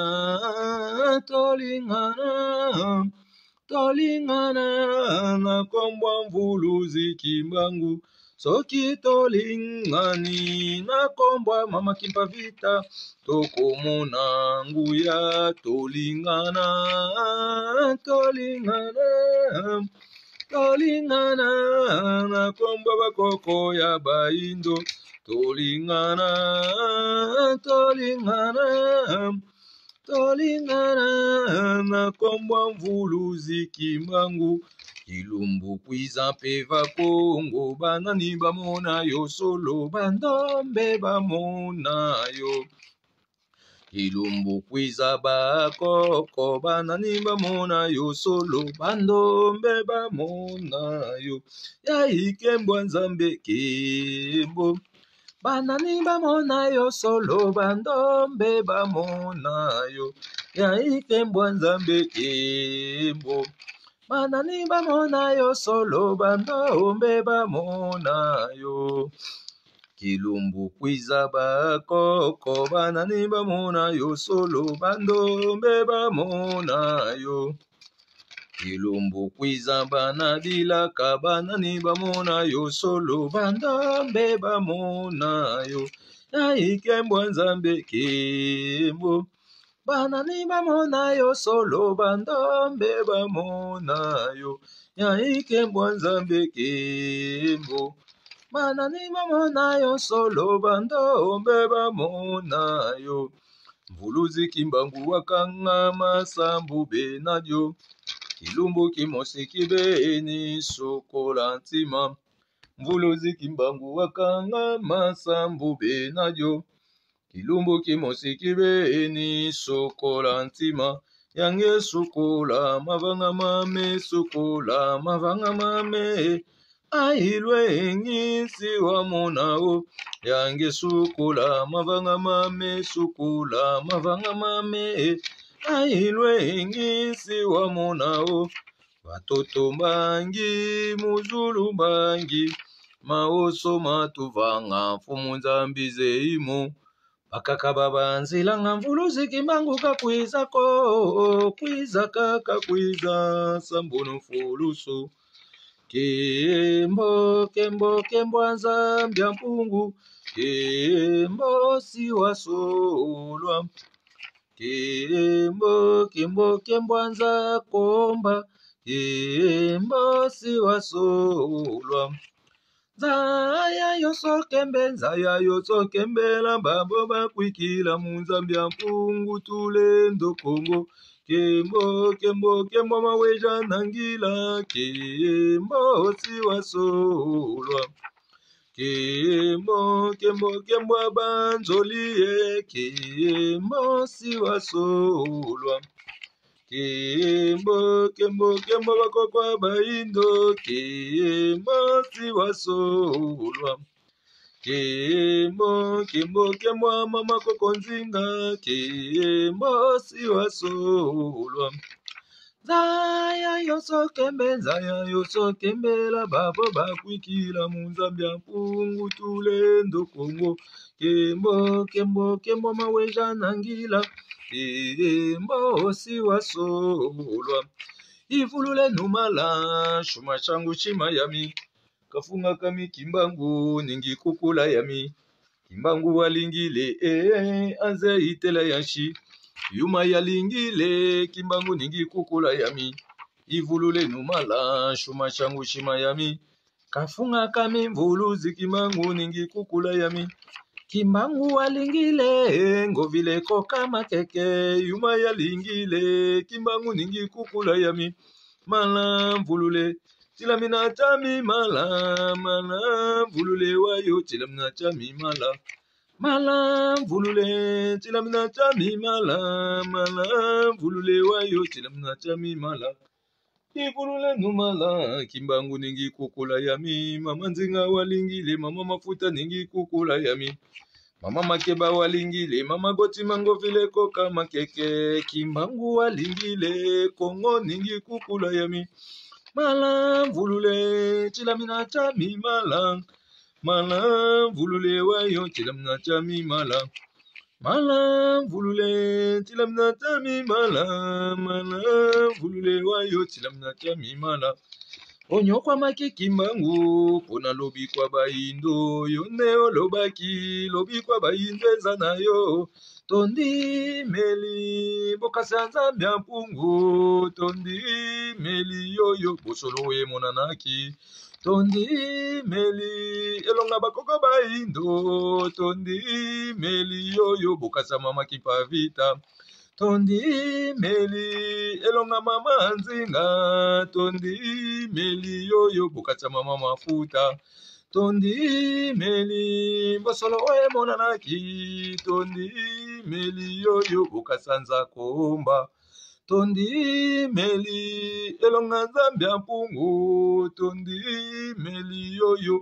tolingana tolingana nakombwa mvuluzi kimbangu soki tolingani na kombwa mama kimpa vita tokomona nguya tolingana tolingana tolingana na kombwa bakoko ya baindo tolingana tolingana tolingana na kombwa mvuluzi kimbangu ilumbukuiza mpe bakongo banani bamona yo solo bandombe bamona yo ilumbukwiza bakoko banani bamona yo solo bandombe bamona yo ya ikembwa nzambe kembo banani bamona yo solo bandombe bamona yo ya ikembwa nzambe kembo banani bamona yo solo bambaombe bamona yo kilumbu kwiza bakoko banani bamona yo solo bandombe bamona yo kilumbu kwiza bana bilaka banani bamona yo solo bandombe bamona yo naikembwa nzambe kembo banani bamona yo solo bandombe bamona yo yaikembwa nzambe kembo banani bamona yo solo bandombe bamona yo mvuluzi kimbangu wakanga masambu benadio kilumbu kimosiki beni sokola ntima mvuluzi kimbangu wakanga masambu benadio kilumbuki mosikibeni sokola ntima yange sokola mavanga mame sokola mavanga mame ailwe engisi wamona o yange sokola mavanga mame sokola mavanga mame ailwe engisi wamona o batoto mbangi muzulu mbangi maoso matuvanga mfumu nzambi zeimo bakaka baba nzelanga mvulu zikimbanguka kwizako kwiza kaka kwiza sambono fulusu kembo kembo kembwa nzambi ya mpungu kembo siwasolwa kembo kembo kembwa nzakomba kembo siwasolwa nzaya nyonso kembe nzaya nyonso kembela bambo bakwikila munzambi ya mpungu tule ndokongo kembo kembo kembo maweja nangila kembo siwa solwa kembo kembo kembo abanzoli ye kembo siwa solwa kembokembo bakokwa bayindo kemosi wasolwa kembokembokembo mama koko nzinga kemosi wasolwa nzaya yonso kembe nzaya yonso kembela bavo bakwikila munzambi ya mpungu tulendo kongo kembo kembo kembo maweja nangila imbosi wasolwa ivulu lenu mala chuma changu chima yami kafungaka mikimbangu ningi kukula yami kimbangu walingile e anze itela yanshi yuma yalingile kimbangu ningi kukula yami ivulu lenu mala chuma changu chima yami kafungaka mimvulu zikimbangu ningi kukula yami Kimbangu alingile ngovile koka makeke yuma yalingile kimbangu ningi kukula yami mala mvulule tilami na mala mala mvulule wayo tilami na mala mala mvulule tilami na mala mala mvulule wayo tilami na chami mala likululenu malaki mbangu ningi kokola yami mama nzinga walingile mama mafuta ningi kokola yami mama makeba walingile mama gotimangofile koka makeke kimbangu walingile kongo ningi kukula yami malamvulule tilamina tami mala malamvulule wayo tilamina tami mala malam vulule tilamina tami malam malam vulule wayo tilamina tami malam onyokwamaki kimbangu mpona lobi kwa bayindo yo nde olobaki lobi kwa bayindo eza na yo tondimeli bokasi ya nzambe ya mpungu tondimeli yoyo bosolo emonanaki tondimeli elonga bakoko baindo tondimeli oyo bokasama makipa vita tondimeli elonga mama nzinga tondimeli oyo bokatisa mama mafuta tondimeli mbosolo oyo emonanaki tondimeli oyo bokasa nzakomba tondimeli elonga nzambe ya mpungu tondimeli yoyo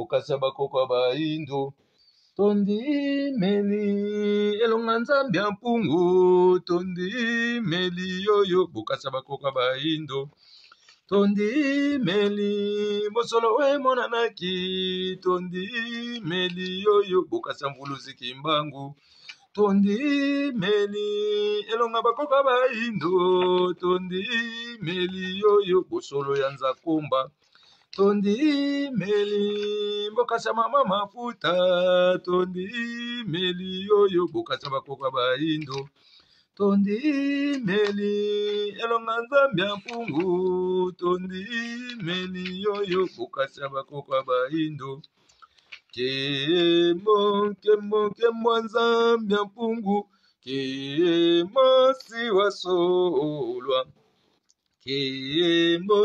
okasa bakoko ya baindo tondimeli elonga nzambe ya mpungu tondimeli yoyo bokasa bakoko ya baindo tondimeli mosolo emonanaki tondimeli yoyo bokasa mvuluzi kimbangu tondimeli elonga bakoka baindo tondimeli oyo bosolo ya nzakomba tondimeli mbokasa mama mafuta tondimeli oyo bokasa bakoka baindo tondimeli elonga nzambe ya mpungu tondimeli oyo bokasa bakoka baindo kemo kemo kemo nzambe ya mpungu kemosi wasolwa kembo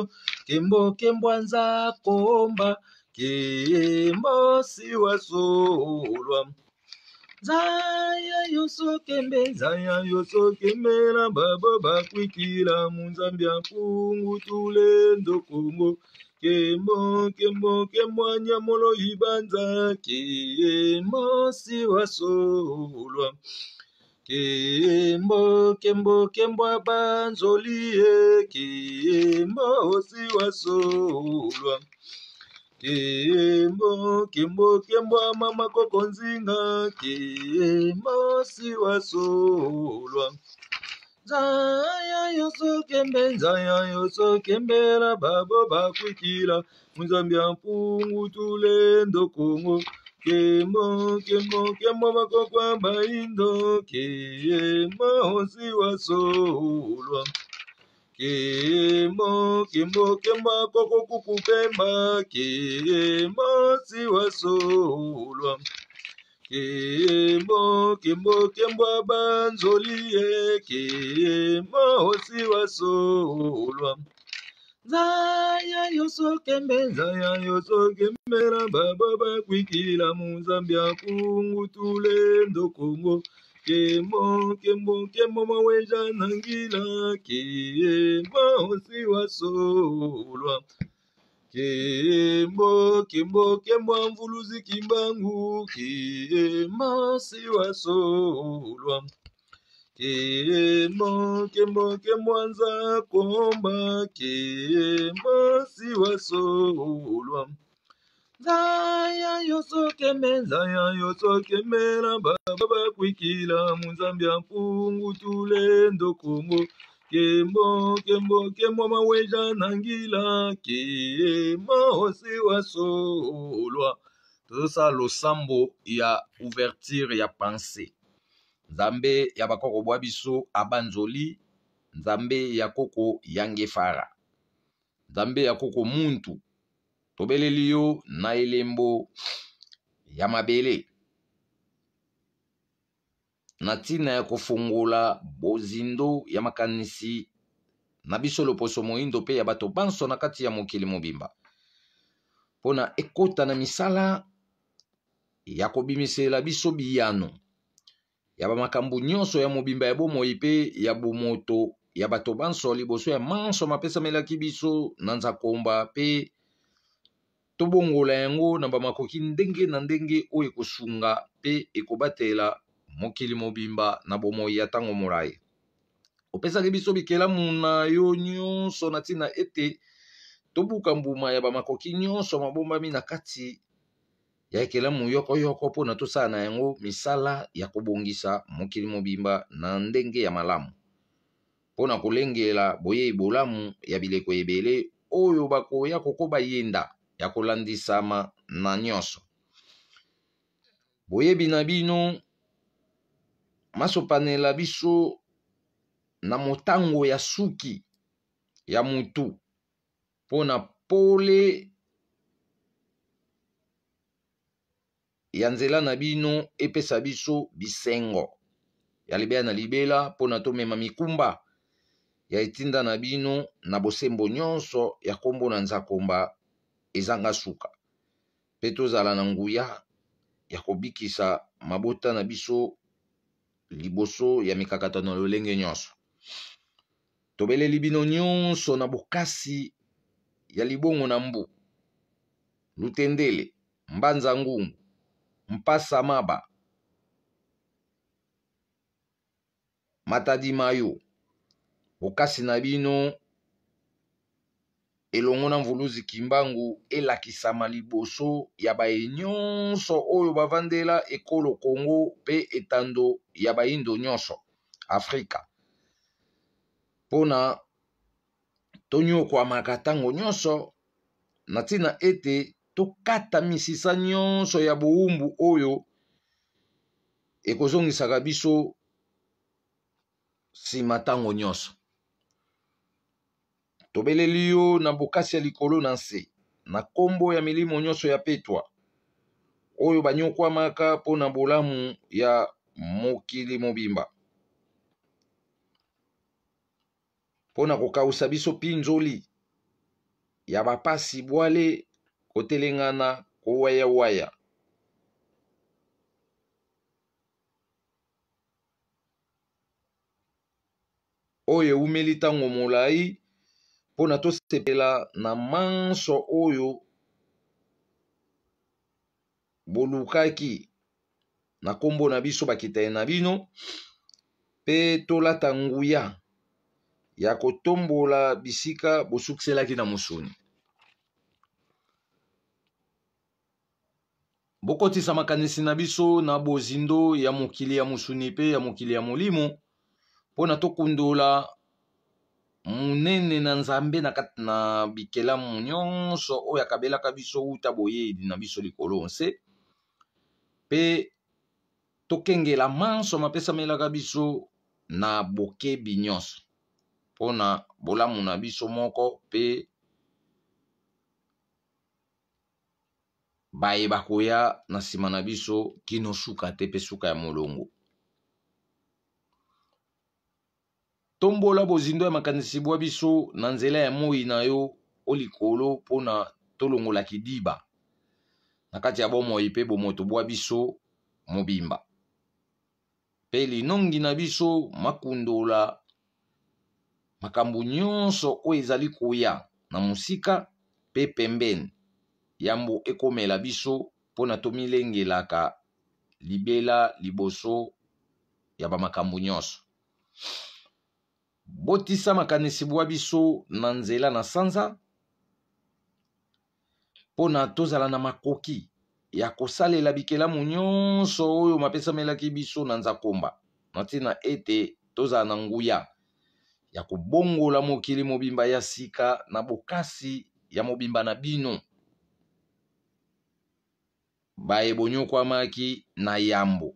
kembo kembwa nzakomba kemosi wasolwa nzaya yosokembe nzaya yosokembela babo bakwikila munzambi ya mpungu tulendo kongo kemo kemo kemwanyamolo ibanza kemo siwa solwa kembo kembo kembwa banzolie kembo siwa solwa kembo kembo kembwa mama kokonzinga kemo siwa solwa zaya yosokembe zaya yosokembela babo bakukila munzambi ampungutule ndokongo kembo kembo kembo bakokwa bayindo Kemo siwasolwa kembo kembo kembo akoko kukupemba kembo siwasolwa kembo kembo kembwa banzoli ye kembo osi wasolwa nzaya yoso kembe nzaya yoso kembela baba bakwikila munzambi akungutule ndokongo kembo kembo kembo maweja nangila kembo osi wasolwa kembo kembo kembwa mvuluzi kimbangu kemasi wasolwa kembo kembo kembwa nza komba kemasi wasolwa nzaya yosokeme nzaya yosokemela baba bakwikila munzambi ampungutule ndokongo kemo kemo kemo maweja nangila kemo osi wasolwa tozosala losambo ya ouverture ya pensée nzambe ya bakoko bwa biso abanzoli nzambe ya koko yange fara nzambe ya koko muntu tobeleli yo na elembo ya mabele na ntina ya kofongola bozindo ya makanisi na biso loposo moyindo mpe ya bato banso na kati ya mokili mobimba mpo na ekota na misala ya kobimisela biso biyano ya bamakambo nyonso ya mobimba ya bomoi mpe ya bomoto ya bato banso liboso ya manso mapesamelaki biso na nzakomba mpe tobongola yango na bamakoki ndenge na ndenge oyo ekosunga mpe ekobatela mokili mobimba na bomoi ya ntango molayi opesaki biso bikelamu na yo nyonso na ntina ete tobuka mbuma ya bamakoki nyonso mabombami na kati ya ekelamu yokoyoko mpona tosala na yango misala ya kobongisa mokili mobimba na ndenge ya malamu mpona kolengela boyei bolamu ya bileko ebele oyo bakoya kokoba yenda ya kolandisama na nyonso boyebi na bino masopanela biso na motango ya suki ya motu mpo na pole ya nzela na bino epesa biso bisengo ya libela na libela mpo na tomema mikumba ya etinda na bino na bosembo nyonso ya nkombo na nzakomba ezanga suka mpe tozala na nguya ya kobikisa mabota na biso liboso ya mikakatano lolenge nyonso tobeleli bino nyonso na bokasi ya libongo na mbu lutendele mbanza ngungu mpasa maba matadi mayo bokasi na bino elongo na mvuluzi kimbangu elakisama liboso ya baye nyonso oyo bavandela ekolo kongo mpe etando ya bayindo nyonso afrika mpona tonyokwamaka ntango nyonso na ntina ete tokata misisa nyonso ya bowumbu oyo ekozongisaka biso nsima ntango nyonso tobeleli yo na bokasi ya likolo na nse na nkombo ya milimo nyonso ya petwa oyo banyokwamaka mpo na bolamu ya mokili mobimba mpo na kokawusa biso mpinzoli ya bapasi bwale kotelengana kowayawaya oyo eumeli ntango molai mpona tosepela na manso oyo bolukaki na nkombo na biso bakitani na bino mpe tolata nguya ya kotombola bisika bosukiselaki na mosuni bokotisa makanisi na biso na bozindo ya mokili ya mosuni mpe ya mokili ya molimo mpo na tokundola monene na nzambe na kati na bikelamu nyonso oyo akabelaka biso wuta boyeyedi na biso likolo nse mpe tokengela manso mapesamelaka biso na bokebi nyonso mpona bolamu na biso moko mpe bayeba koya na nsima na biso kino suka te mpe suka ya molongo tombola bozindo ya makanisi bwa biso na nzela ya moi na yo olikolo mpona tolongola kidiba na kati ya bomoi mpe bomoto bwa biso mobimba mpe linongi na biso makundola makambo nyonso oyo ezali koya na mosika mpe pembeni yambo ekomela biso mpona tomilengelaka libela liboso ya bamakambo nyonso botisa makanisi bwa biso na nzela na sanza mpona tozala na makoki ya kosalela bikelamu nyonso oyo mapesamelaki biso na nzakomba na ntina ete tozala na nguya ya kobongola mokili mobimba ya sika na bokasi ya mobimba na bino baye bonyokwamaki na yambo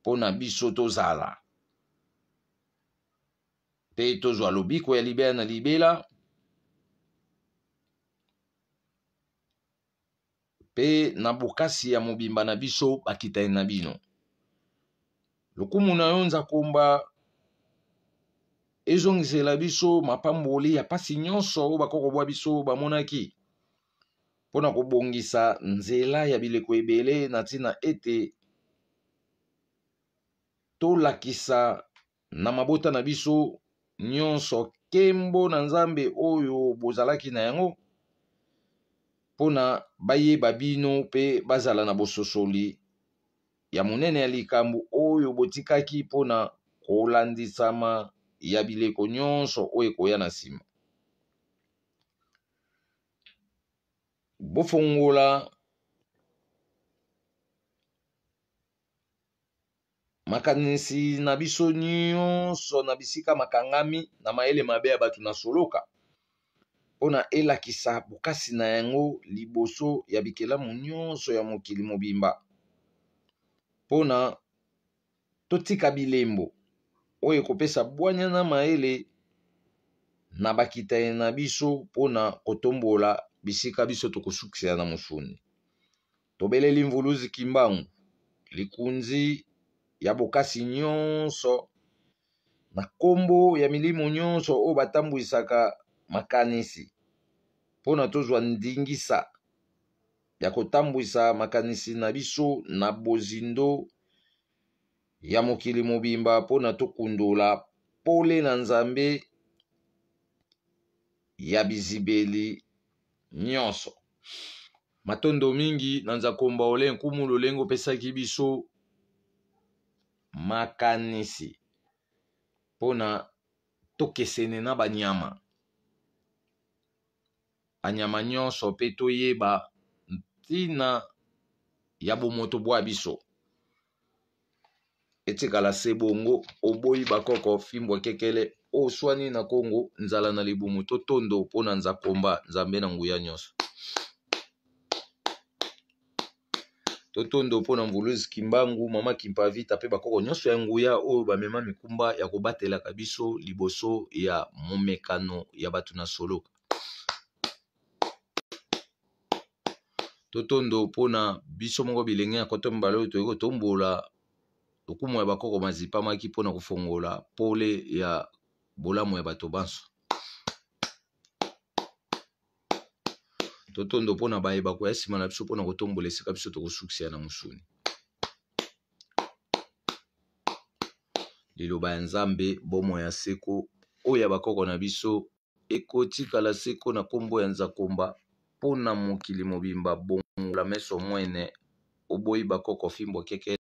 mpo na biso tozala te tozwa lobiko ya libela na libela mpe na bokasi ya mobimba na biso bakitani na bino lokumu na yo nzakomba ezongisela biso mapamboli ya pasi nyonso oyo bako kobwa biso bamonaki mpo na kobongisa nzela ya bileko ebele na ntina ete tolakisa na mabota na biso nyonso nkembo na nzambe oyo bozalaki na yango mpona bayeba bino mpe bazala na bososoli ya monene ya likambo oyo botikaki mpona kolandisama ya bileko nyonso oyo ekoya na nsima bofongola makanisi na biso nyonso na bisika makangami na mayele mabe ya bato na soloka mpo na elakisa bokasi na yango liboso ya bikelamu nyonso ya mokili mobimba mpo na totika bilembo oyo ekopesa bwanya na mayele na bakitani na biso mpo na kotombola bisika biso tokosukisa na mosuni tobeleli mvuluzi kimbangu likunzi ya bokasi nyonso na nkombo ya milimo nyonso oyo batambwisaka makanisi mpona tozwa ndingisa ya kotambwisa makanisi na biso na bozindo ya mokili mobimba mpona tokundola pole na nzambe ya bizibeli nyonso matondo mingi na nzakomba ole nkumu lolengo opesaki biso makanisi mpona tokesene na banyama banyama nyonso mpe toyeba ntina ya bomoto bwa biso etikala se bongo oboyi bakoko fimbwa kekele oswani na kongo nzala na libumu totondo mpona nzakomba nzambe na nguya nyonso totondo mpona mvuluzi kimbangu mama kimpavita mpe bakoko nyonso ya nguya oyo bamema mikumba ya kobatelaka biso liboso ya momekano ya bato na solo totondo mpona biso moko bilenge ya koto mibale oyo toyei kotombola lokumu ya bakoko mazipa maki mpona kofongola pole ya bolamu ya bato banso totondo mpona bayeba koya nsima na biso mpona kotombola esika biso tokosukisa na mosuni liloba ya nzambe bomoi ya seko oyo ya bakoko na biso ekotikala seko na nkombo ya nzakomba mpo na mokili mobimba bongola meso mwene oboyi bakoko fimbu keke